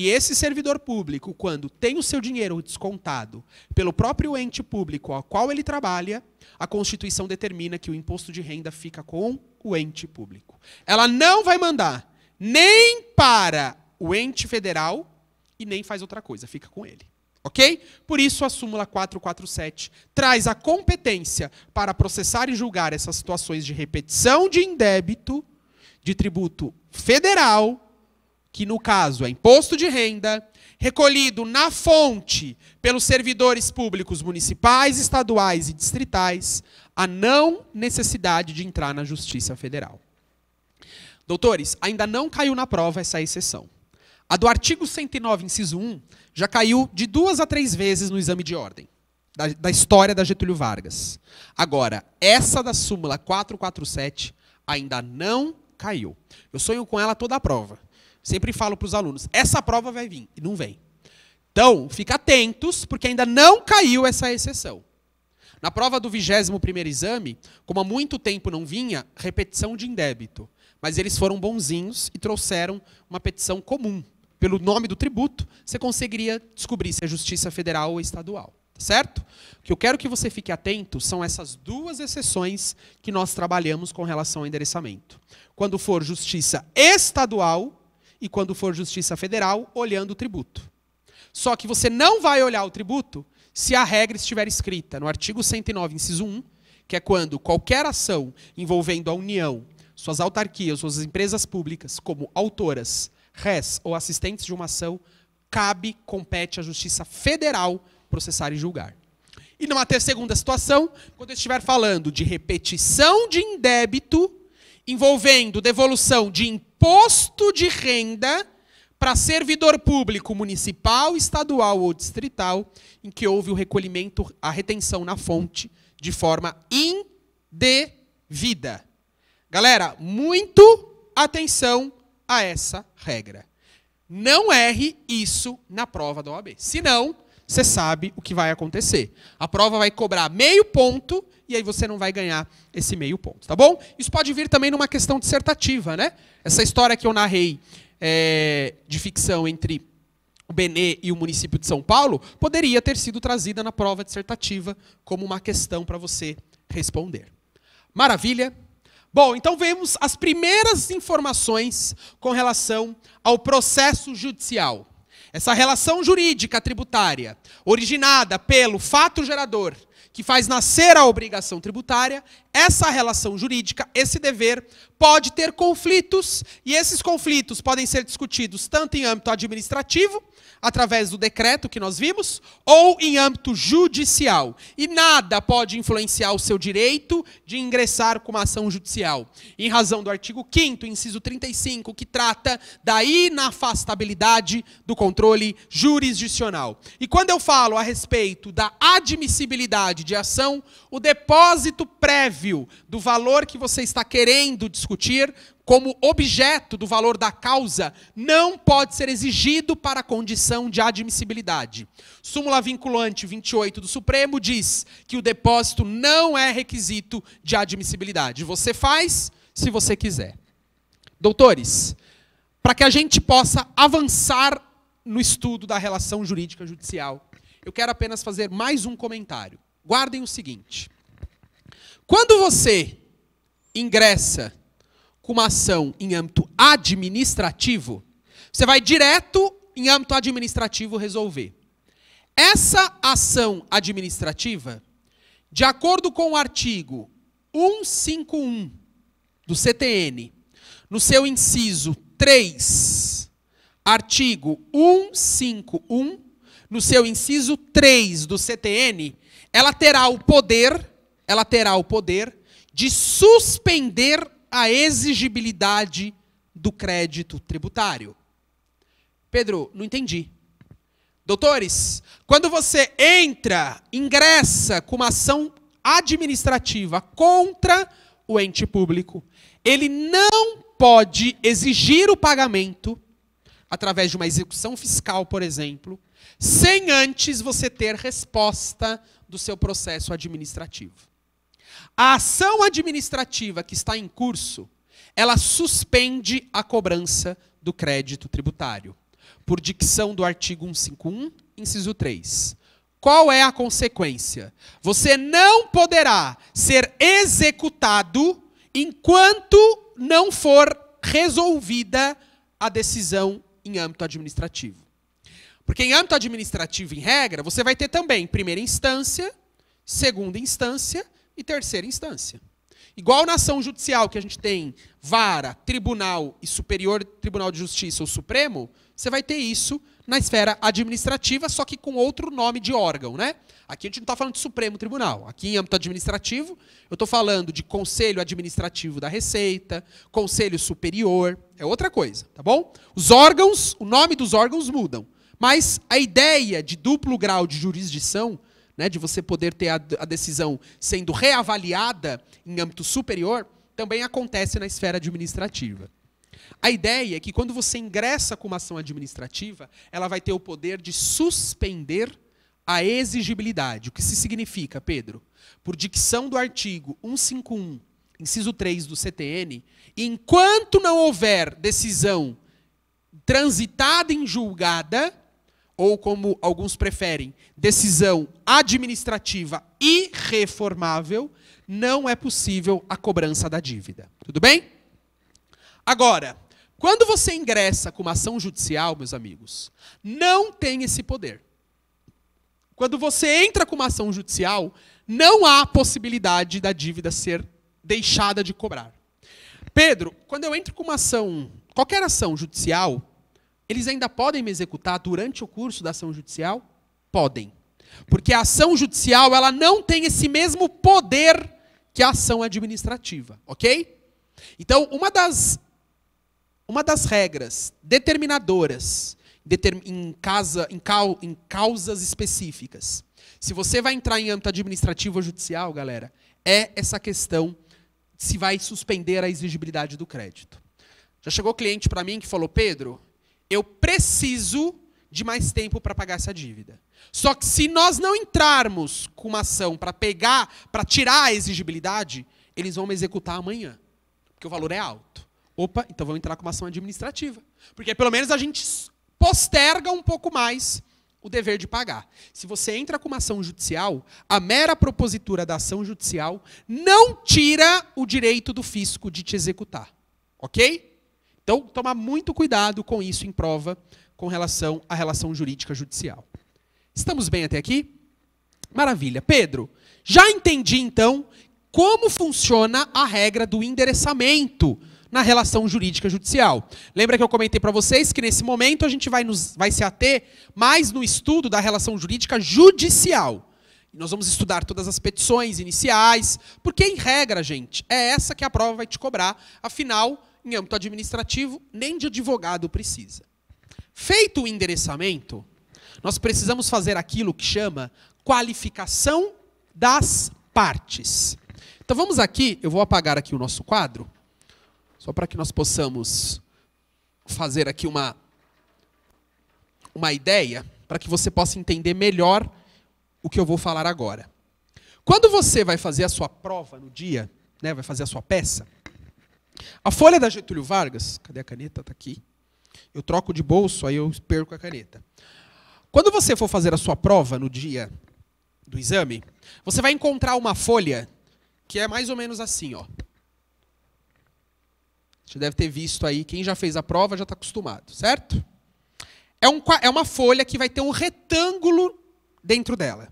e esse servidor público, quando tem o seu dinheiro descontado pelo próprio ente público ao qual ele trabalha, a Constituição determina que o imposto de renda fica com o ente público. Ela não vai mandar nem para o ente federal e nem faz outra coisa, fica com ele. Ok? Por isso, a súmula 447 traz a competência para processar e julgar essas situações de repetição de indébito de tributo federal que no caso é imposto de renda, recolhido na fonte pelos servidores públicos municipais, estaduais e distritais, a não necessidade de entrar na Justiça Federal. Doutores, ainda não caiu na prova essa exceção. A do artigo 109, inciso 1, já caiu de duas a três vezes no exame de ordem, da, da história da Getúlio Vargas. Agora, essa da súmula 447 ainda não caiu. Eu sonho com ela toda a prova. Sempre falo para os alunos: essa prova vai vir e não vem. Então, fica atentos, porque ainda não caiu essa exceção. Na prova do 21º exame, como há muito tempo não vinha, repetição de indébito. Mas eles foram bonzinhos e trouxeram uma petição comum. Pelo nome do tributo, você conseguiria descobrir se é justiça federal ou estadual. Tá certo? O que eu quero que você fique atento são essas duas exceções que nós trabalhamos com relação ao endereçamento. Quando for justiça estadual, e quando for justiça federal, olhando o tributo. Só que você não vai olhar o tributo se a regra estiver escrita no artigo 109, inciso 1, que é quando qualquer ação envolvendo a União, suas autarquias, suas empresas públicas, como autoras, rés ou assistentes de uma ação, cabe, compete à Justiça Federal processar e julgar. E numa segunda situação, quando eu estiver falando de repetição de indébito envolvendo devolução de imposto de renda para servidor público municipal, estadual ou distrital, em que houve o recolhimento, a retenção na fonte de forma indevida. Galera, muito atenção a essa regra. Não erre isso na prova da OAB. Senão, você sabe o que vai acontecer. A prova vai cobrar meio ponto e aí você não vai ganhar esse meio ponto, tá bom? Isso pode vir também numa questão dissertativa, né? Essa história que eu narrei é, de ficção entre o Benê e o município de São Paulo poderia ter sido trazida na prova dissertativa como uma questão para você responder. Maravilha? Bom, então vemos as primeiras informações com relação ao processo judicial. Essa relação jurídica tributária, originada pelo fato gerador que faz nascer a obrigação tributária, essa relação jurídica, esse dever, pode ter conflitos, e esses conflitos podem ser discutidos tanto em âmbito administrativo, através do decreto que nós vimos, ou em âmbito judicial. E nada pode influenciar o seu direito de ingressar com uma ação judicial. Em razão do artigo 5 inciso 35, que trata da inafastabilidade do controle jurisdicional. E quando eu falo a respeito da admissibilidade de ação, o depósito prévio do valor que você está querendo discutir discutir como objeto do valor da causa não pode ser exigido para condição de admissibilidade. Súmula vinculante 28 do Supremo diz que o depósito não é requisito de admissibilidade. Você faz se você quiser. Doutores, para que a gente possa avançar no estudo da relação jurídica judicial, eu quero apenas fazer mais um comentário. Guardem o seguinte: quando você ingressa com uma ação em âmbito administrativo, você vai direto em âmbito administrativo resolver. Essa ação administrativa, de acordo com o artigo 151 do CTN, no seu inciso 3, artigo 151, no seu inciso 3 do CTN, ela terá o poder, ela terá o poder de suspender a exigibilidade do crédito tributário. Pedro, não entendi. Doutores, quando você entra, ingressa com uma ação administrativa contra o ente público, ele não pode exigir o pagamento através de uma execução fiscal, por exemplo, sem antes você ter resposta do seu processo administrativo. A ação administrativa que está em curso, ela suspende a cobrança do crédito tributário, por dicção do artigo 151, inciso 3. Qual é a consequência? Você não poderá ser executado enquanto não for resolvida a decisão em âmbito administrativo. Porque em âmbito administrativo, em regra, você vai ter também primeira instância, segunda instância e terceira instância. Igual na ação judicial que a gente tem vara, tribunal e superior tribunal de justiça ou Supremo, você vai ter isso na esfera administrativa, só que com outro nome de órgão, né? Aqui a gente não está falando de Supremo Tribunal. Aqui em âmbito administrativo, eu estou falando de Conselho Administrativo da Receita, Conselho Superior, é outra coisa, tá bom? Os órgãos, o nome dos órgãos mudam, mas a ideia de duplo grau de jurisdição né, de você poder ter a, a decisão sendo reavaliada em âmbito superior, também acontece na esfera administrativa. A ideia é que quando você ingressa com uma ação administrativa, ela vai ter o poder de suspender a exigibilidade. O que se significa, Pedro? Por dicção do artigo 151, inciso 3 do CTN, enquanto não houver decisão transitada em julgada, ou como alguns preferem, decisão administrativa irreformável, não é possível a cobrança da dívida. Tudo bem? Agora, quando você ingressa com uma ação judicial, meus amigos, não tem esse poder. Quando você entra com uma ação judicial, não há possibilidade da dívida ser deixada de cobrar. Pedro, quando eu entro com uma ação, qualquer ação judicial, eles ainda podem me executar durante o curso da ação judicial? Podem. Porque a ação judicial, ela não tem esse mesmo poder que a ação administrativa, OK? Então, uma das uma das regras determinadoras em, casa, em, cau, em causas específicas. Se você vai entrar em âmbito administrativo ou judicial, galera, é essa questão se vai suspender a exigibilidade do crédito. Já chegou cliente para mim que falou: Pedro, eu preciso de mais tempo para pagar essa dívida. Só que se nós não entrarmos com uma ação para pegar, para tirar a exigibilidade, eles vão me executar amanhã, porque o valor é alto. Opa, então vamos entrar com uma ação administrativa, porque pelo menos a gente posterga um pouco mais o dever de pagar. Se você entra com uma ação judicial, a mera propositura da ação judicial não tira o direito do fisco de te executar. OK? Então, tomar muito cuidado com isso em prova com relação à relação jurídica judicial. Estamos bem até aqui? Maravilha. Pedro, já entendi então como funciona a regra do endereçamento na relação jurídica judicial. Lembra que eu comentei para vocês que nesse momento a gente vai, nos, vai se ater mais no estudo da relação jurídica judicial. Nós vamos estudar todas as petições iniciais, porque, em regra, gente, é essa que a prova vai te cobrar. Afinal, em âmbito administrativo, nem de advogado precisa. Feito o endereçamento, nós precisamos fazer aquilo que chama qualificação das partes. Então vamos aqui, eu vou apagar aqui o nosso quadro, só para que nós possamos fazer aqui uma, uma ideia, para que você possa entender melhor o que eu vou falar agora. Quando você vai fazer a sua prova no dia, né, vai fazer a sua peça, a folha da Getúlio Vargas, cadê a caneta? Está aqui. Eu troco de bolso, aí eu perco a caneta. Quando você for fazer a sua prova no dia do exame, você vai encontrar uma folha que é mais ou menos assim, ó. Você deve ter visto aí, quem já fez a prova já está acostumado, certo? É, um, é uma folha que vai ter um retângulo dentro dela.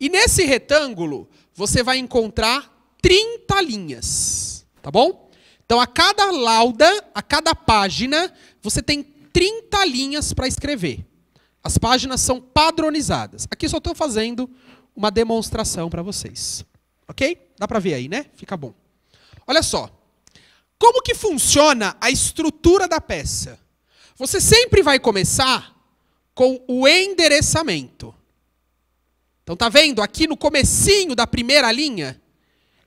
E nesse retângulo, você vai encontrar 30 linhas, tá bom? Então, a cada lauda, a cada página, você tem 30 linhas para escrever. As páginas são padronizadas. Aqui só estou fazendo uma demonstração para vocês. Ok? Dá para ver aí, né? Fica bom. Olha só. Como que funciona a estrutura da peça? Você sempre vai começar com o endereçamento. Então tá vendo? Aqui no comecinho da primeira linha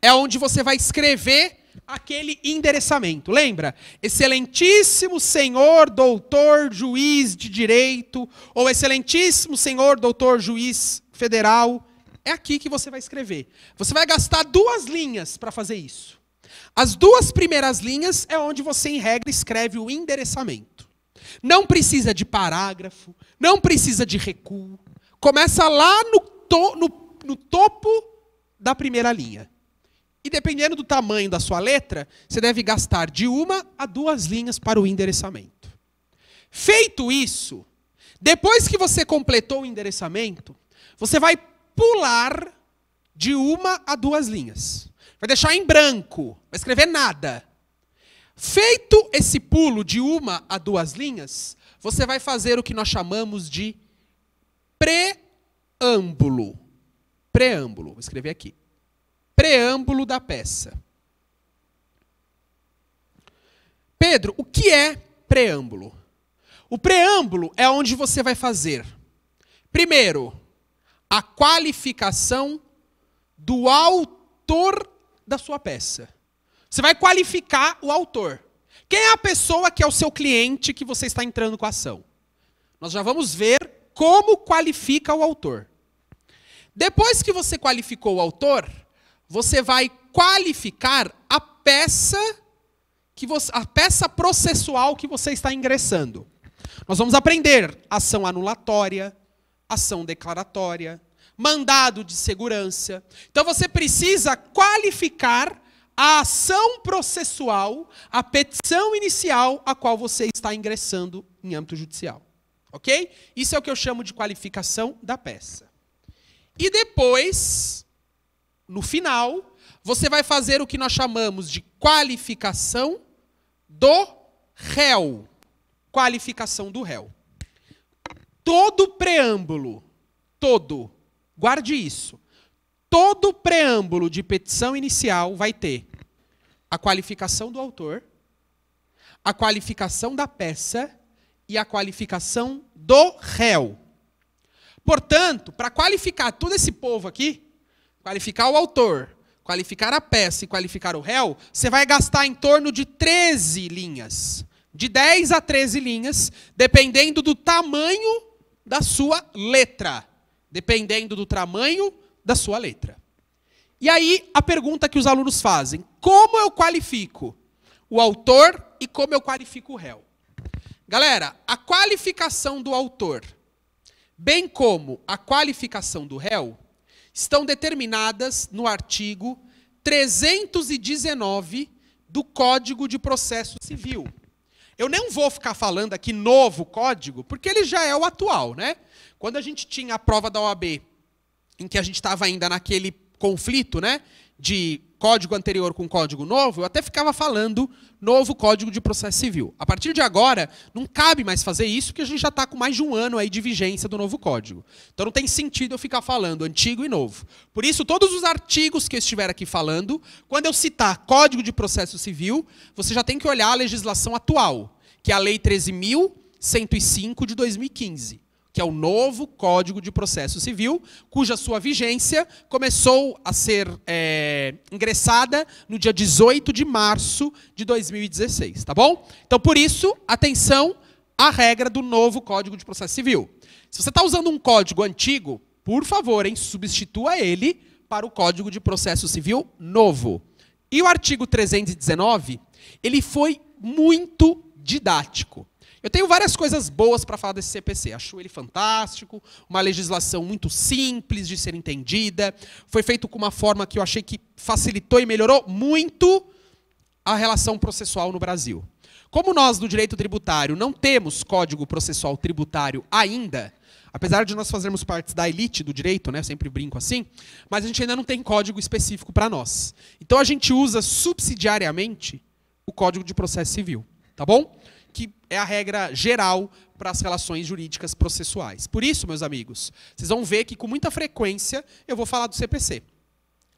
é onde você vai escrever aquele endereçamento. Lembra? Excelentíssimo senhor doutor juiz de direito, ou excelentíssimo senhor doutor juiz federal. É aqui que você vai escrever. Você vai gastar duas linhas para fazer isso. As duas primeiras linhas é onde você, em regra, escreve o endereçamento. Não precisa de parágrafo, não precisa de recuo. Começa lá no, to no, no topo da primeira linha. E dependendo do tamanho da sua letra, você deve gastar de uma a duas linhas para o endereçamento. Feito isso, depois que você completou o endereçamento, você vai pular de uma a duas linhas. Vai deixar em branco, vai escrever nada. Feito esse pulo de uma a duas linhas, você vai fazer o que nós chamamos de preâmbulo. Preâmbulo, vou escrever aqui preâmbulo da peça. Pedro, o que é preâmbulo? O preâmbulo é onde você vai fazer, primeiro, a qualificação do autor da sua peça. Você vai qualificar o autor. Quem é a pessoa que é o seu cliente que você está entrando com a ação? Nós já vamos ver como qualifica o autor. Depois que você qualificou o autor, você vai qualificar a peça que você, a peça processual que você está ingressando. Nós vamos aprender ação anulatória, ação declaratória, mandado de segurança. Então você precisa qualificar a ação processual, a petição inicial a qual você está ingressando em âmbito judicial. Ok? Isso é o que eu chamo de qualificação da peça. E depois, no final, você vai fazer o que nós chamamos de qualificação do réu. Qualificação do réu. Todo preâmbulo, todo, guarde isso. Todo preâmbulo de petição inicial vai ter a qualificação do autor, a qualificação da peça e a qualificação do réu. Portanto, para qualificar todo esse povo aqui, qualificar o autor, qualificar a peça e qualificar o réu, você vai gastar em torno de 13 linhas. De 10 a 13 linhas, dependendo do tamanho da sua letra. Dependendo do tamanho da sua letra. E aí, a pergunta que os alunos fazem: como eu qualifico o autor e como eu qualifico o réu? Galera, a qualificação do autor, bem como a qualificação do réu, estão determinadas no artigo 319 do Código de Processo Civil. Eu não vou ficar falando aqui novo código, porque ele já é o atual, né? Quando a gente tinha a prova da OAB, em que a gente estava ainda naquele conflito, né? de código anterior com código novo, eu até ficava falando novo código de processo civil. A partir de agora, não cabe mais fazer isso, porque a gente já está com mais de um ano aí de vigência do novo código. Então não tem sentido eu ficar falando antigo e novo. Por isso, todos os artigos que eu estiver aqui falando, quando eu citar código de processo civil, você já tem que olhar a legislação atual, que é a Lei 13.105 de 2015 que é o novo Código de Processo Civil, cuja sua vigência começou a ser é, ingressada no dia 18 de março de 2016, tá bom? Então, por isso, atenção à regra do novo Código de Processo Civil. Se você está usando um código antigo, por favor, hein, substitua ele para o Código de Processo Civil novo. E o artigo 319, ele foi muito didático. Eu tenho várias coisas boas para falar desse CPC. Acho ele fantástico, uma legislação muito simples de ser entendida. Foi feito com uma forma que eu achei que facilitou e melhorou muito a relação processual no Brasil. Como nós do direito tributário não temos código processual tributário ainda, apesar de nós fazermos parte da elite do direito, né, sempre brinco assim, mas a gente ainda não tem código específico para nós. Então a gente usa subsidiariamente o Código de Processo Civil, tá bom? que é a regra geral para as relações jurídicas processuais. Por isso, meus amigos, vocês vão ver que com muita frequência eu vou falar do CPC.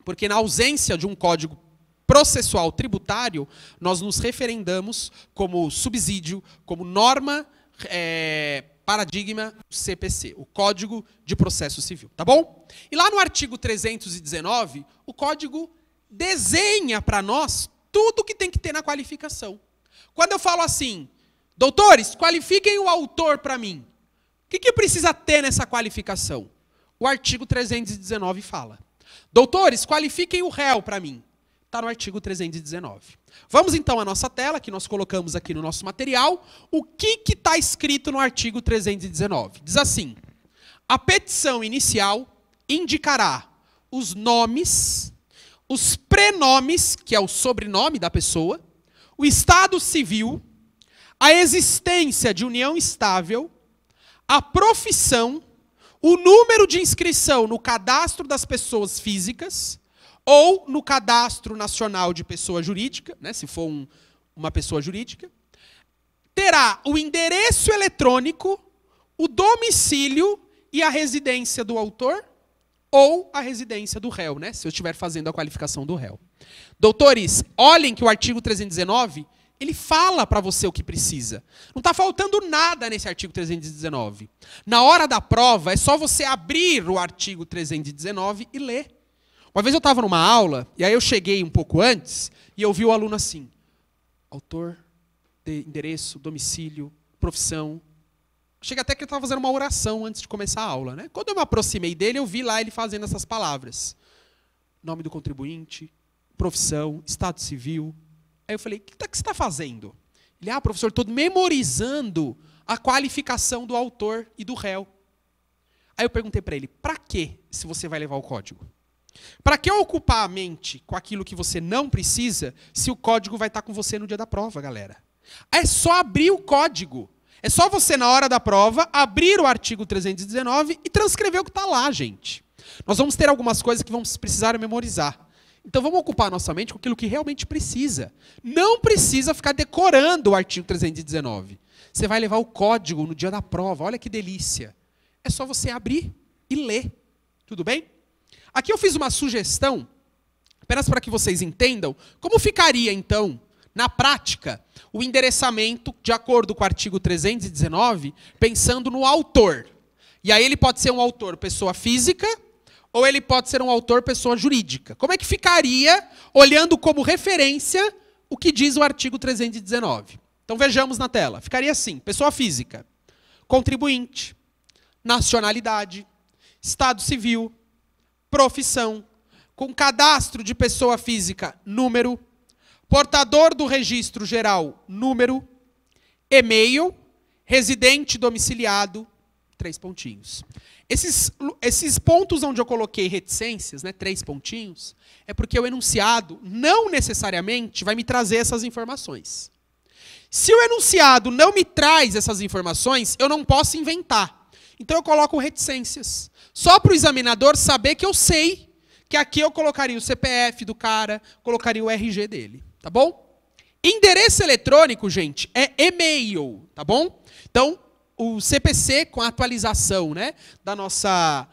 Porque na ausência de um código processual tributário, nós nos referendamos como subsídio, como norma é, paradigma CPC, o Código de Processo Civil, tá bom? E lá no artigo 319, o código desenha para nós tudo o que tem que ter na qualificação. Quando eu falo assim, Doutores, qualifiquem o autor para mim. O que, que precisa ter nessa qualificação? O artigo 319 fala. Doutores, qualifiquem o réu para mim. Está no artigo 319. Vamos então à nossa tela, que nós colocamos aqui no nosso material. O que está escrito no artigo 319? Diz assim: a petição inicial indicará os nomes, os prenomes, que é o sobrenome da pessoa, o estado civil, a existência de união estável, a profissão, o número de inscrição no cadastro das pessoas físicas ou no cadastro nacional de pessoa jurídica, né, se for um, uma pessoa jurídica, terá o endereço eletrônico, o domicílio e a residência do autor ou a residência do réu, né, se eu estiver fazendo a qualificação do réu. Doutores, olhem que o artigo 319 ele fala para você o que precisa. Não está faltando nada nesse artigo 319. Na hora da prova, é só você abrir o artigo 319 e ler. Uma vez eu estava numa aula, e aí eu cheguei um pouco antes, e eu vi o aluno assim: autor, endereço, domicílio, profissão. Chega até que ele estava fazendo uma oração antes de começar a aula. Né? Quando eu me aproximei dele, eu vi lá ele fazendo essas palavras: nome do contribuinte, profissão, estado civil, Aí eu falei: O que, tá, que você está fazendo? Ele: Ah, professor, estou memorizando a qualificação do autor e do réu. Aí eu perguntei para ele: Para que se você vai levar o código? Para que ocupar a mente com aquilo que você não precisa, se o código vai estar tá com você no dia da prova, galera? É só abrir o código. É só você, na hora da prova, abrir o artigo 319 e transcrever o que está lá, gente. Nós vamos ter algumas coisas que vamos precisar memorizar. Então vamos ocupar nossa mente com aquilo que realmente precisa. Não precisa ficar decorando o artigo 319. Você vai levar o código no dia da prova, olha que delícia. É só você abrir e ler. Tudo bem? Aqui eu fiz uma sugestão, apenas para que vocês entendam como ficaria então na prática, o endereçamento de acordo com o artigo 319, pensando no autor. E aí ele pode ser um autor pessoa física ou ele pode ser um autor pessoa jurídica. Como é que ficaria olhando como referência o que diz o artigo 319? Então vejamos na tela. Ficaria assim: pessoa física, contribuinte, nacionalidade, estado civil, profissão, com cadastro de pessoa física, número, portador do registro geral, número, e-mail, residente domiciliado, três pontinhos. Esses, esses pontos onde eu coloquei reticências, né, três pontinhos, é porque o enunciado não necessariamente vai me trazer essas informações. Se o enunciado não me traz essas informações, eu não posso inventar. Então eu coloco reticências. Só para o examinador saber que eu sei que aqui eu colocaria o CPF do cara, colocaria o RG dele. Tá bom? Endereço eletrônico, gente, é e-mail, tá bom? Então, o CPC com a atualização né, da, nossa,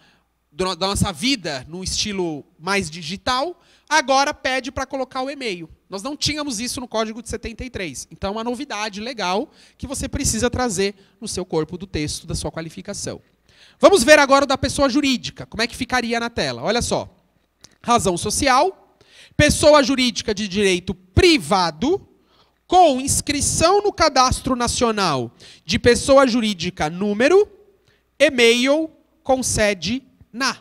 da nossa vida no estilo mais digital, agora pede para colocar o e-mail. Nós não tínhamos isso no código de 73. Então, é uma novidade legal que você precisa trazer no seu corpo do texto, da sua qualificação. Vamos ver agora o da pessoa jurídica. Como é que ficaria na tela? Olha só. Razão social, pessoa jurídica de direito privado, com inscrição no Cadastro Nacional de Pessoa Jurídica número, e-mail com sede na.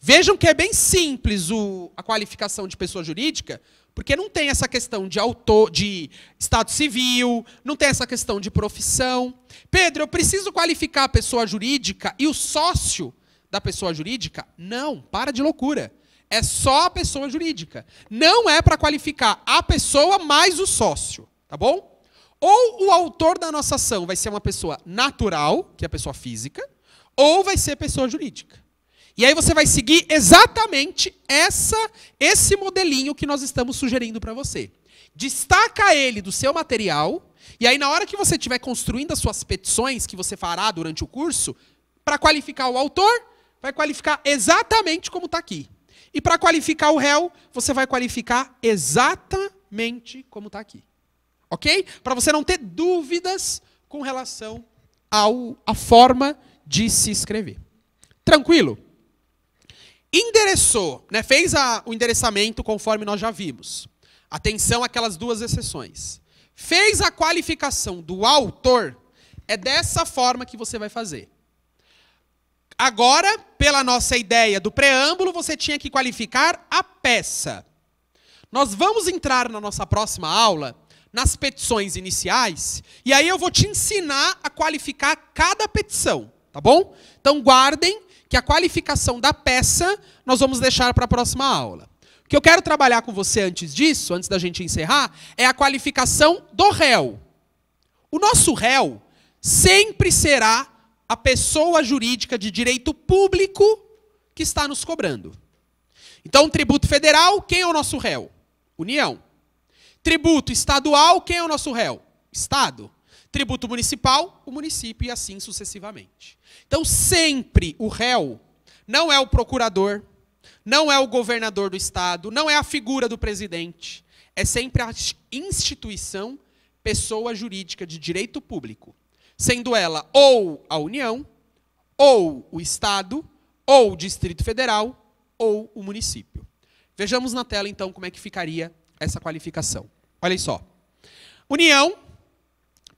Vejam que é bem simples o, a qualificação de pessoa jurídica, porque não tem essa questão de autor, de estado civil, não tem essa questão de profissão. Pedro, eu preciso qualificar a pessoa jurídica e o sócio da pessoa jurídica? Não, para de loucura é só a pessoa jurídica. Não é para qualificar a pessoa mais o sócio, tá bom? Ou o autor da nossa ação vai ser uma pessoa natural, que é a pessoa física, ou vai ser pessoa jurídica. E aí você vai seguir exatamente essa esse modelinho que nós estamos sugerindo para você. Destaca ele do seu material, e aí na hora que você estiver construindo as suas petições que você fará durante o curso, para qualificar o autor, vai qualificar exatamente como está aqui. E para qualificar o réu, você vai qualificar exatamente como está aqui. Ok? Para você não ter dúvidas com relação ao, à forma de se escrever. Tranquilo? Endereçou, né, fez a, o endereçamento conforme nós já vimos. Atenção àquelas duas exceções. Fez a qualificação do autor, é dessa forma que você vai fazer. Agora, pela nossa ideia do preâmbulo, você tinha que qualificar a peça. Nós vamos entrar na nossa próxima aula nas petições iniciais, e aí eu vou te ensinar a qualificar cada petição, tá bom? Então guardem que a qualificação da peça nós vamos deixar para a próxima aula. O que eu quero trabalhar com você antes disso, antes da gente encerrar, é a qualificação do réu. O nosso réu sempre será a pessoa jurídica de direito público que está nos cobrando. Então, tributo federal, quem é o nosso réu? União. Tributo estadual, quem é o nosso réu? Estado. Tributo municipal, o município e assim sucessivamente. Então, sempre o réu não é o procurador, não é o governador do estado, não é a figura do presidente. É sempre a instituição, pessoa jurídica de direito público sendo ela ou a União, ou o Estado, ou o Distrito Federal, ou o município. Vejamos na tela, então, como é que ficaria essa qualificação. Olha só. União,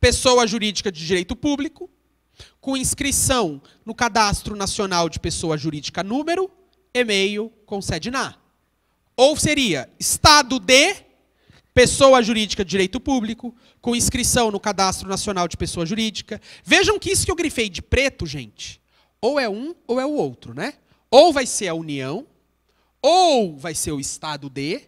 pessoa jurídica de direito público, com inscrição no Cadastro Nacional de Pessoa Jurídica Número, e-mail com sede na. Ou seria Estado de pessoa jurídica de direito público, com inscrição no Cadastro Nacional de Pessoa Jurídica. Vejam que isso que eu grifei de preto, gente, ou é um ou é o outro, né? Ou vai ser a União, ou vai ser o Estado D,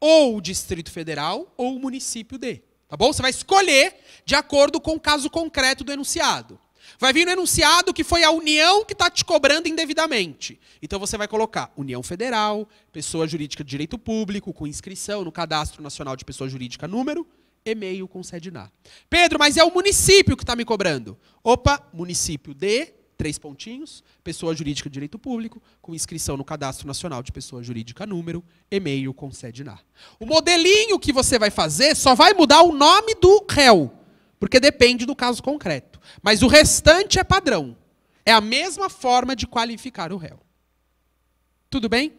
ou o Distrito Federal, ou o município D. Tá bom? Você vai escolher de acordo com o caso concreto do enunciado. Vai vir no enunciado que foi a União que está te cobrando indevidamente. Então você vai colocar União Federal, pessoa jurídica de direito público, com inscrição no Cadastro Nacional de Pessoa Jurídica número, e-mail com sede na. Pedro, mas é o município que está me cobrando. Opa, município de, três pontinhos, pessoa jurídica de direito público, com inscrição no Cadastro Nacional de Pessoa Jurídica número, e-mail com sede na. O modelinho que você vai fazer só vai mudar o nome do réu, porque depende do caso concreto. Mas o restante é padrão. É a mesma forma de qualificar o réu. Tudo bem?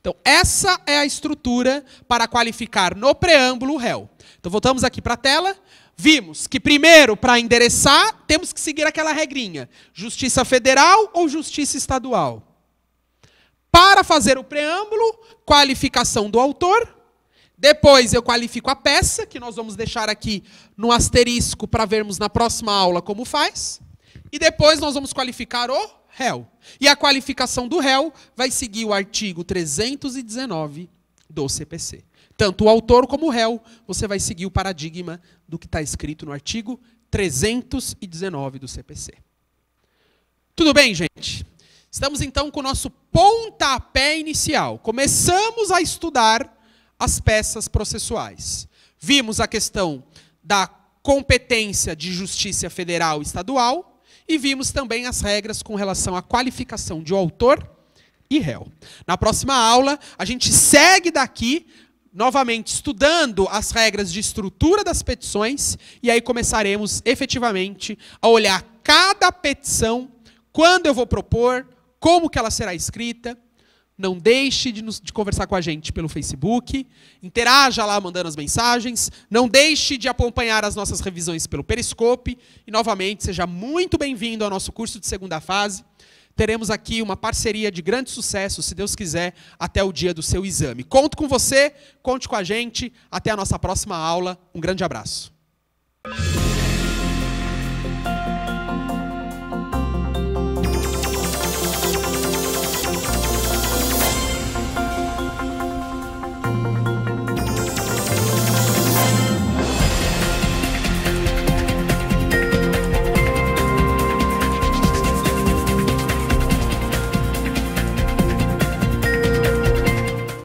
Então, essa é a estrutura para qualificar no preâmbulo o réu. Então, voltamos aqui para a tela. Vimos que, primeiro, para endereçar, temos que seguir aquela regrinha: justiça federal ou justiça estadual. Para fazer o preâmbulo, qualificação do autor, depois eu qualifico a peça, que nós vamos deixar aqui no asterisco para vermos na próxima aula como faz. E depois nós vamos qualificar o réu. E a qualificação do réu vai seguir o artigo 319 do CPC. Tanto o autor como o réu, você vai seguir o paradigma do que está escrito no artigo 319 do CPC. Tudo bem, gente? Estamos então com o nosso pontapé inicial. Começamos a estudar as peças processuais. Vimos a questão da competência de justiça federal e estadual e vimos também as regras com relação à qualificação de autor e réu. Na próxima aula, a gente segue daqui novamente estudando as regras de estrutura das petições e aí começaremos efetivamente a olhar cada petição, quando eu vou propor, como que ela será escrita não deixe de, nos, de, conversar com a gente pelo Facebook. Interaja lá mandando as mensagens. Não deixe de acompanhar as nossas revisões pelo Periscope. E, novamente, seja muito bem-vindo ao nosso curso de segunda fase. Teremos aqui uma parceria de grande sucesso, se Deus quiser, até o dia do seu exame. Conto com você, conte com a gente. Até a nossa próxima aula. Um grande abraço.